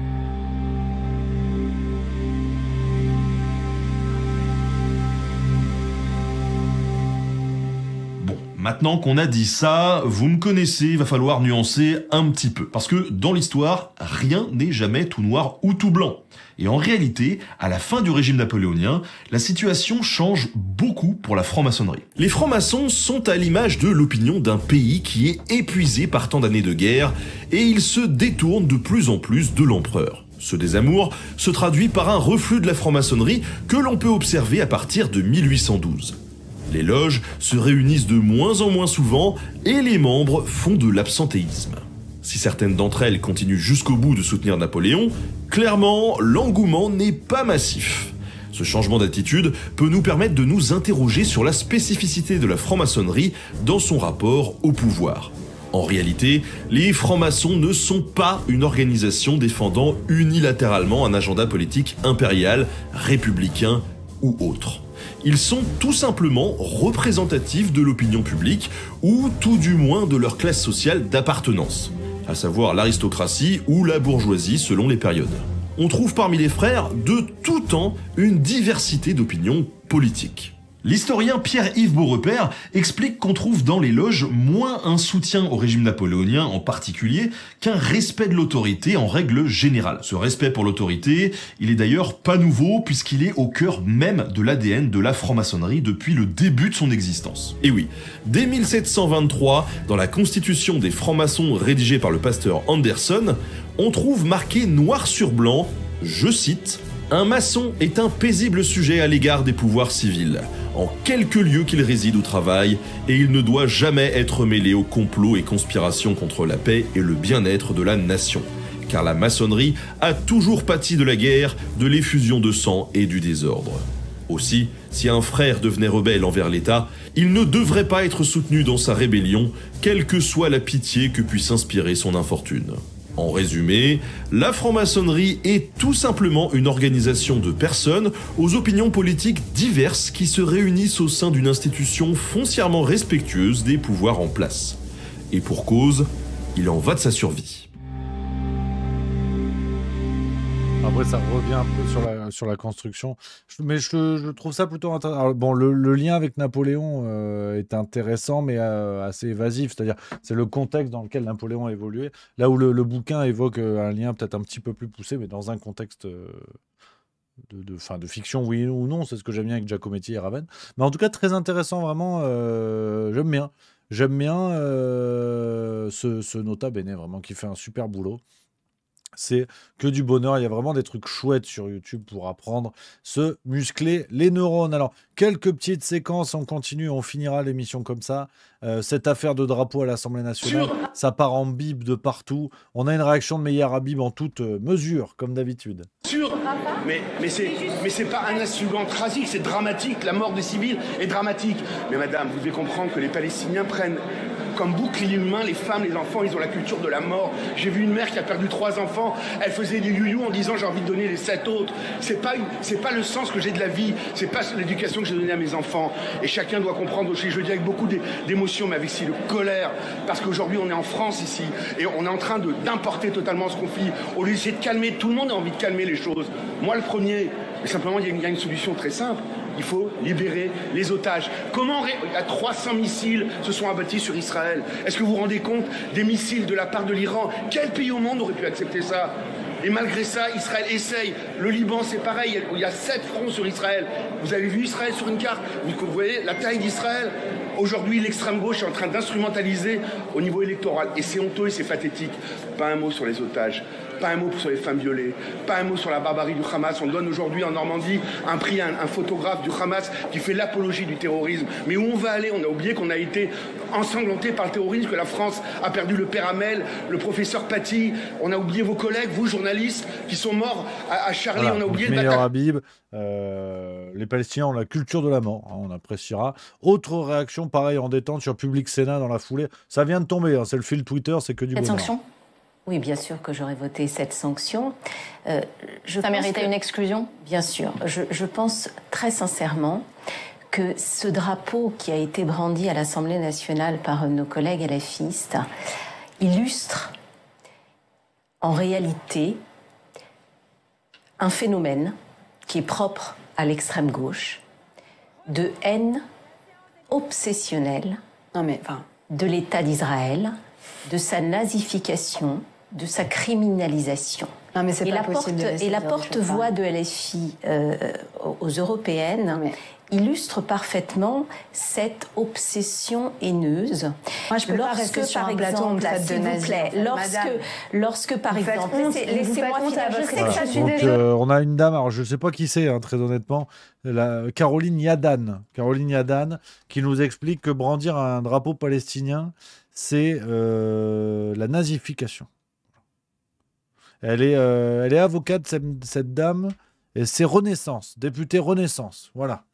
Maintenant qu'on a dit ça, vous me connaissez, il va falloir nuancer un petit peu. Parce que dans l'histoire, rien n'est jamais tout noir ou tout blanc. Et en réalité, à la fin du régime napoléonien, la situation change beaucoup pour la franc-maçonnerie. Les francs-maçons sont à l'image de l'opinion d'un pays qui est épuisé par tant d'années de guerre, et ils se détournent de plus en plus de l'empereur. Ce désamour se traduit par un reflux de la franc-maçonnerie que l'on peut observer à partir de 1812. Les loges se réunissent de moins en moins souvent et les membres font de l'absentéisme. Si certaines d'entre elles continuent jusqu'au bout de soutenir Napoléon, clairement, l'engouement n'est pas massif. Ce changement d'attitude peut nous permettre de nous interroger sur la spécificité de la franc-maçonnerie dans son rapport au pouvoir. En réalité, les francs-maçons ne sont pas une organisation défendant unilatéralement un agenda politique impérial, républicain ou autre ils sont tout simplement représentatifs de l'opinion publique, ou tout du moins de leur classe sociale d'appartenance, à savoir l'aristocratie ou la bourgeoisie selon les périodes. On trouve parmi les frères de tout temps une diversité d'opinions politiques. L'historien Pierre-Yves Beaurepaire explique qu'on trouve dans les loges moins un soutien au régime napoléonien en particulier qu'un respect de l'autorité en règle générale. Ce respect pour l'autorité, il est d'ailleurs pas nouveau puisqu'il est au cœur même de l'ADN de la franc-maçonnerie depuis le début de son existence. Et oui, dès 1723, dans la constitution des francs-maçons rédigée par le pasteur Anderson, on trouve marqué noir sur blanc, je cite, un maçon est un paisible sujet à l'égard des pouvoirs civils en quelque lieu qu'il réside ou travaille, et il ne doit jamais être mêlé aux complots et conspirations contre la paix et le bien-être de la nation. Car la maçonnerie a toujours pâti de la guerre, de l'effusion de sang et du désordre. Aussi, si un frère devenait rebelle envers l'État, il ne devrait pas être soutenu dans sa rébellion, quelle que soit la pitié que puisse inspirer son infortune. En résumé, la franc-maçonnerie est tout simplement une organisation de personnes aux opinions politiques diverses qui se réunissent au sein d'une institution foncièrement respectueuse des pouvoirs en place. Et pour cause, il en va de sa survie. Après, ça revient un peu sur la, sur la construction. mais je, trouve ça plutôt intéressant. bon, le, lien avec Napoléon euh, est intéressant, mais euh, assez évasif. C'est-à-dire, c'est le contexte dans lequel Napoléon a évolué. Là où le, bouquin évoque euh, un lien peut-être un petit peu plus poussé, mais dans un contexte. de, fin, de fiction, oui ou non, c'est ce que j'aime bien avec Giacometti et Raven. Mais en tout cas, très intéressant, vraiment. j'aime bien. J'aime bien ce, ce Nota Bene, vraiment, qui fait un super boulot. C'est que du bonheur. Il y a vraiment des trucs chouettes sur YouTube pour apprendre, se muscler les neurones. Alors, quelques petites séquences. On continue, on finira l'émission comme ça. Euh, cette affaire de drapeau à l'Assemblée nationale, ça part en bib de partout. On a une réaction de Meyer Habib en toute euh, mesure, comme d'habitude. mais, mais c'est pas un instrument tragique, c'est dramatique. La mort des civils est dramatique. Mais madame, vous devez comprendre que les Palestiniens prennent comme bouclier humain, les femmes, les enfants, ils ont la culture de la mort. J'ai vu une mère qui a perdu trois enfants, elle faisait du youyou en disant j'ai envie de donner les sept autres. C'est pas, c'est pas le sens que j'ai de la vie, c'est pas l'éducation que j'ai donnée à mes enfants. Et chacun doit comprendre, je, le dis avec beaucoup d'émotion, mais avec si de colère, parce qu'aujourd'hui on est en France ici, et on est en train d'importer totalement ce conflit. Au lieu d'essayer de calmer, tout le monde a envie de calmer les choses. Moi le premier, mais simplement il y a une solution très simple il faut libérer les otages. Comment ré... 300 missiles se sont abattus sur Israël Est-ce que vous vous rendez compte des missiles de la part de l'Iran Quel pays au monde aurait pu accepter ça et malgré ça, Israël essaye. Le Liban, c'est pareil. Il y a sept fronts sur Israël. Vous avez vu Israël sur une carte Vous voyez la taille d'Israël Aujourd'hui, l'extrême gauche est en train d'instrumentaliser au niveau électoral. Et c'est honteux et c'est pathétique. Pas un mot sur les otages. Pas un mot sur les femmes violées, pas un mot sur la barbarie du Hamas. On donne aujourd'hui en Normandie un prix à un, photographe du Hamas qui fait l'apologie du terrorisme. Mais où on va aller On a oublié qu'on a été ensanglanté par le terrorisme, que la France a perdu le père Amel, le professeur Paty. On a oublié vos collègues, vous journalistes, qui sont morts à, Charlie. on a oublié le meilleur Habib. Euh, les Palestiniens ont la culture de la mort, hein, on appréciera. Autre réaction, pareil, en détente sur Public Sénat dans la foulée. Ça vient de tomber, hein, c'est le fil Twitter, c'est que du bonheur. Oui, bien sûr que j'aurais voté cette sanction. Euh, Ça méritait une exclusion Bien sûr. Je, pense très sincèrement que ce drapeau qui a été brandi à l'Assemblée nationale par nos collègues à la illustre en réalité un phénomène qui est propre à l'extrême gauche de haine obsessionnelle de l'État d'Israël, de sa nazification de sa criminalisation. et, la porte, voix de LFI euh, aux européennes illustre parfaitement cette obsession haineuse. lorsque, par exemple, de par exemple, laissez-moi Je euh, on a une dame, alors je ne sais pas qui c'est, hein, très honnêtement, la Caroline Yadan, Caroline Yadan, qui nous explique que brandir un drapeau palestinien, c'est euh, la nazification. Elle est, euh, elle est avocate, cette, cette dame. Et c'est Renaissance, députée Renaissance. Voilà.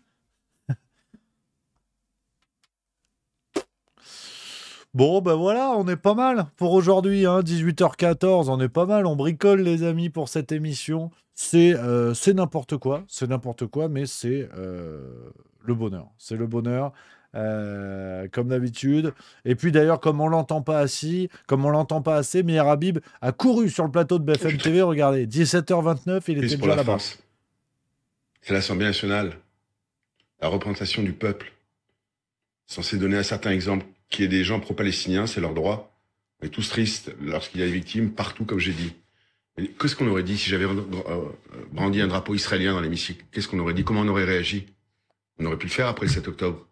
Bon, ben voilà, on est pas mal pour aujourd'hui, hein, 18h14, on est pas mal, on bricole les amis pour cette émission. C'est euh, c'est n'importe quoi, c'est n'importe quoi, mais c'est euh, le bonheur. C'est le bonheur. Euh, comme d'habitude. Et puis d'ailleurs, comme on l'entend pas assis, comme on l'entend pas assez, mais Habib a couru sur le plateau de BFM TV. Regardez, 17h29, il était déjà là-bas. C'est l'Assemblée nationale, la représentation du peuple, censée donner un certain exemple qui est des gens pro-palestiniens, c'est leur droit. On est tous tristes lorsqu'il y a des victimes partout, comme j'ai dit. Qu'est-ce qu'on aurait dit si j'avais euh, brandi un drapeau israélien dans l'hémicycle Qu'est-ce qu'on aurait dit Comment on aurait réagi On aurait pu le faire après le 7 octobre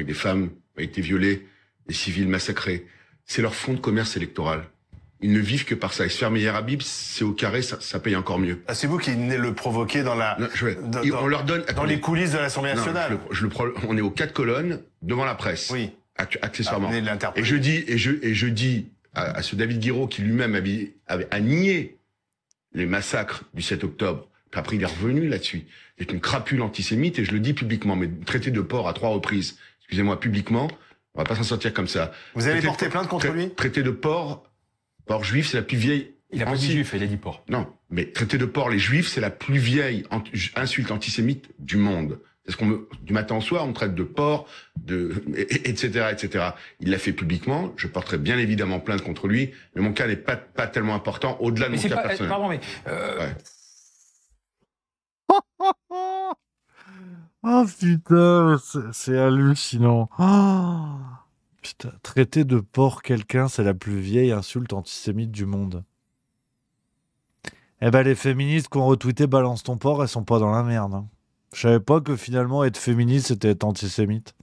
des femmes ont été violées, des civils massacrés. C'est leur fonds de commerce électoral. Ils ne vivent que par ça. Et se faire meilleur à c'est au carré, ça, paye encore mieux. Ah, c'est vous qui le provoquer dans la, on leur donne, dans les coulisses de l'Assemblée nationale. je le, on est aux quatre colonnes devant la presse. Oui. Ah, accessoirement. et je dis, et je, et je dis à, ce David Guiraud qui lui-même a nié les massacres du 7 octobre. Après, il est revenu là-dessus. C'est une crapule antisémite et je le dis publiquement, mais traité de port à trois reprises excusez-moi, publiquement. On va pas s'en sortir comme ça. Vous avez porté plainte contre lui Traité de porc, porc juif, c'est la plus vieille. Il a pas dit juif, il a dit porc. Non, mais traité de porc les juifs, c'est la plus vieille insulte antisémite du monde. est-ce qu'on du matin au soir, on traite de porc, de, etc., etc. Il l'a fait publiquement. Je porterai bien évidemment plainte contre lui, mais mon cas n'est pas, pas tellement important au-delà de mon cas pas, personnel. Pardon, mais euh... ouais. Oh putain, c'est hallucinant. Ah, putain, traiter de porc quelqu'un, c'est la plus vieille insulte antisémite du monde. Eh ben les féministes qui ont retweeté Balance ton porc, elles sont pas dans la merde. Hein. Je savais pas que finalement être féministe c'était être antisémite.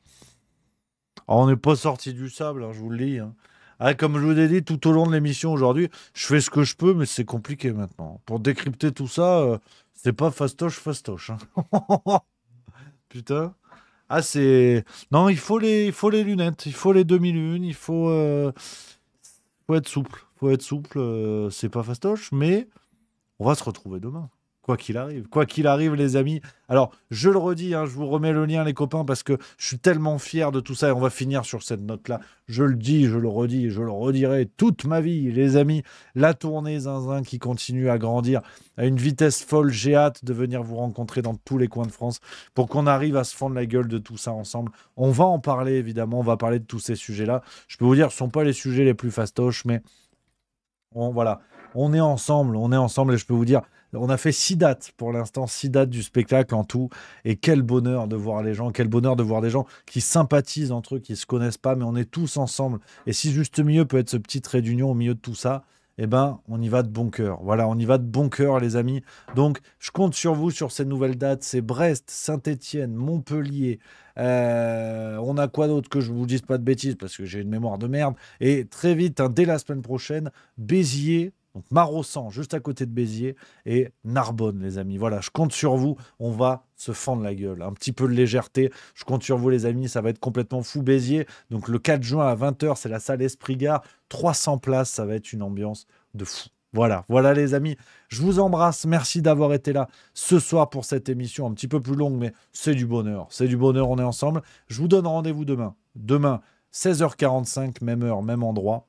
Ah, on n'est pas sorti du sable, hein, je vous le dis. Hein. Ah, comme je vous ai dit tout au long de l'émission aujourd'hui, je fais ce que je peux, mais c'est compliqué maintenant. Pour décrypter tout ça, euh, c'est pas fastoche fastoche. Putain. Ah, c'est. Non, il faut, les, il faut les lunettes, il faut les demi-lunes, il faut, euh, être souple. faut être souple. Euh, c'est pas fastoche, mais on va se retrouver demain quoi qu'il arrive. Quoi qu'il arrive, les amis. Alors, je le redis, hein, je vous remets le lien, les copains, parce que je suis tellement fier de tout ça et on va finir sur cette note-là. Je le dis, je le redis, je le redirai toute ma vie, les amis. La tournée Zinzin qui continue à grandir à une vitesse folle. J'ai hâte de venir vous rencontrer dans tous les coins de France pour qu'on arrive à se fendre la gueule de tout ça ensemble. On va en parler, évidemment. On va parler de tous ces sujets-là. Je peux vous dire, ce ne sont pas les sujets les plus fastoches, mais voilà. On est ensemble, on est ensemble et je peux vous dire, on a fait six dates pour l'instant, six dates du spectacle en tout. Et quel bonheur de voir les gens, quel bonheur de voir des gens qui sympathisent entre eux, qui ne se connaissent pas, mais on est tous ensemble. Et si juste mieux peut être ce petit trait d'union au milieu de tout ça, eh ben, on y va de bon cœur. Voilà, on y va de bon cœur, les amis. Donc, je compte sur vous sur ces nouvelles dates. C'est Brest, Saint-Étienne, Montpellier. Euh, on a quoi d'autre que je vous dise pas de bêtises parce que j'ai une mémoire de merde. Et très vite, hein, dès la semaine prochaine, Béziers, donc juste à côté de Béziers, et Narbonne, les amis. Voilà, je compte sur vous. On va se fendre la gueule. Un petit peu de légèreté. Je compte sur vous, les amis. Ça va être complètement fou Béziers. Donc le 4 juin à 20h, c'est la salle Esprit Gare. 300 places. Ça va être une ambiance de fou. Voilà, voilà les amis. Je vous embrasse. Merci d'avoir été là ce soir pour cette émission un petit peu plus longue, mais c'est du bonheur. C'est du bonheur, on est ensemble. Je vous donne rendez-vous demain. Demain, 16h45, même heure, même endroit.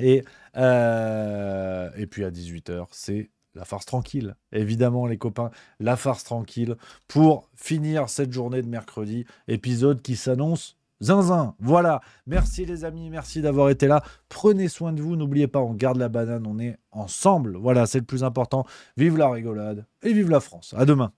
Et, euh, et puis à 18h, c'est la farce tranquille. Évidemment, les copains, la farce tranquille pour finir cette journée de mercredi, épisode qui s'annonce Zinzin, voilà. Merci les amis, merci d'avoir été là. Prenez soin de vous, n'oubliez pas, on garde la banane, on est ensemble. Voilà, c'est le plus important. Vive la rigolade et vive la France. À demain.